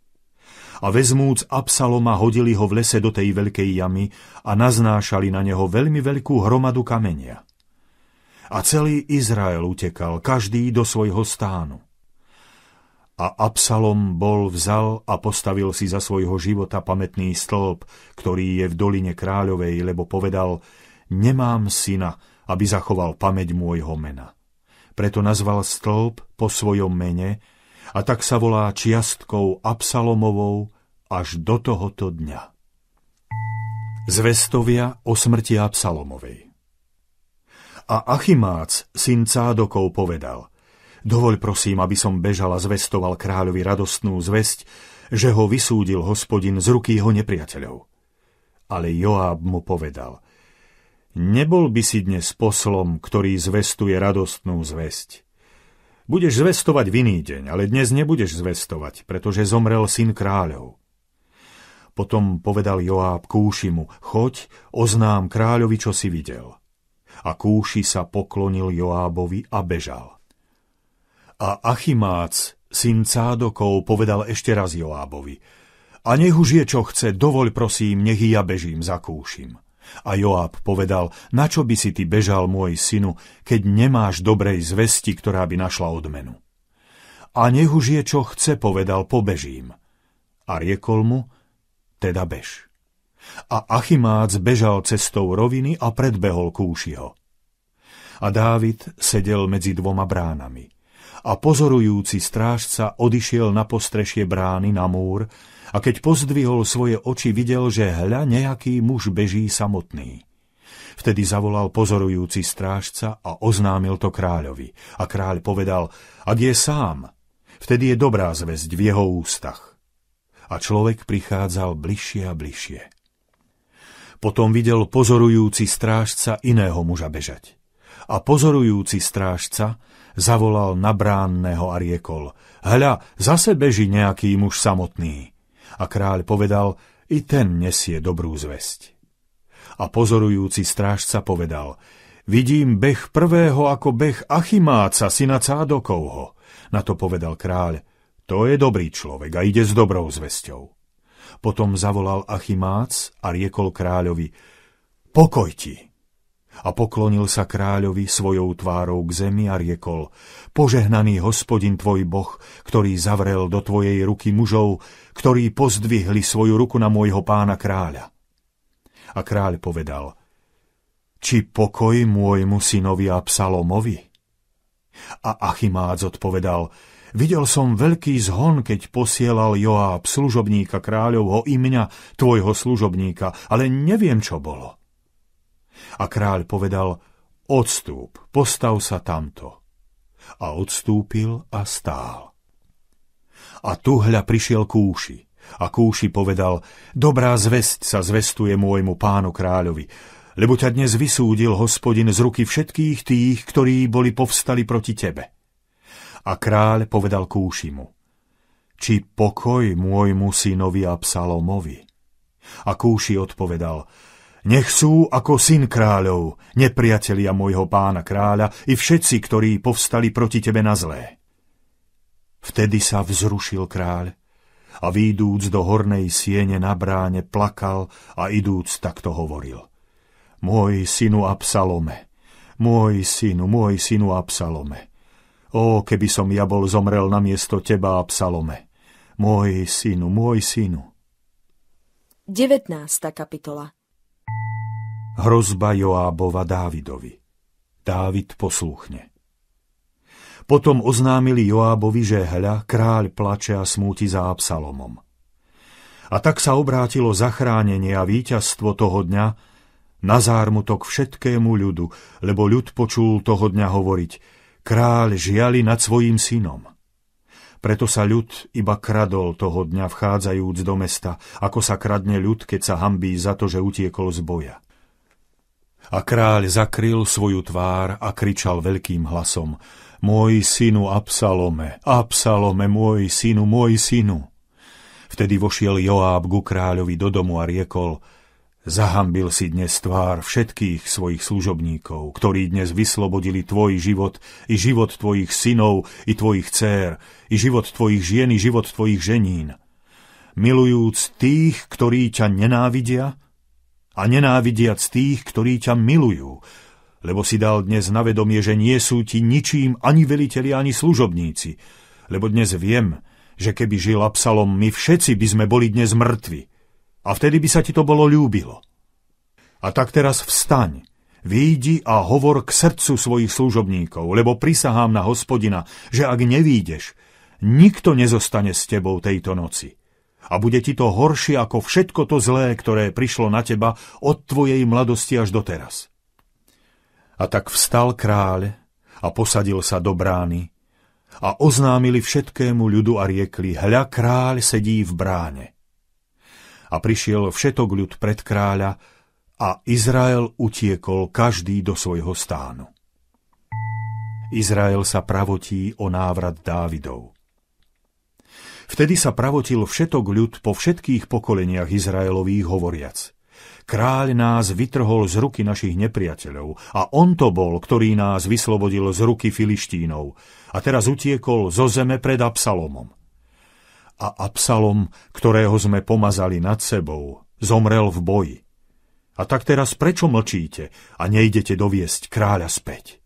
A vezmúc Absaloma, hodili ho v lese do tej veľkej jamy a naznášali na neho veľmi veľkú hromadu kamenia. A celý Izrael utekal, každý do svojho stánu. A Absalom bol vzal a postavil si za svojho života pamätný stĺp, ktorý je v doline kráľovej, lebo povedal, nemám syna, aby zachoval pamäť môjho mena. Preto nazval stĺp po svojom mene a tak sa volá čiastkou Absalomovou až do tohoto dňa. Zvestovia o smrti Absalomovej A Achimác, syn Cádokov, povedal Dovoľ prosím, aby som bežal a zvestoval kráľovi radostnú zväzť, že ho vysúdil hospodin z ruky jeho nepriateľov. Ale Joáb mu povedal – nebol by si dnes poslom, ktorý zvestuje radostnú zväzť. Budeš zvestovať v iný deň, ale dnes nebudeš zvestovať, pretože zomrel syn kráľov. Potom povedal Joáb Kúšimu, choď, oznám kráľovi, čo si videl. A Kúši sa poklonil Joábovi a bežal. A Achimác, syn Cádokov, povedal ešte raz Joábovi, a nech už je, čo chce, dovoľ prosím, nech ja bežím za Kúšim. A Joab povedal, na čo by si ty bežal, môj synu, keď nemáš dobrej zvesti, ktorá by našla odmenu? A nech už je, čo chce, povedal, pobežím. A riekol mu, teda bež. A Achimác bežal cestou roviny a predbehol Kúšiho. A Dávid sedel medzi dvoma bránami. A pozorujúci strážca odišiel na postrešie brány na múr a keď pozdvihol svoje oči, videl, že hľa nejaký muž beží samotný. Vtedy zavolal pozorujúci strážca a oznámil to kráľovi. A kráľ povedal, ak je sám, vtedy je dobrá zväzť v jeho ústach. A človek prichádzal bližšie a bližšie. Potom videl pozorujúci strážca iného muža bežať. A pozorujúci strážca zavolal na bránneho a riekol, hľa, zase beží nejaký muž samotný a kráľ povedal, i ten nesie dobrú zväzť. A pozorujúci strážca povedal, vidím beh prvého ako beh Achimáca, syna Cádokovho. Na to povedal kráľ, to je dobrý človek a ide s dobrou zväzťou. Potom zavolal Achimác a riekol kráľovi, pokoj ti, a poklonil sa kráľovi svojou tvárou k zemi a riekol Požehnaný hospodin tvoj boh, ktorý zavrel do tvojej ruky mužov, ktorí pozdvihli svoju ruku na môjho pána kráľa. A kráľ povedal Či pokoj môjmu synovi Absalomovi? A Achimác odpovedal Videl som veľký zhon, keď posielal Joáb služobníka kráľovho i mňa, tvojho služobníka, ale neviem, čo bolo. A kráľ povedal, odstúp, postav sa tamto. A odstúpil a stál. A tu hľa prišiel kúši. A kúši povedal, dobrá zvesť sa zvestuje môjmu pánu kráľovi, lebo ťa dnes vysúdil hospodin z ruky všetkých tých, ktorí boli povstali proti tebe. A kráľ povedal kúšimu, či pokoj môjmu synovi Absalomovi. A kúši odpovedal, nech sú ako syn kráľov, nepriatelia môjho pána kráľa i všetci, ktorí povstali proti tebe na zlé. Vtedy sa vzrušil kráľ a výdúc do hornej siene na bráne plakal a idúc takto hovoril. Môj synu Absalome, môj synu, môj synu Absalome, ó, keby som ja bol zomrel na miesto teba, Absalome, môj synu, môj synu. 19. kapitola Hrozba Joábova Dávidovi. Dávid posluchne. Potom oznámili Joábovi, že hľa, kráľ plače a smúti za Absalomom. A tak sa obrátilo zachránenie a víťazstvo toho dňa na zármutok všetkému ľudu, lebo ľud počul toho dňa hovoriť Kráľ žiali nad svojim synom. Preto sa ľud iba kradol toho dňa vchádzajúc do mesta, ako sa kradne ľud, keď sa hambí za to, že utiekol z boja. A kráľ zakryl svoju tvár a kričal veľkým hlasom Môj synu Absalome, Absalome, môj synu, môj synu. Vtedy vošiel Joáb ku kráľovi do domu a riekol Zahambil si dnes tvár všetkých svojich služobníkov, ktorí dnes vyslobodili tvoj život i život tvojich synov i tvojich dcér, i život tvojich žien i život tvojich ženín. Milujúc tých, ktorí ťa nenávidia, a nenávidiac tých, ktorí ťa milujú, lebo si dal dnes na vedomie, že nie sú ti ničím ani veliteľi, ani služobníci, lebo dnes viem, že keby žil Absalom, my všetci by sme boli dnes mŕtvi a vtedy by sa ti to bolo ľúbilo. A tak teraz vstaň, výjdi a hovor k srdcu svojich služobníkov, lebo prisahám na hospodina, že ak nevídeš, nikto nezostane s tebou tejto noci a bude ti to horšie ako všetko to zlé, ktoré prišlo na teba od tvojej mladosti až doteraz. A tak vstal kráľ a posadil sa do brány a oznámili všetkému ľudu a riekli, hľa kráľ sedí v bráne. A prišiel všetok ľud pred kráľa a Izrael utiekol každý do svojho stánu. Izrael sa pravotí o návrat Dávidov. Vtedy sa pravotil všetok ľud po všetkých pokoleniach Izraelových hovoriac. Kráľ nás vytrhol z ruky našich nepriateľov a on to bol, ktorý nás vyslobodil z ruky Filištínov a teraz utiekol zo zeme pred Absalomom. A Absalom, ktorého sme pomazali nad sebou, zomrel v boji. A tak teraz prečo mlčíte a nejdete doviesť kráľa späť?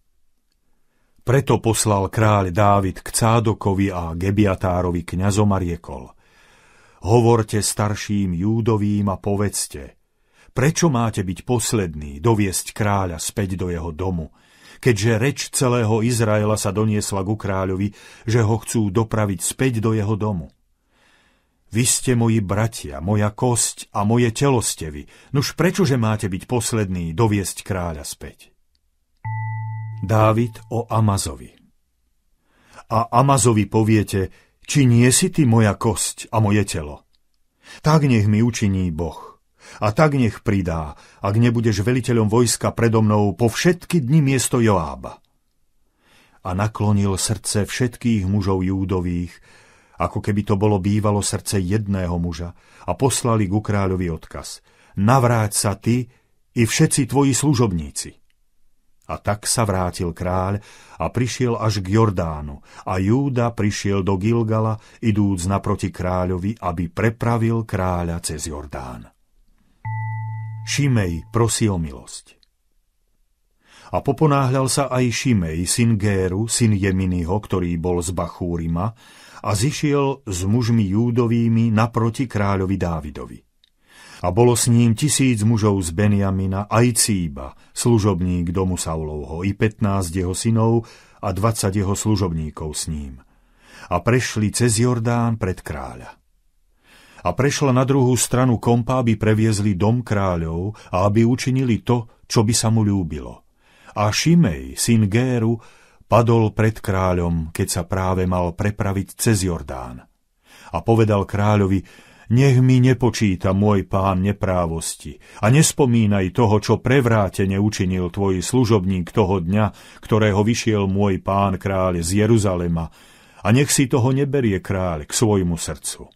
Preto poslal kráľ Dávid k Cádokovi a Gebiatárovi kňazom a riekol Hovorte starším Júdovým a povedzte Prečo máte byť posledný doviesť kráľa späť do jeho domu, keďže reč celého Izraela sa doniesla ku kráľovi, že ho chcú dopraviť späť do jeho domu? Vy ste moji bratia, moja kosť a moje telo ste vy, nuž prečože máte byť posledný doviesť kráľa späť? Dávid o Amazovi. A Amazovi poviete, či nie si ty moja kosť a moje telo. Tak nech mi učiní Boh. A tak nech pridá, ak nebudeš veliteľom vojska predo mnou po všetky dni miesto Joába. A naklonil srdce všetkých mužov júdových, ako keby to bolo bývalo srdce jedného muža, a poslali ku kráľovi odkaz. Navráť sa ty i všetci tvoji služobníci. A tak sa vrátil kráľ a prišiel až k Jordánu a Júda prišiel do Gilgala, idúc naproti kráľovi, aby prepravil kráľa cez Jordán. Šimej prosí o milosť. A poponáhľal sa aj Šimej, syn Géru, syn Jeminyho, ktorý bol z Bachúrima, a zišiel s mužmi júdovými naproti kráľovi Dávidovi a bolo s ním tisíc mužov z Benjamina aj Cíba, služobník domu Saulovho, i 15 jeho synov a 20 jeho služobníkov s ním. A prešli cez Jordán pred kráľa. A prešla na druhú stranu kompa, aby previezli dom kráľov a aby učinili to, čo by sa mu ľúbilo. A Šimej, syn Géru, padol pred kráľom, keď sa práve mal prepraviť cez Jordán. A povedal kráľovi, nech mi nepočíta môj pán neprávosti a nespomínaj toho, čo prevrátene učinil tvoj služobník toho dňa, ktorého vyšiel môj pán kráľ z Jeruzalema, a nech si toho neberie kráľ k svojmu srdcu.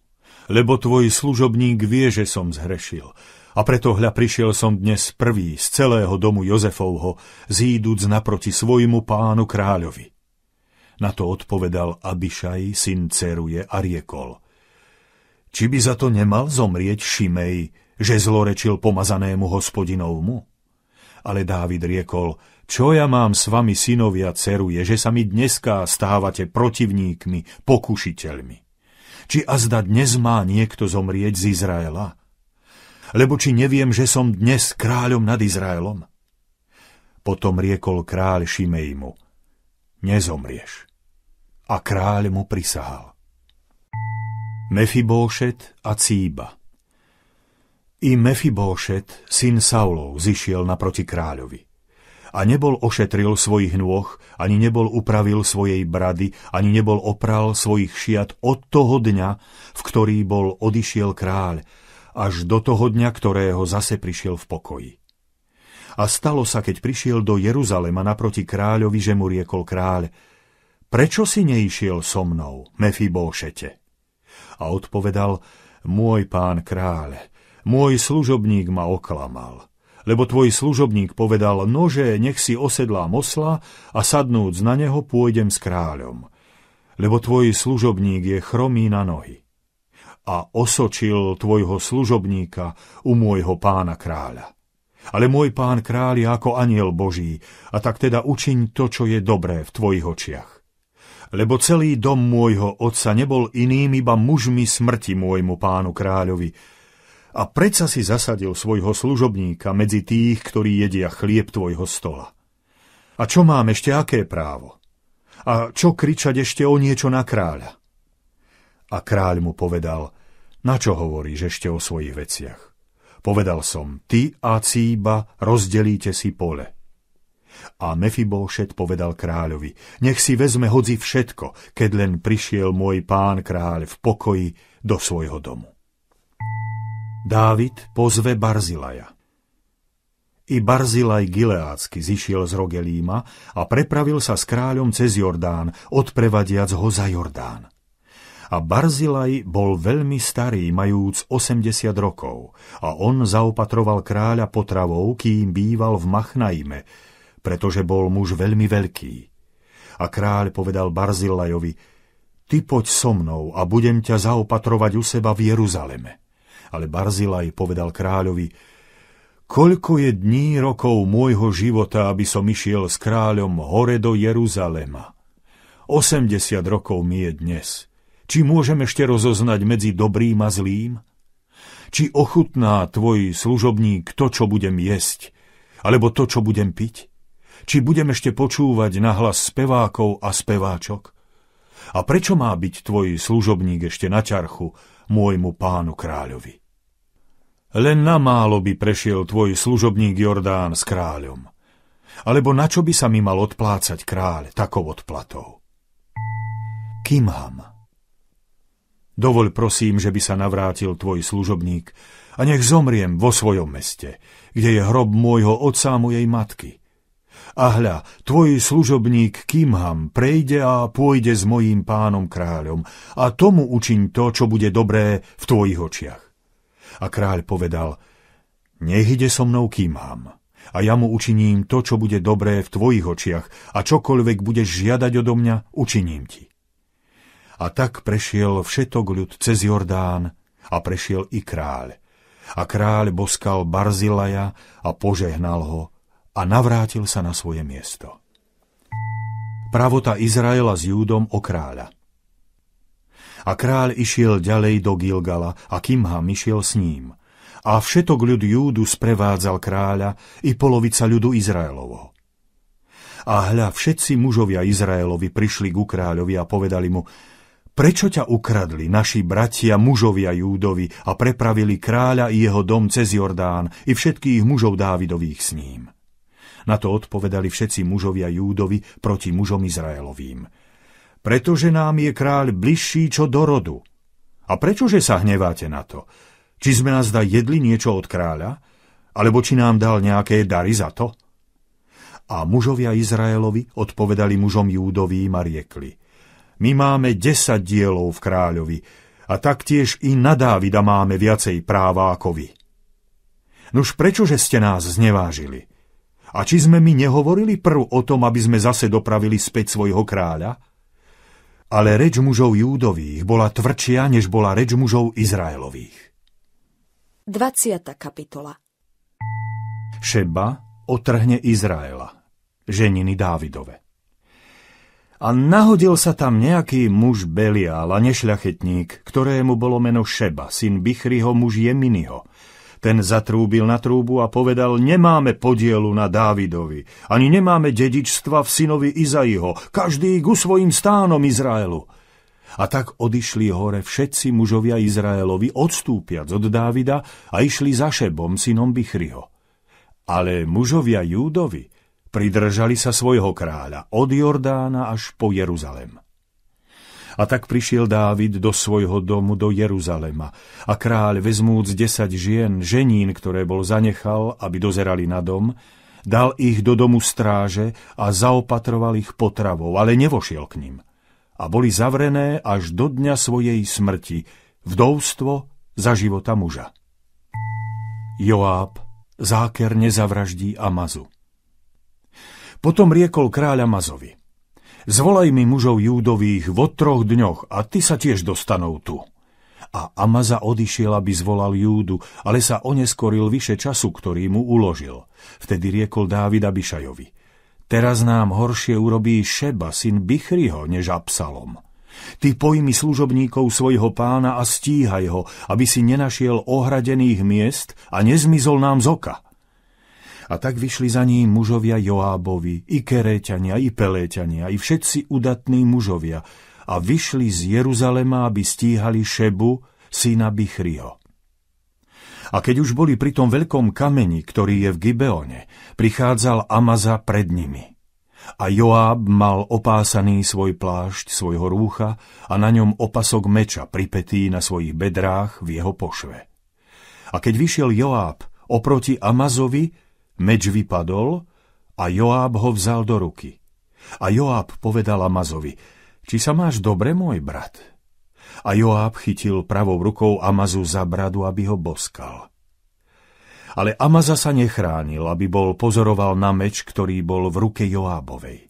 Lebo tvoj služobník vie, že som zhrešil, a preto hľa prišiel som dnes prvý z celého domu Jozefovho, zíduc naproti svojmu pánu kráľovi. Na to odpovedal Abišaj, syn Ceruje, a riekol – či by za to nemal zomrieť Šimej, že zlorečil pomazanému hospodinovmu? Ale Dávid riekol, čo ja mám s vami, synovia, ceruje, že sa mi dneska stávate protivníkmi, pokušiteľmi? Či azda dnes má niekto zomrieť z Izraela? Lebo či neviem, že som dnes kráľom nad Izraelom? Potom riekol kráľ mu, nezomrieš. A kráľ mu prisahal. Mefibóšet a Cíba I Mefibóšet, syn Saulov, zišiel naproti kráľovi. A nebol ošetril svojich nôh, ani nebol upravil svojej brady, ani nebol opral svojich šiat od toho dňa, v ktorý bol odišiel kráľ, až do toho dňa, ktorého zase prišiel v pokoji. A stalo sa, keď prišiel do Jeruzalema naproti kráľovi, že mu riekol kráľ, prečo si neišiel so mnou, Mefibóšete? a odpovedal, môj pán kráľ, môj služobník ma oklamal lebo tvoj služobník povedal, nože, nech si osedlá mosla a sadnúc na neho pôjdem s kráľom, lebo tvoj služobník je chromý na nohy. A osočil tvojho služobníka u môjho pána kráľa. Ale môj pán kráľ je ako aniel Boží, a tak teda učiň to, čo je dobré v tvojich očiach lebo celý dom môjho otca nebol iným iba mužmi smrti môjmu pánu kráľovi. A predsa si zasadil svojho služobníka medzi tých, ktorí jedia chlieb tvojho stola. A čo mám ešte aké právo? A čo kričať ešte o niečo na kráľa? A kráľ mu povedal, na čo hovoríš ešte o svojich veciach? Povedal som, ty a Cíba rozdelíte si pole. A Mefibolšet povedal kráľovi, nech si vezme hodzi všetko, keď len prišiel môj pán kráľ v pokoji do svojho domu. Dávid pozve Barzilaja. I Barzilaj Gileácky zišiel z Rogelíma a prepravil sa s kráľom cez Jordán, odprevadiac ho za Jordán. A Barzilaj bol veľmi starý, majúc 80 rokov, a on zaopatroval kráľa potravou, kým býval v Machnajme, pretože bol muž veľmi veľký. A kráľ povedal Barzillajovi, ty poď so mnou a budem ťa zaopatrovať u seba v Jeruzaleme. Ale Barzilaj povedal kráľovi, koľko je dní rokov môjho života, aby som išiel s kráľom hore do Jeruzalema. 80 rokov mi je dnes. Či môžem ešte rozoznať medzi dobrým a zlým? Či ochutná tvoj služobník to, čo budem jesť, alebo to, čo budem piť? či budem ešte počúvať nahlas spevákov a speváčok? A prečo má byť tvoj služobník ešte na ťarchu, môjmu pánu kráľovi? Len na málo by prešiel tvoj služobník Jordán s kráľom. Alebo na čo by sa mi mal odplácať kráľ takou odplatou? Kimham. Dovol prosím, že by sa navrátil tvoj služobník a nech zomriem vo svojom meste, kde je hrob môjho otca a mojej matky – a hľa, tvoj služobník Kimham prejde a pôjde s mojím pánom kráľom a tomu učiň to, čo bude dobré v tvojich očiach. A kráľ povedal, nech ide so mnou Kimham a ja mu učiním to, čo bude dobré v tvojich očiach a čokoľvek budeš žiadať odo mňa, učiním ti. A tak prešiel všetok ľud cez Jordán a prešiel i kráľ. A kráľ boskal Barzilaja a požehnal ho a navrátil sa na svoje miesto. Pravota Izraela s Júdom o kráľa. A kráľ išiel ďalej do Gilgala a Kimham išiel s ním. A všetok ľud Júdu sprevádzal kráľa i polovica ľudu Izraelovo. A hľa, všetci mužovia Izraelovi prišli ku kráľovi a povedali mu, prečo ťa ukradli naši bratia mužovia Júdovi a prepravili kráľa i jeho dom cez Jordán i všetkých mužov Dávidových s ním. Na to odpovedali všetci mužovia Júdovi proti mužom Izraelovým. Pretože nám je kráľ bližší čo do rodu. A prečože sa hneváte na to? Či sme nás da jedli niečo od kráľa? Alebo či nám dal nejaké dary za to? A mužovia Izraelovi odpovedali mužom Júdovým a riekli My máme desať dielov v kráľovi a taktiež i na Dávida máme viacej práva ako vy. Nuž prečože ste nás znevážili? A či sme my nehovorili prv o tom, aby sme zase dopravili späť svojho kráľa? Ale reč mužov Júdových bola tvrdšia, než bola reč mužov Izraelových. 20. kapitola Šeba otrhne Izraela, ženiny Dávidove. A nahodil sa tam nejaký muž Belial a nešľachetník, ktorému bolo meno Šeba, syn Bichryho, muž Jeminyho. Ten zatrúbil na trúbu a povedal, nemáme podielu na Dávidovi, ani nemáme dedičstva v synovi Izaiho, každý ku svojim stánom Izraelu. A tak odišli hore všetci mužovia Izraelovi, odstúpiac od Dávida a išli za Šebom, synom Bichriho. Ale mužovia Júdovi pridržali sa svojho kráľa od Jordána až po Jeruzalem. A tak prišiel Dávid do svojho domu do Jeruzalema. A kráľ, vezmúc desať žien, ženín, ktoré bol zanechal, aby dozerali na dom, dal ich do domu stráže a zaopatroval ich potravou, ale nevošiel k ním. A boli zavrené až do dňa svojej smrti, vdovstvo za života muža. Joáb zákerne zavraždí Amazu. Potom riekol kráľa Mazovi – Zvolaj mi mužov Júdových vo troch dňoch a ty sa tiež dostanú tu. A Amaza odišiel, aby zvolal Júdu, ale sa oneskoril vyše času, ktorý mu uložil. Vtedy riekol Dávid Abišajovi. Teraz nám horšie urobí Šeba, syn Bichriho, než Absalom. Ty pojmi služobníkov svojho pána a stíhaj ho, aby si nenašiel ohradených miest a nezmizol nám z oka. A tak vyšli za ním mužovia Joábovi, i Keréťania, i Peléťania, i všetci udatní mužovia a vyšli z Jeruzalema, aby stíhali Šebu, syna Bichriho. A keď už boli pri tom veľkom kameni, ktorý je v Gibeone, prichádzal Amaza pred nimi. A Joáb mal opásaný svoj plášť svojho rúcha a na ňom opasok meča pripetý na svojich bedrách v jeho pošve. A keď vyšiel Joáb oproti Amazovi, Meč vypadol a Joáb ho vzal do ruky. A Joáb povedal Amazovi, či sa máš dobre, môj brat? A Joáb chytil pravou rukou Amazu za bradu, aby ho boskal. Ale Amaza sa nechránil, aby bol pozoroval na meč, ktorý bol v ruke Joábovej.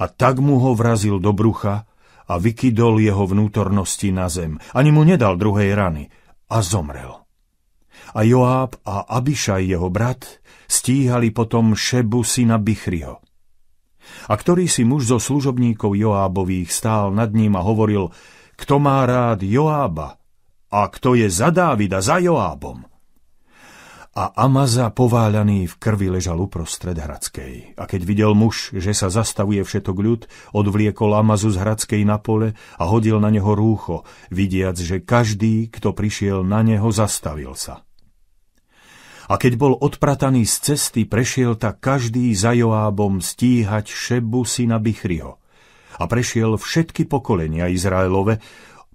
A tak mu ho vrazil do brucha a vykydol jeho vnútornosti na zem. Ani mu nedal druhej rany a zomrel a Joáb a Abišaj jeho brat stíhali potom Šebu syna Bichriho. A ktorý si muž zo služobníkov Joábových stál nad ním a hovoril, kto má rád Joába a kto je za Dávida, za Joábom. A Amaza pováľaný v krvi ležal uprostred Hradskej. A keď videl muž, že sa zastavuje všetok ľud, odvliekol Amazu z Hradskej na pole a hodil na neho rúcho, vidiac, že každý, kto prišiel na neho, zastavil sa. A keď bol odprataný z cesty, prešiel tak každý za Joábom stíhať Šebu syna Bichriho. A prešiel všetky pokolenia Izraelove,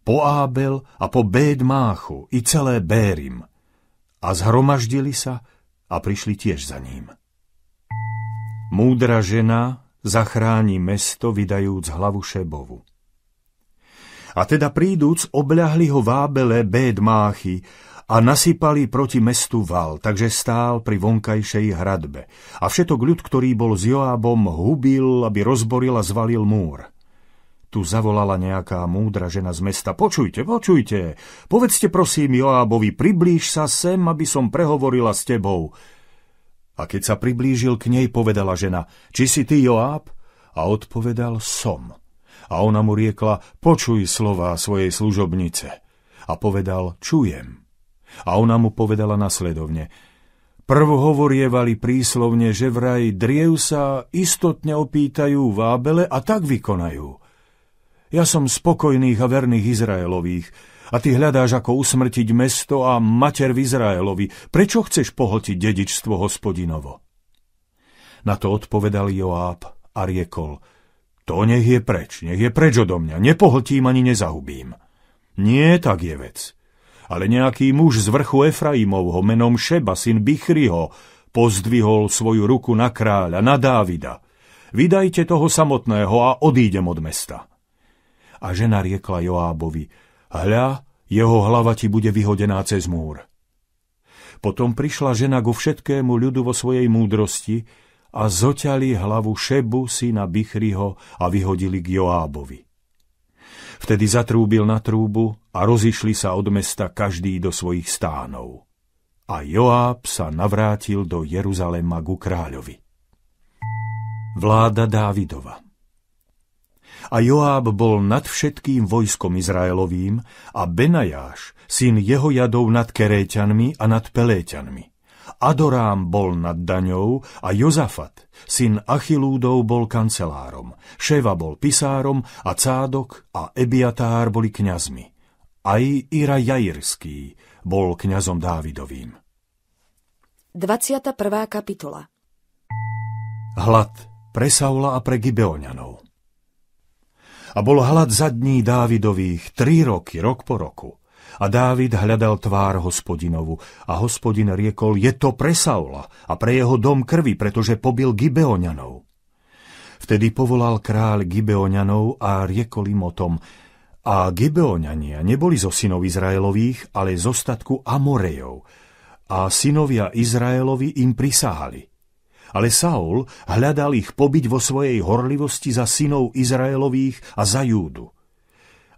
po Ábel a po Bédmáchu i celé Bérim. A zhromaždili sa a prišli tiež za ním. Múdra žena zachráni mesto, vydajúc hlavu Šebovu. A teda príduc obľahli ho vábele bédmáchy a nasypali proti mestu val, takže stál pri vonkajšej hradbe. A všetok ľud, ktorý bol s Joábom, hubil, aby rozboril a zvalil múr. Tu zavolala nejaká múdra žena z mesta. Počujte, počujte, povedzte prosím Joábovi, priblíž sa sem, aby som prehovorila s tebou. A keď sa priblížil k nej, povedala žena, či si ty Joáb? A odpovedal, som. A ona mu riekla, počuj slova svojej služobnice. A povedal, čujem. A ona mu povedala nasledovne. Prv hovorievali príslovne, že vraj driev sa istotne opýtajú vábele a tak vykonajú. Ja som spokojných a verných Izraelových, a ty hľadáš, ako usmrtiť mesto a mater v Izraelovi. Prečo chceš pohotiť dedičstvo hospodinovo? Na to odpovedal Joáb a riekol, to nech je preč, nech je preč odo mňa, nepohltím ani nezahubím. Nie, tak je vec ale nejaký muž z vrchu Efraimovho menom Šeba, syn Bichriho, pozdvihol svoju ruku na kráľa, na Dávida. Vydajte toho samotného a odídem od mesta. A žena riekla Joábovi, hľa, jeho hlava ti bude vyhodená cez múr. Potom prišla žena ku všetkému ľudu vo svojej múdrosti a zoťali hlavu Šebu, syna Bichriho, a vyhodili k Joábovi. Vtedy zatrúbil na trúbu a rozišli sa od mesta každý do svojich stánov. A Joáb sa navrátil do Jeruzalema ku kráľovi. Vláda Dávidova a Joáb bol nad všetkým vojskom Izraelovým a Benajáš, syn jeho jadov nad Keréťanmi a nad Peléťanmi. Adorám bol nad daňou a Jozafat, syn Achilúdov, bol kancelárom, Ševa bol pisárom a Cádok a Ebiatár boli kňazmi. Aj Ira Jairský bol kňazom Dávidovým. 21. kapitola Hlad pre Saula a pre Gibeoňanov A bol hlad za dní Dávidových tri roky, rok po roku – a Dávid hľadal tvár hospodinovu a hospodin riekol, je to pre Saula a pre jeho dom krvi, pretože pobil Gibeoňanov. Vtedy povolal kráľ Gibeoňanov a riekol im o tom, a Gibeoňania neboli zo synov Izraelových, ale zo statku Amorejov. A synovia Izraelovi im prisahali. Ale Saul hľadal ich pobiť vo svojej horlivosti za synov Izraelových a za Júdu.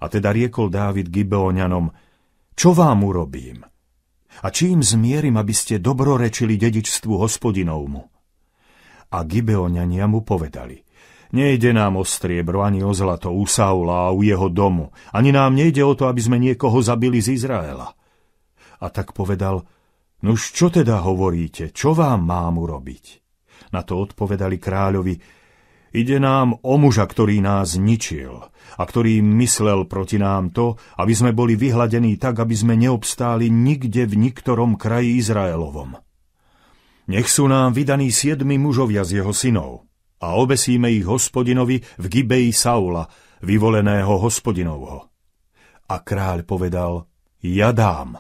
A teda riekol Dávid Gibeoňanom – čo vám urobím? A čím zmierim, aby ste dobrorečili dedičstvu hospodinovmu? A Gibeoniania mu povedali, Nejde nám o striebro ani o zlato u Saula a u jeho domu, ani nám nejde o to, aby sme niekoho zabili z Izraela. A tak povedal, nuž čo teda hovoríte, čo vám mám urobiť? Na to odpovedali kráľovi, Ide nám o muža, ktorý nás ničil a ktorý myslel proti nám to, aby sme boli vyhladení tak, aby sme neobstáli nikde v niktorom kraji Izraelovom. Nech sú nám vydaní siedmi mužovia z jeho synov a obesíme ich hospodinovi v Gibeji Saula, vyvoleného hospodinovho. A kráľ povedal, ja dám.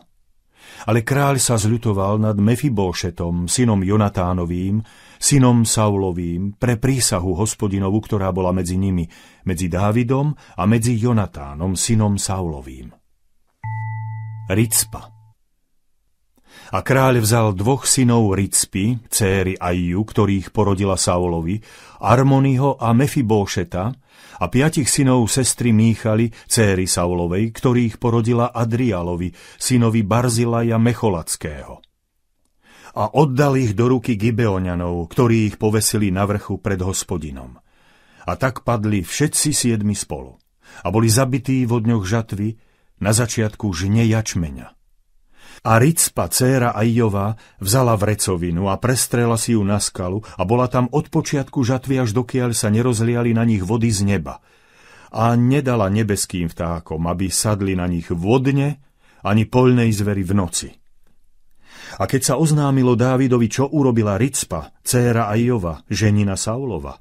Ale kráľ sa zľutoval nad Mefibóšetom, synom Jonatánovým, synom Saulovým, pre prísahu hospodinovu, ktorá bola medzi nimi, medzi Dávidom a medzi Jonatánom, synom Saulovým. Ricpa a kráľ vzal dvoch synov Ricpy, céry Aiju, ktorých porodila Saulovi, Armoniho a Mefibóšeta, a piatich synov sestry Míchali, céry Saulovej, ktorých porodila Adrialovi, synovi Barzilaja Mecholackého a oddal ich do ruky Gibeoňanov, ktorí ich povesili na vrchu pred hospodinom. A tak padli všetci siedmi spolu a boli zabití vo dňoch žatvy na začiatku žne jačmeňa. A Ricpa, céra Ajova, vzala vrecovinu a prestrela si ju na skalu a bola tam od počiatku žatvy až dokiaľ sa nerozliali na nich vody z neba. A nedala nebeským vtákom, aby sadli na nich vodne ani poľnej zveri v noci. A keď sa oznámilo Dávidovi, čo urobila Ricpa, dcéra Ajova, ženina Saulova,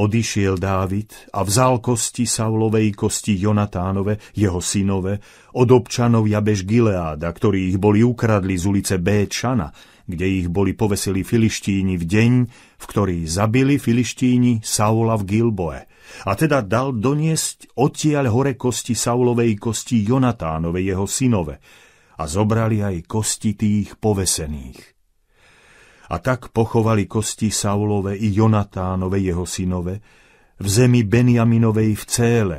odišiel Dávid a vzal kosti Saulovej kosti Jonatánove, jeho synove, od občanov Jabež Gileáda, ktorí ich boli ukradli z ulice Béčana, kde ich boli povesili filištíni v deň, v ktorý zabili filištíni Saula v Gilboe. A teda dal doniesť odtiaľ hore kosti Saulovej kosti Jonatánove jeho synove, a zobrali aj kosti tých povesených. A tak pochovali kosti Saulove i Jonatánove jeho synove v zemi Benjaminovej v Céle,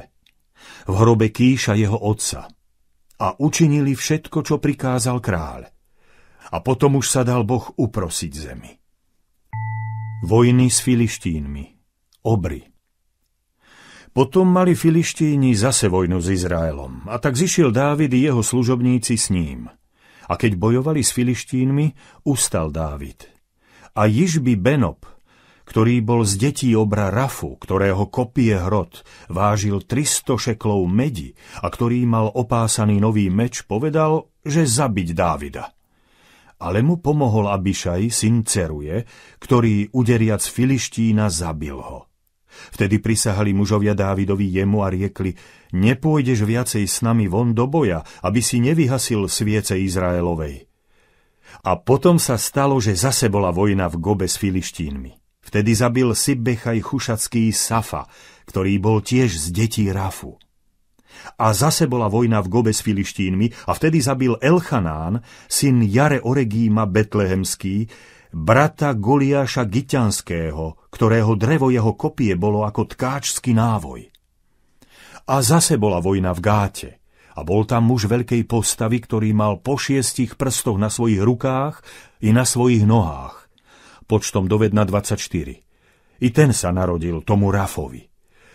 v hrobe Kíša jeho otca. A učinili všetko, čo prikázal kráľ. A potom už sa dal Boh uprosiť zemi. Vojny s Filištínmi, obry, potom mali filištíni zase vojnu s Izraelom, a tak zišiel Dávid i jeho služobníci s ním. A keď bojovali s filištínmi, ustal Dávid. A Jižby Benob, ktorý bol z detí obra Rafu, ktorého kopie hrot, vážil 300 šeklov medi a ktorý mal opásaný nový meč, povedal, že zabiť Dávida. Ale mu pomohol Abišaj, syn Ceruje, ktorý uderiac Filištína zabil ho. Vtedy prisahali mužovia Dávidovi jemu a riekli, nepôjdeš viacej s nami von do boja, aby si nevyhasil sviece Izraelovej. A potom sa stalo, že zase bola vojna v Gobe s filištínmi. Vtedy zabil Sibbechaj Chušacký Safa, ktorý bol tiež z detí Rafu. A zase bola vojna v Gobe s filištínmi a vtedy zabil Elchanán, syn Jare Oregíma Betlehemský, brata Goliáša Giťanského, ktorého drevo jeho kopie bolo ako tkáčsky návoj. A zase bola vojna v gáte a bol tam muž veľkej postavy, ktorý mal po šiestich prstoch na svojich rukách i na svojich nohách, počtom dovedna 24. I ten sa narodil tomu Rafovi.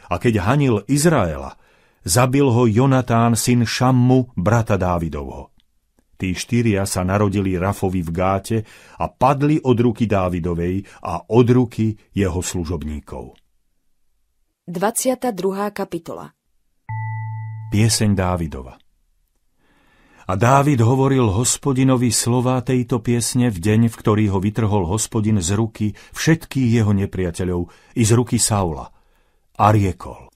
A keď hanil Izraela, zabil ho Jonatán syn Šammu, brata Dávidovho. Tí štyria sa narodili Rafovi v Gáte a padli od ruky Dávidovej a od ruky jeho služobníkov. 22. kapitola Pieseň Dávidova a Dávid hovoril hospodinovi slová tejto piesne v deň, v ktorý ho vytrhol hospodin z ruky všetkých jeho nepriateľov i z ruky Saula. A riekol.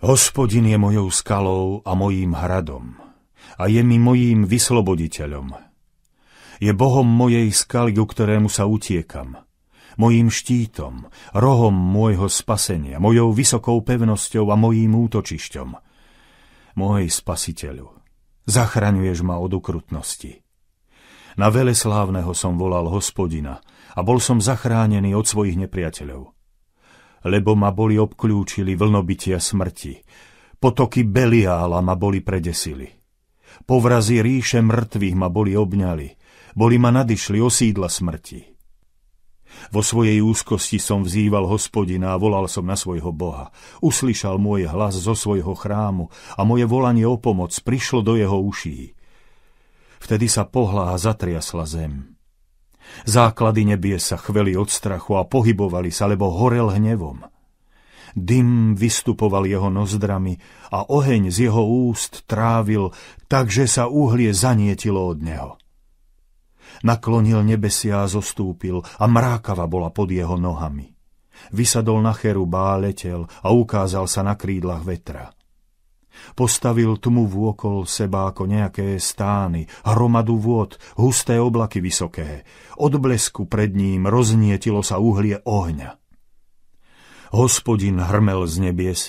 Hospodin je mojou skalou a mojím hradom, a je mi mojím vysloboditeľom. Je Bohom mojej skaly, ku ktorému sa utiekam, mojím štítom, rohom môjho spasenia, mojou vysokou pevnosťou a mojím útočišťom. Môj spasiteľu, zachraňuješ ma od ukrutnosti. Na veleslávneho som volal hospodina a bol som zachránený od svojich nepriateľov. Lebo ma boli obklúčili vlnobytia smrti, potoky Beliála ma boli predesili. Povrazy ríše mŕtvych ma boli obňali, boli ma nadišli osídla smrti. Vo svojej úzkosti som vzýval hospodina a volal som na svojho Boha. Uslyšal môj hlas zo svojho chrámu a moje volanie o pomoc prišlo do jeho uší. Vtedy sa pohla a zatriasla zem. Základy nebie sa chveli od strachu a pohybovali sa, lebo horel hnevom. Dym vystupoval jeho nozdrami a oheň z jeho úst trávil, takže sa uhlie zanietilo od neho. Naklonil nebesia a zostúpil a mrákava bola pod jeho nohami. Vysadol na a letel a ukázal sa na krídlach vetra. Postavil tmu vôkol seba ako nejaké stány, hromadu vôd, husté oblaky vysoké. Od blesku pred ním roznietilo sa uhlie ohňa hospodin hrmel z nebies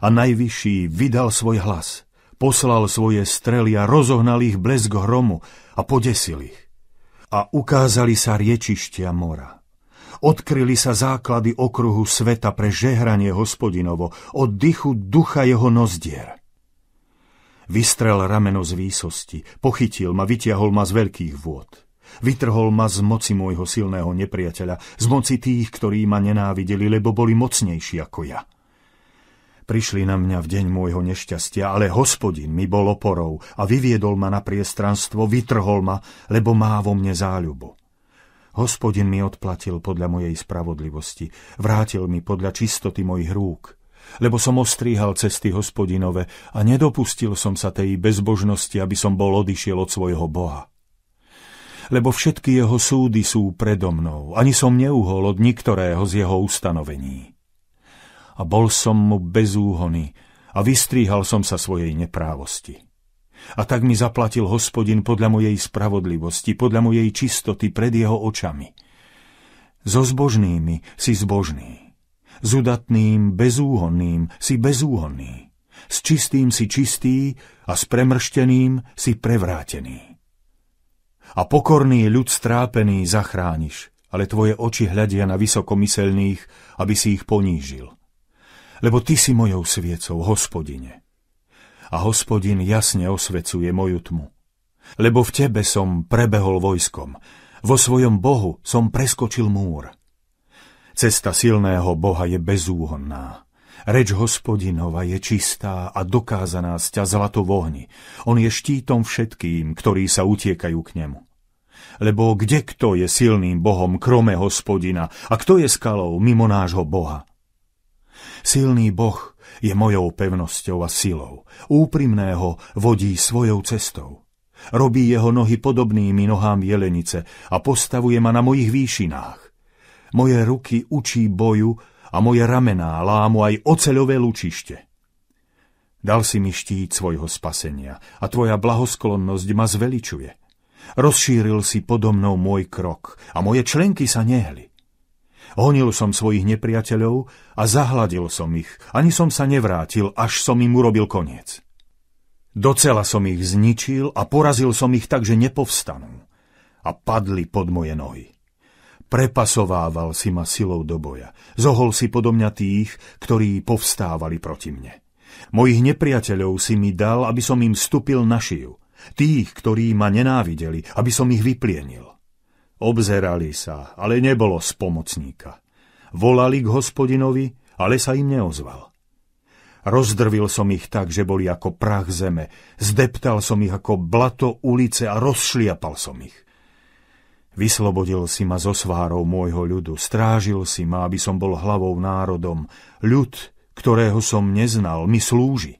a najvyšší vydal svoj hlas, poslal svoje strely a rozohnal ich blesk hromu a podesil ich. A ukázali sa riečištia mora. Odkryli sa základy okruhu sveta pre žehranie hospodinovo od dychu ducha jeho nozdier. Vystrel rameno z výsosti, pochytil ma, vytiahol ma z veľkých vôd. Vytrhol ma z moci môjho silného nepriateľa, z moci tých, ktorí ma nenávideli, lebo boli mocnejší ako ja. Prišli na mňa v deň môjho nešťastia, ale hospodin mi bol oporou a vyviedol ma na priestranstvo, vytrhol ma, lebo má vo mne záľubu. Hospodin mi odplatil podľa mojej spravodlivosti, vrátil mi podľa čistoty mojich rúk, lebo som ostríhal cesty hospodinove a nedopustil som sa tej bezbožnosti, aby som bol odišiel od svojho Boha lebo všetky jeho súdy sú predo mnou, ani som neuhol od niktorého z jeho ustanovení. A bol som mu bez úhony a vystríhal som sa svojej neprávosti. A tak mi zaplatil hospodin podľa mojej spravodlivosti, podľa mojej čistoty pred jeho očami. So zbožnými si zbožný, s udatným bezúhonným si bezúhonný, s čistým si čistý a s premršteným si prevrátený a pokorný ľud strápený zachrániš, ale tvoje oči hľadia na vysokomyselných, aby si ich ponížil. Lebo ty si mojou sviecou, hospodine. A hospodin jasne osvecuje moju tmu. Lebo v tebe som prebehol vojskom, vo svojom Bohu som preskočil múr. Cesta silného Boha je bezúhonná. Reč hospodinova je čistá a dokázaná sťa zlato v ohni. On je štítom všetkým, ktorí sa utiekajú k nemu. Lebo kde kto je silným bohom krome hospodina a kto je skalou mimo nášho boha? Silný boh je mojou pevnosťou a silou. Úprimného vodí svojou cestou. Robí jeho nohy podobnými nohám jelenice a postavuje ma na mojich výšinách. Moje ruky učí boju a moje ramená lámu aj oceľové lučište. Dal si mi štít svojho spasenia a tvoja blahosklonnosť ma zveličuje. Rozšíril si podo mnou môj krok a moje členky sa nehli. Honil som svojich nepriateľov a zahladil som ich, ani som sa nevrátil, až som im urobil koniec. Docela som ich zničil a porazil som ich tak, že nepovstanú a padli pod moje nohy. Prepasovával si ma silou do boja. Zohol si podo mňa tých, ktorí povstávali proti mne. Mojich nepriateľov si mi dal, aby som im vstúpil na šiju. Tých, ktorí ma nenávideli, aby som ich vyplienil. Obzerali sa, ale nebolo spomocníka. Volali k hospodinovi, ale sa im neozval. Rozdrvil som ich tak, že boli ako prach zeme. Zdeptal som ich ako blato ulice a rozšliapal som ich. Vyslobodil si ma zo svárov môjho ľudu, strážil si ma, aby som bol hlavou národom. Ľud, ktorého som neznal, mi slúži.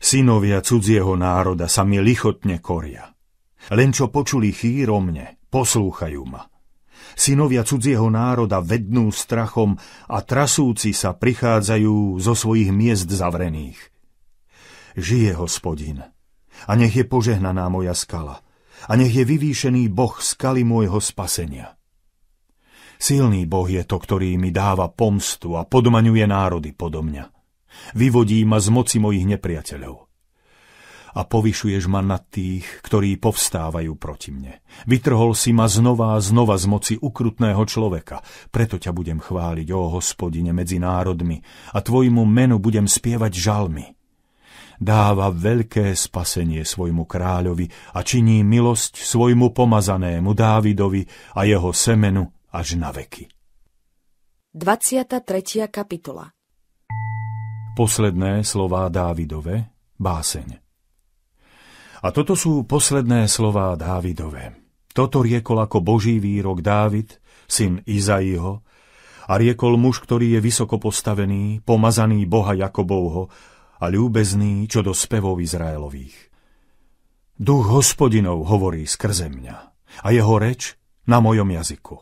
Synovia cudzieho národa sa mi lichotne koria. Len čo počuli chýro mne, poslúchajú ma. Synovia cudzieho národa vednú strachom a trasúci sa prichádzajú zo svojich miest zavrených. Žije hospodin a nech je požehnaná moja skala – a nech je vyvýšený Boh skaly môjho spasenia. Silný Boh je to, ktorý mi dáva pomstu a podmaňuje národy podo mňa. Vyvodí ma z moci mojich nepriateľov. A povyšuješ ma nad tých, ktorí povstávajú proti mne. Vytrhol si ma znova a znova z moci ukrutného človeka. Preto ťa budem chváliť, o hospodine, medzi národmi a tvojmu menu budem spievať žalmy dáva veľké spasenie svojmu kráľovi a činí milosť svojmu pomazanému Dávidovi a jeho semenu až na veky. 23. kapitola Posledné slová Dávidove, báseň A toto sú posledné slová Dávidove. Toto riekol ako boží výrok Dávid, syn Izaiho, a riekol muž, ktorý je vysoko postavený, pomazaný Boha Jakobovho a ľúbezný, čo do spevov Izraelových. Duch hospodinov hovorí skrze mňa a jeho reč na mojom jazyku.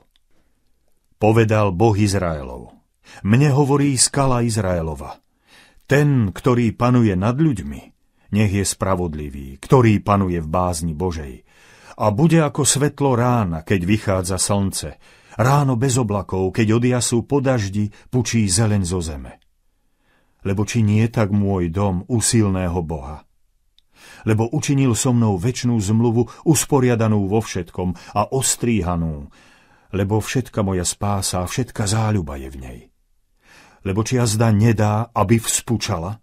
Povedal Boh Izraelov, mne hovorí skala Izraelova. Ten, ktorý panuje nad ľuďmi, nech je spravodlivý, ktorý panuje v bázni Božej. A bude ako svetlo rána, keď vychádza slnce, ráno bez oblakov, keď odjasú sú po daždi, pučí zeleň zo zeme lebo či nie tak môj dom usilného Boha. Lebo učinil so mnou väčšnú zmluvu, usporiadanú vo všetkom a ostríhanú, lebo všetka moja spása a všetka záľuba je v nej. Lebo či jazda nedá, aby vzpučala?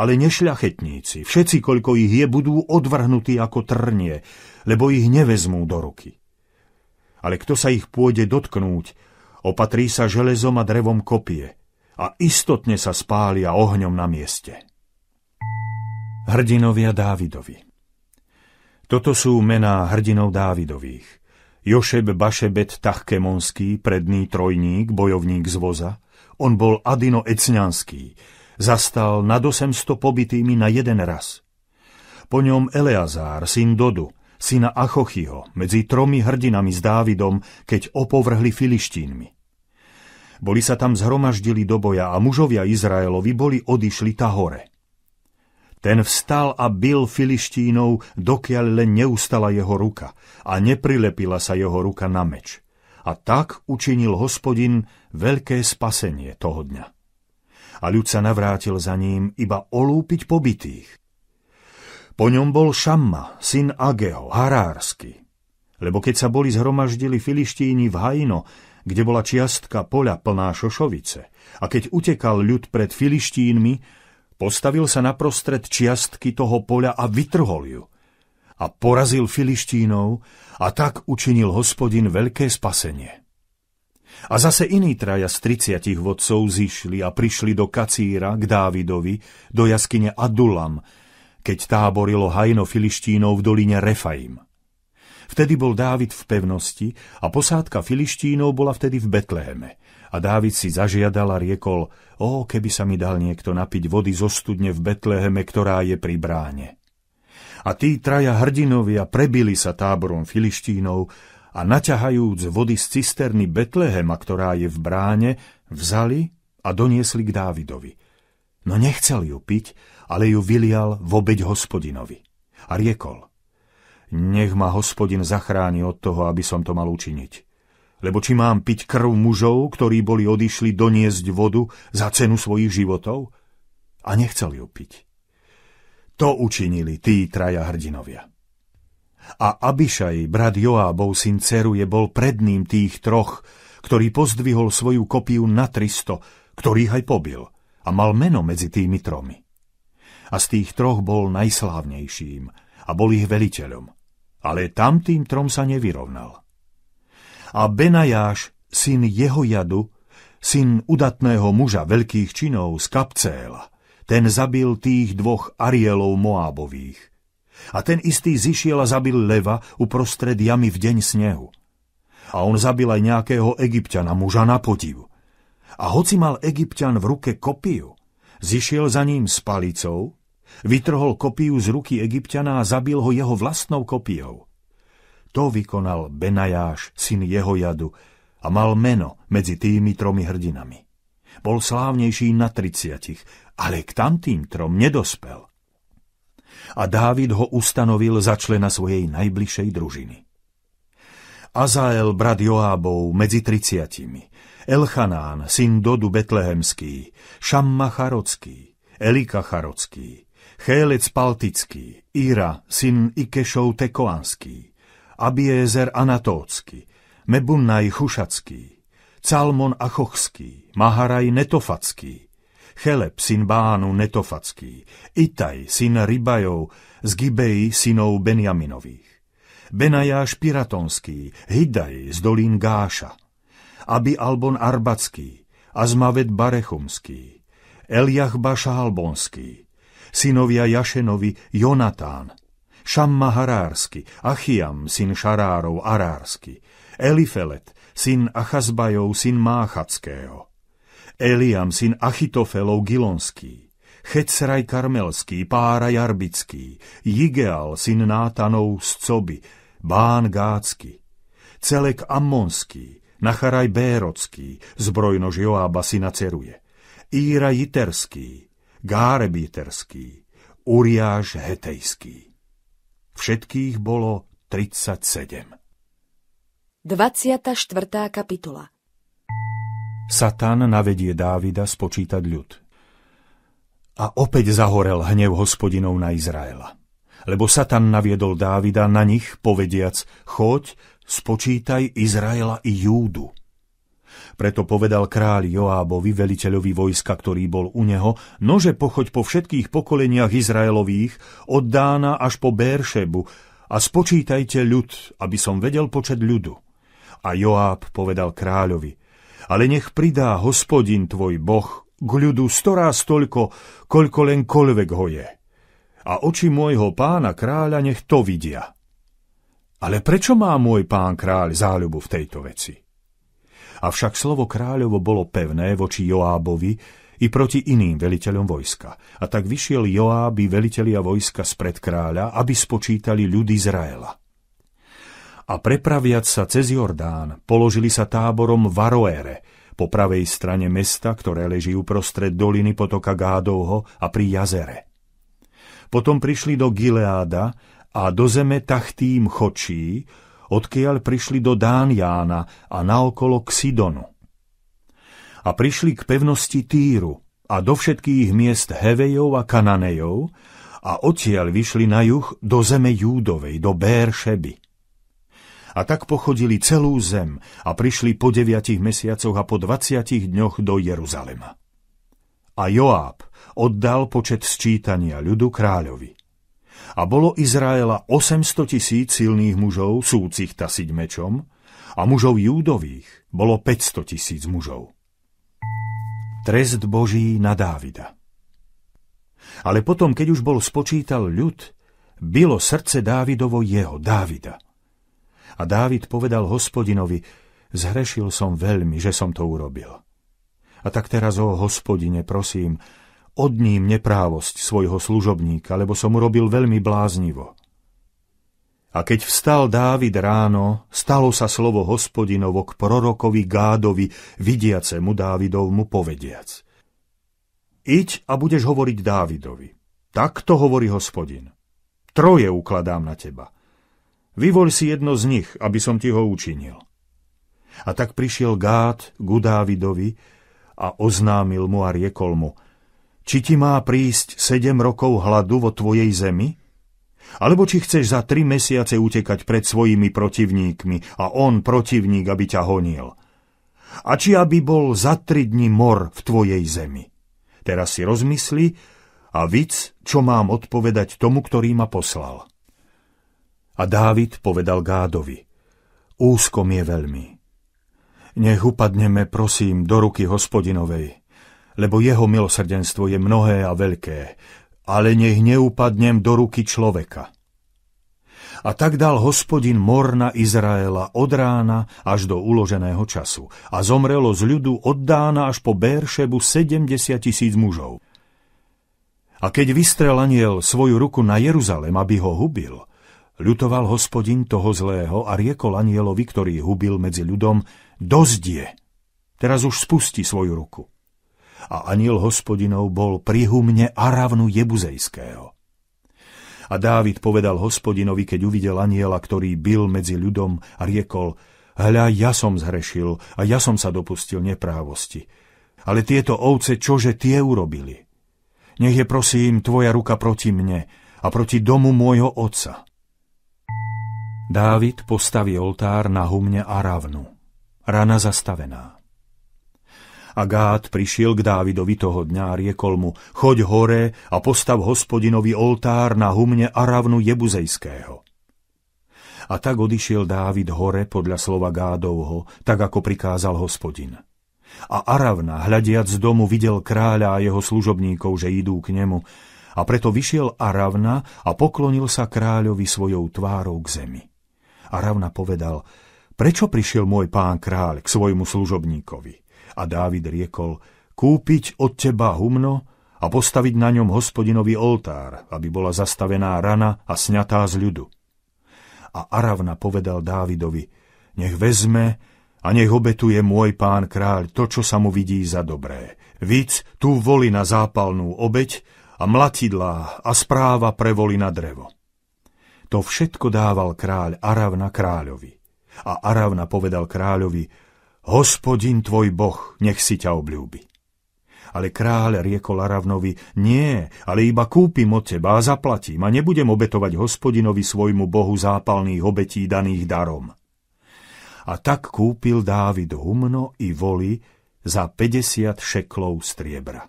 Ale nešľachetníci, všetci, koľko ich je, budú odvrhnutí ako trnie, lebo ich nevezmú do ruky. Ale kto sa ich pôjde dotknúť, opatrí sa železom a drevom kopie – a istotne sa spália ohňom na mieste. Hrdinovia Dávidovi Toto sú mená hrdinov Dávidových. Jošeb Bašebet Tachkemonský, predný trojník, bojovník z voza. On bol Adino Ecňanský. Zastal nad 800 pobytými na jeden raz. Po ňom Eleazár, syn Dodu, syna Achochyho, medzi tromi hrdinami s Dávidom, keď opovrhli filištínmi. Boli sa tam zhromaždili do boja a mužovia Izraelovi boli odišli hore. Ten vstal a bil filištínov, dokiaľ len neustala jeho ruka a neprilepila sa jeho ruka na meč. A tak učinil hospodin veľké spasenie toho dňa. A ľud sa navrátil za ním iba olúpiť pobytých. Po ňom bol Šamma, syn Ageho, harársky. Lebo keď sa boli zhromaždili filištíni v Hajino, kde bola čiastka poľa plná šošovice. A keď utekal ľud pred filištínmi, postavil sa naprostred čiastky toho poľa a vytrhol ju. A porazil filištínov a tak učinil hospodin veľké spasenie. A zase iní traja z triciatich vodcov zišli a prišli do Kacíra k Dávidovi, do jaskyne Adulam, keď táborilo hajno filištínov v doline Refaim. Vtedy bol Dávid v pevnosti a posádka filištínov bola vtedy v Betleheme. A Dávid si zažiadal a riekol, o, keby sa mi dal niekto napiť vody zo studne v Betleheme, ktorá je pri bráne. A tí traja hrdinovia prebili sa táborom filištínov a naťahajúc vody z cisterny Betlehema, ktorá je v bráne, vzali a doniesli k Dávidovi. No nechcel ju piť, ale ju vylial v obeď hospodinovi. A riekol – nech ma hospodin zachráni od toho, aby som to mal učiniť. Lebo či mám piť krv mužov, ktorí boli odišli doniesť vodu za cenu svojich životov? A nechcel ju piť. To učinili tí traja hrdinovia. A Abišaj, brat Joábov, syn Ceruje, bol predným tých troch, ktorý pozdvihol svoju kopiu na 300, ktorý aj pobil a mal meno medzi tými tromi. A z tých troch bol najslávnejším – a bol ich veliteľom. Ale tamtým trom sa nevyrovnal. A Benajáš, syn jeho jadu, syn udatného muža veľkých činov z Kapcéla, ten zabil tých dvoch Arielov Moábových. A ten istý zišiel a zabil leva uprostred jamy v deň snehu. A on zabil aj nejakého egyptiana, muža na podiv. A hoci mal egyptian v ruke kopiu, zišiel za ním s palicou Vytrhol kopiu z ruky egyptiana a zabil ho jeho vlastnou kopiou. To vykonal Benajáš, syn jeho jadu, a mal meno medzi tými tromi hrdinami. Bol slávnejší na triciatich, ale k tamtým trom nedospel. A Dávid ho ustanovil za člena svojej najbližšej družiny. Azael, brat Joábov, medzi triciatimi, Elchanán, syn Dodu Betlehemský, Šamma Charocký, Elika Charocký, Chélec Paltický, Íra, syn Ikešov Tekoanský, Abiezer Anatócky, Mebunnaj Chušacký, Calmon Achochský, Maharaj Netofacký, Cheleb, syn Bánu Netofacký, Itaj, syn Rybajov, z Gibeji, synov Benjaminových, Benajáš Piratonský, Hidaj z dolín Gáša, Abi Albon Arbacký, Azmavet Barechumský, Eliach Baša Albonský, synovia Jašenovi Jonatán, Šamma Harársky, Achiam, syn Šarárov Arársky, Elifelet, syn Achazbajov, syn Máchackého, Eliam, syn Achitofelov Gilonský, Chetsraj Karmelský, Pára Jarbický, Jigeal, syn Nátanov z Coby, Bán Gácky, Celek Ammonský, Nacharaj Bérocký, zbrojnož Joába syna Ceruje, Íra Jiterský, Gárebíterský, Uriáš Hetejský. Všetkých bolo 37. 24. kapitola Satan navedie Dávida spočítať ľud. A opäť zahorel hnev hospodinov na Izraela. Lebo Satan naviedol Dávida na nich, povediac, choď, spočítaj Izraela i Júdu preto povedal kráľ Joábovi, veliteľovi vojska, ktorý bol u neho, nože pochoď po všetkých pokoleniach Izraelových, od Dána až po Béršebu, a spočítajte ľud, aby som vedel počet ľudu. A Joáb povedal kráľovi, ale nech pridá hospodin tvoj boh k ľudu storáz toľko, koľko len koľvek ho je. A oči môjho pána kráľa nech to vidia. Ale prečo má môj pán kráľ záľubu v tejto veci? Avšak slovo kráľovo bolo pevné voči Joábovi i proti iným veliteľom vojska. A tak vyšiel Joábi velitelia vojska spred kráľa, aby spočítali ľud Izraela. A prepraviac sa cez Jordán, položili sa táborom v Aroére, po pravej strane mesta, ktoré leží uprostred doliny potoka Gádovho a pri jazere. Potom prišli do Gileáda a do zeme Tachtým Chočí, odkiaľ prišli do Dániána a naokolo k Sidonu. A prišli k pevnosti Týru a do všetkých miest Hevejov a Kananejov a odtiaľ vyšli na juh do zeme Júdovej, do Béršeby. A tak pochodili celú zem a prišli po deviatich mesiacoch a po dvaciatich dňoch do Jeruzalema. A Joáb oddal počet sčítania ľudu kráľovi. A bolo Izraela 800 tisíc silných mužov, súcich tasiť mečom, a mužov júdových bolo 500 tisíc mužov. Trest Boží na Dávida Ale potom, keď už bol spočítal ľud, bylo srdce Dávidovo jeho, Dávida. A Dávid povedal hospodinovi, zhrešil som veľmi, že som to urobil. A tak teraz, o hospodine, prosím, odním neprávosť svojho služobníka, lebo som urobil veľmi bláznivo. A keď vstal Dávid ráno, stalo sa slovo hospodinovo k prorokovi Gádovi, vidiacemu Dávidovmu povediac. Iď a budeš hovoriť Dávidovi. Takto hovorí hospodin. Troje ukladám na teba. Vyvol si jedno z nich, aby som ti ho učinil. A tak prišiel Gád ku Dávidovi a oznámil mu a riekol mu – či ti má prísť sedem rokov hladu vo tvojej zemi? Alebo či chceš za tri mesiace utekať pred svojimi protivníkmi a on protivník, aby ťa honil? A či aby bol za tri dni mor v tvojej zemi? Teraz si rozmysli a víc, čo mám odpovedať tomu, ktorý ma poslal. A Dávid povedal Gádovi, úzkom je veľmi. Nech upadneme, prosím, do ruky hospodinovej lebo jeho milosrdenstvo je mnohé a veľké, ale nech neupadnem do ruky človeka. A tak dal hospodin morna Izraela od rána až do uloženého času a zomrelo z ľudu od Dána až po Béršebu 70 tisíc mužov. A keď vystrel aniel svoju ruku na Jeruzalem, aby ho hubil, ľutoval hospodin toho zlého a riekol anielovi, ktorý hubil medzi ľudom, dozdie, teraz už spusti svoju ruku a aniel hospodinov bol pri humne Aravnu Jebuzejského. A Dávid povedal hospodinovi, keď uvidel aniela, ktorý byl medzi ľudom a riekol, hľa, ja som zhrešil a ja som sa dopustil neprávosti. Ale tieto ovce, čože tie urobili? Nech je prosím tvoja ruka proti mne a proti domu môjho otca. Dávid postaví oltár na humne a ravnu. Rana zastavená. A Gád prišiel k Dávidovi toho dňa a riekol mu, choď hore a postav hospodinovi oltár na humne Aravnu Jebuzejského. A tak odišiel Dávid hore podľa slova Gádovho, tak ako prikázal hospodin. A Aravna, hľadiac z domu, videl kráľa a jeho služobníkov, že idú k nemu. A preto vyšiel Aravna a poklonil sa kráľovi svojou tvárou k zemi. Aravna povedal, prečo prišiel môj pán kráľ k svojmu služobníkovi? A Dávid riekol, kúpiť od teba humno a postaviť na ňom hospodinový oltár, aby bola zastavená rana a sňatá z ľudu. A Aravna povedal Dávidovi, nech vezme a nech obetuje môj pán kráľ to, čo sa mu vidí za dobré. Víc tu voli na zápalnú obeď a mlatidlá a správa voli na drevo. To všetko dával kráľ Aravna kráľovi. A Aravna povedal kráľovi, Hospodin tvoj boh, nech si ťa obľúbi. Ale kráľ riekol Aravnovi, nie, ale iba kúpim od teba a zaplatím a nebudem obetovať hospodinovi svojmu bohu zápalných obetí daných darom. A tak kúpil Dávid humno i voli za 50 šeklov striebra.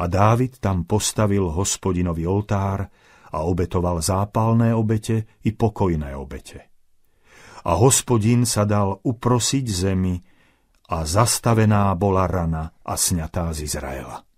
A Dávid tam postavil hospodinovi oltár a obetoval zápalné obete i pokojné obete. A hospodin sa dal uprosiť zemi a zastavená bola rana a sňatá z Izraela.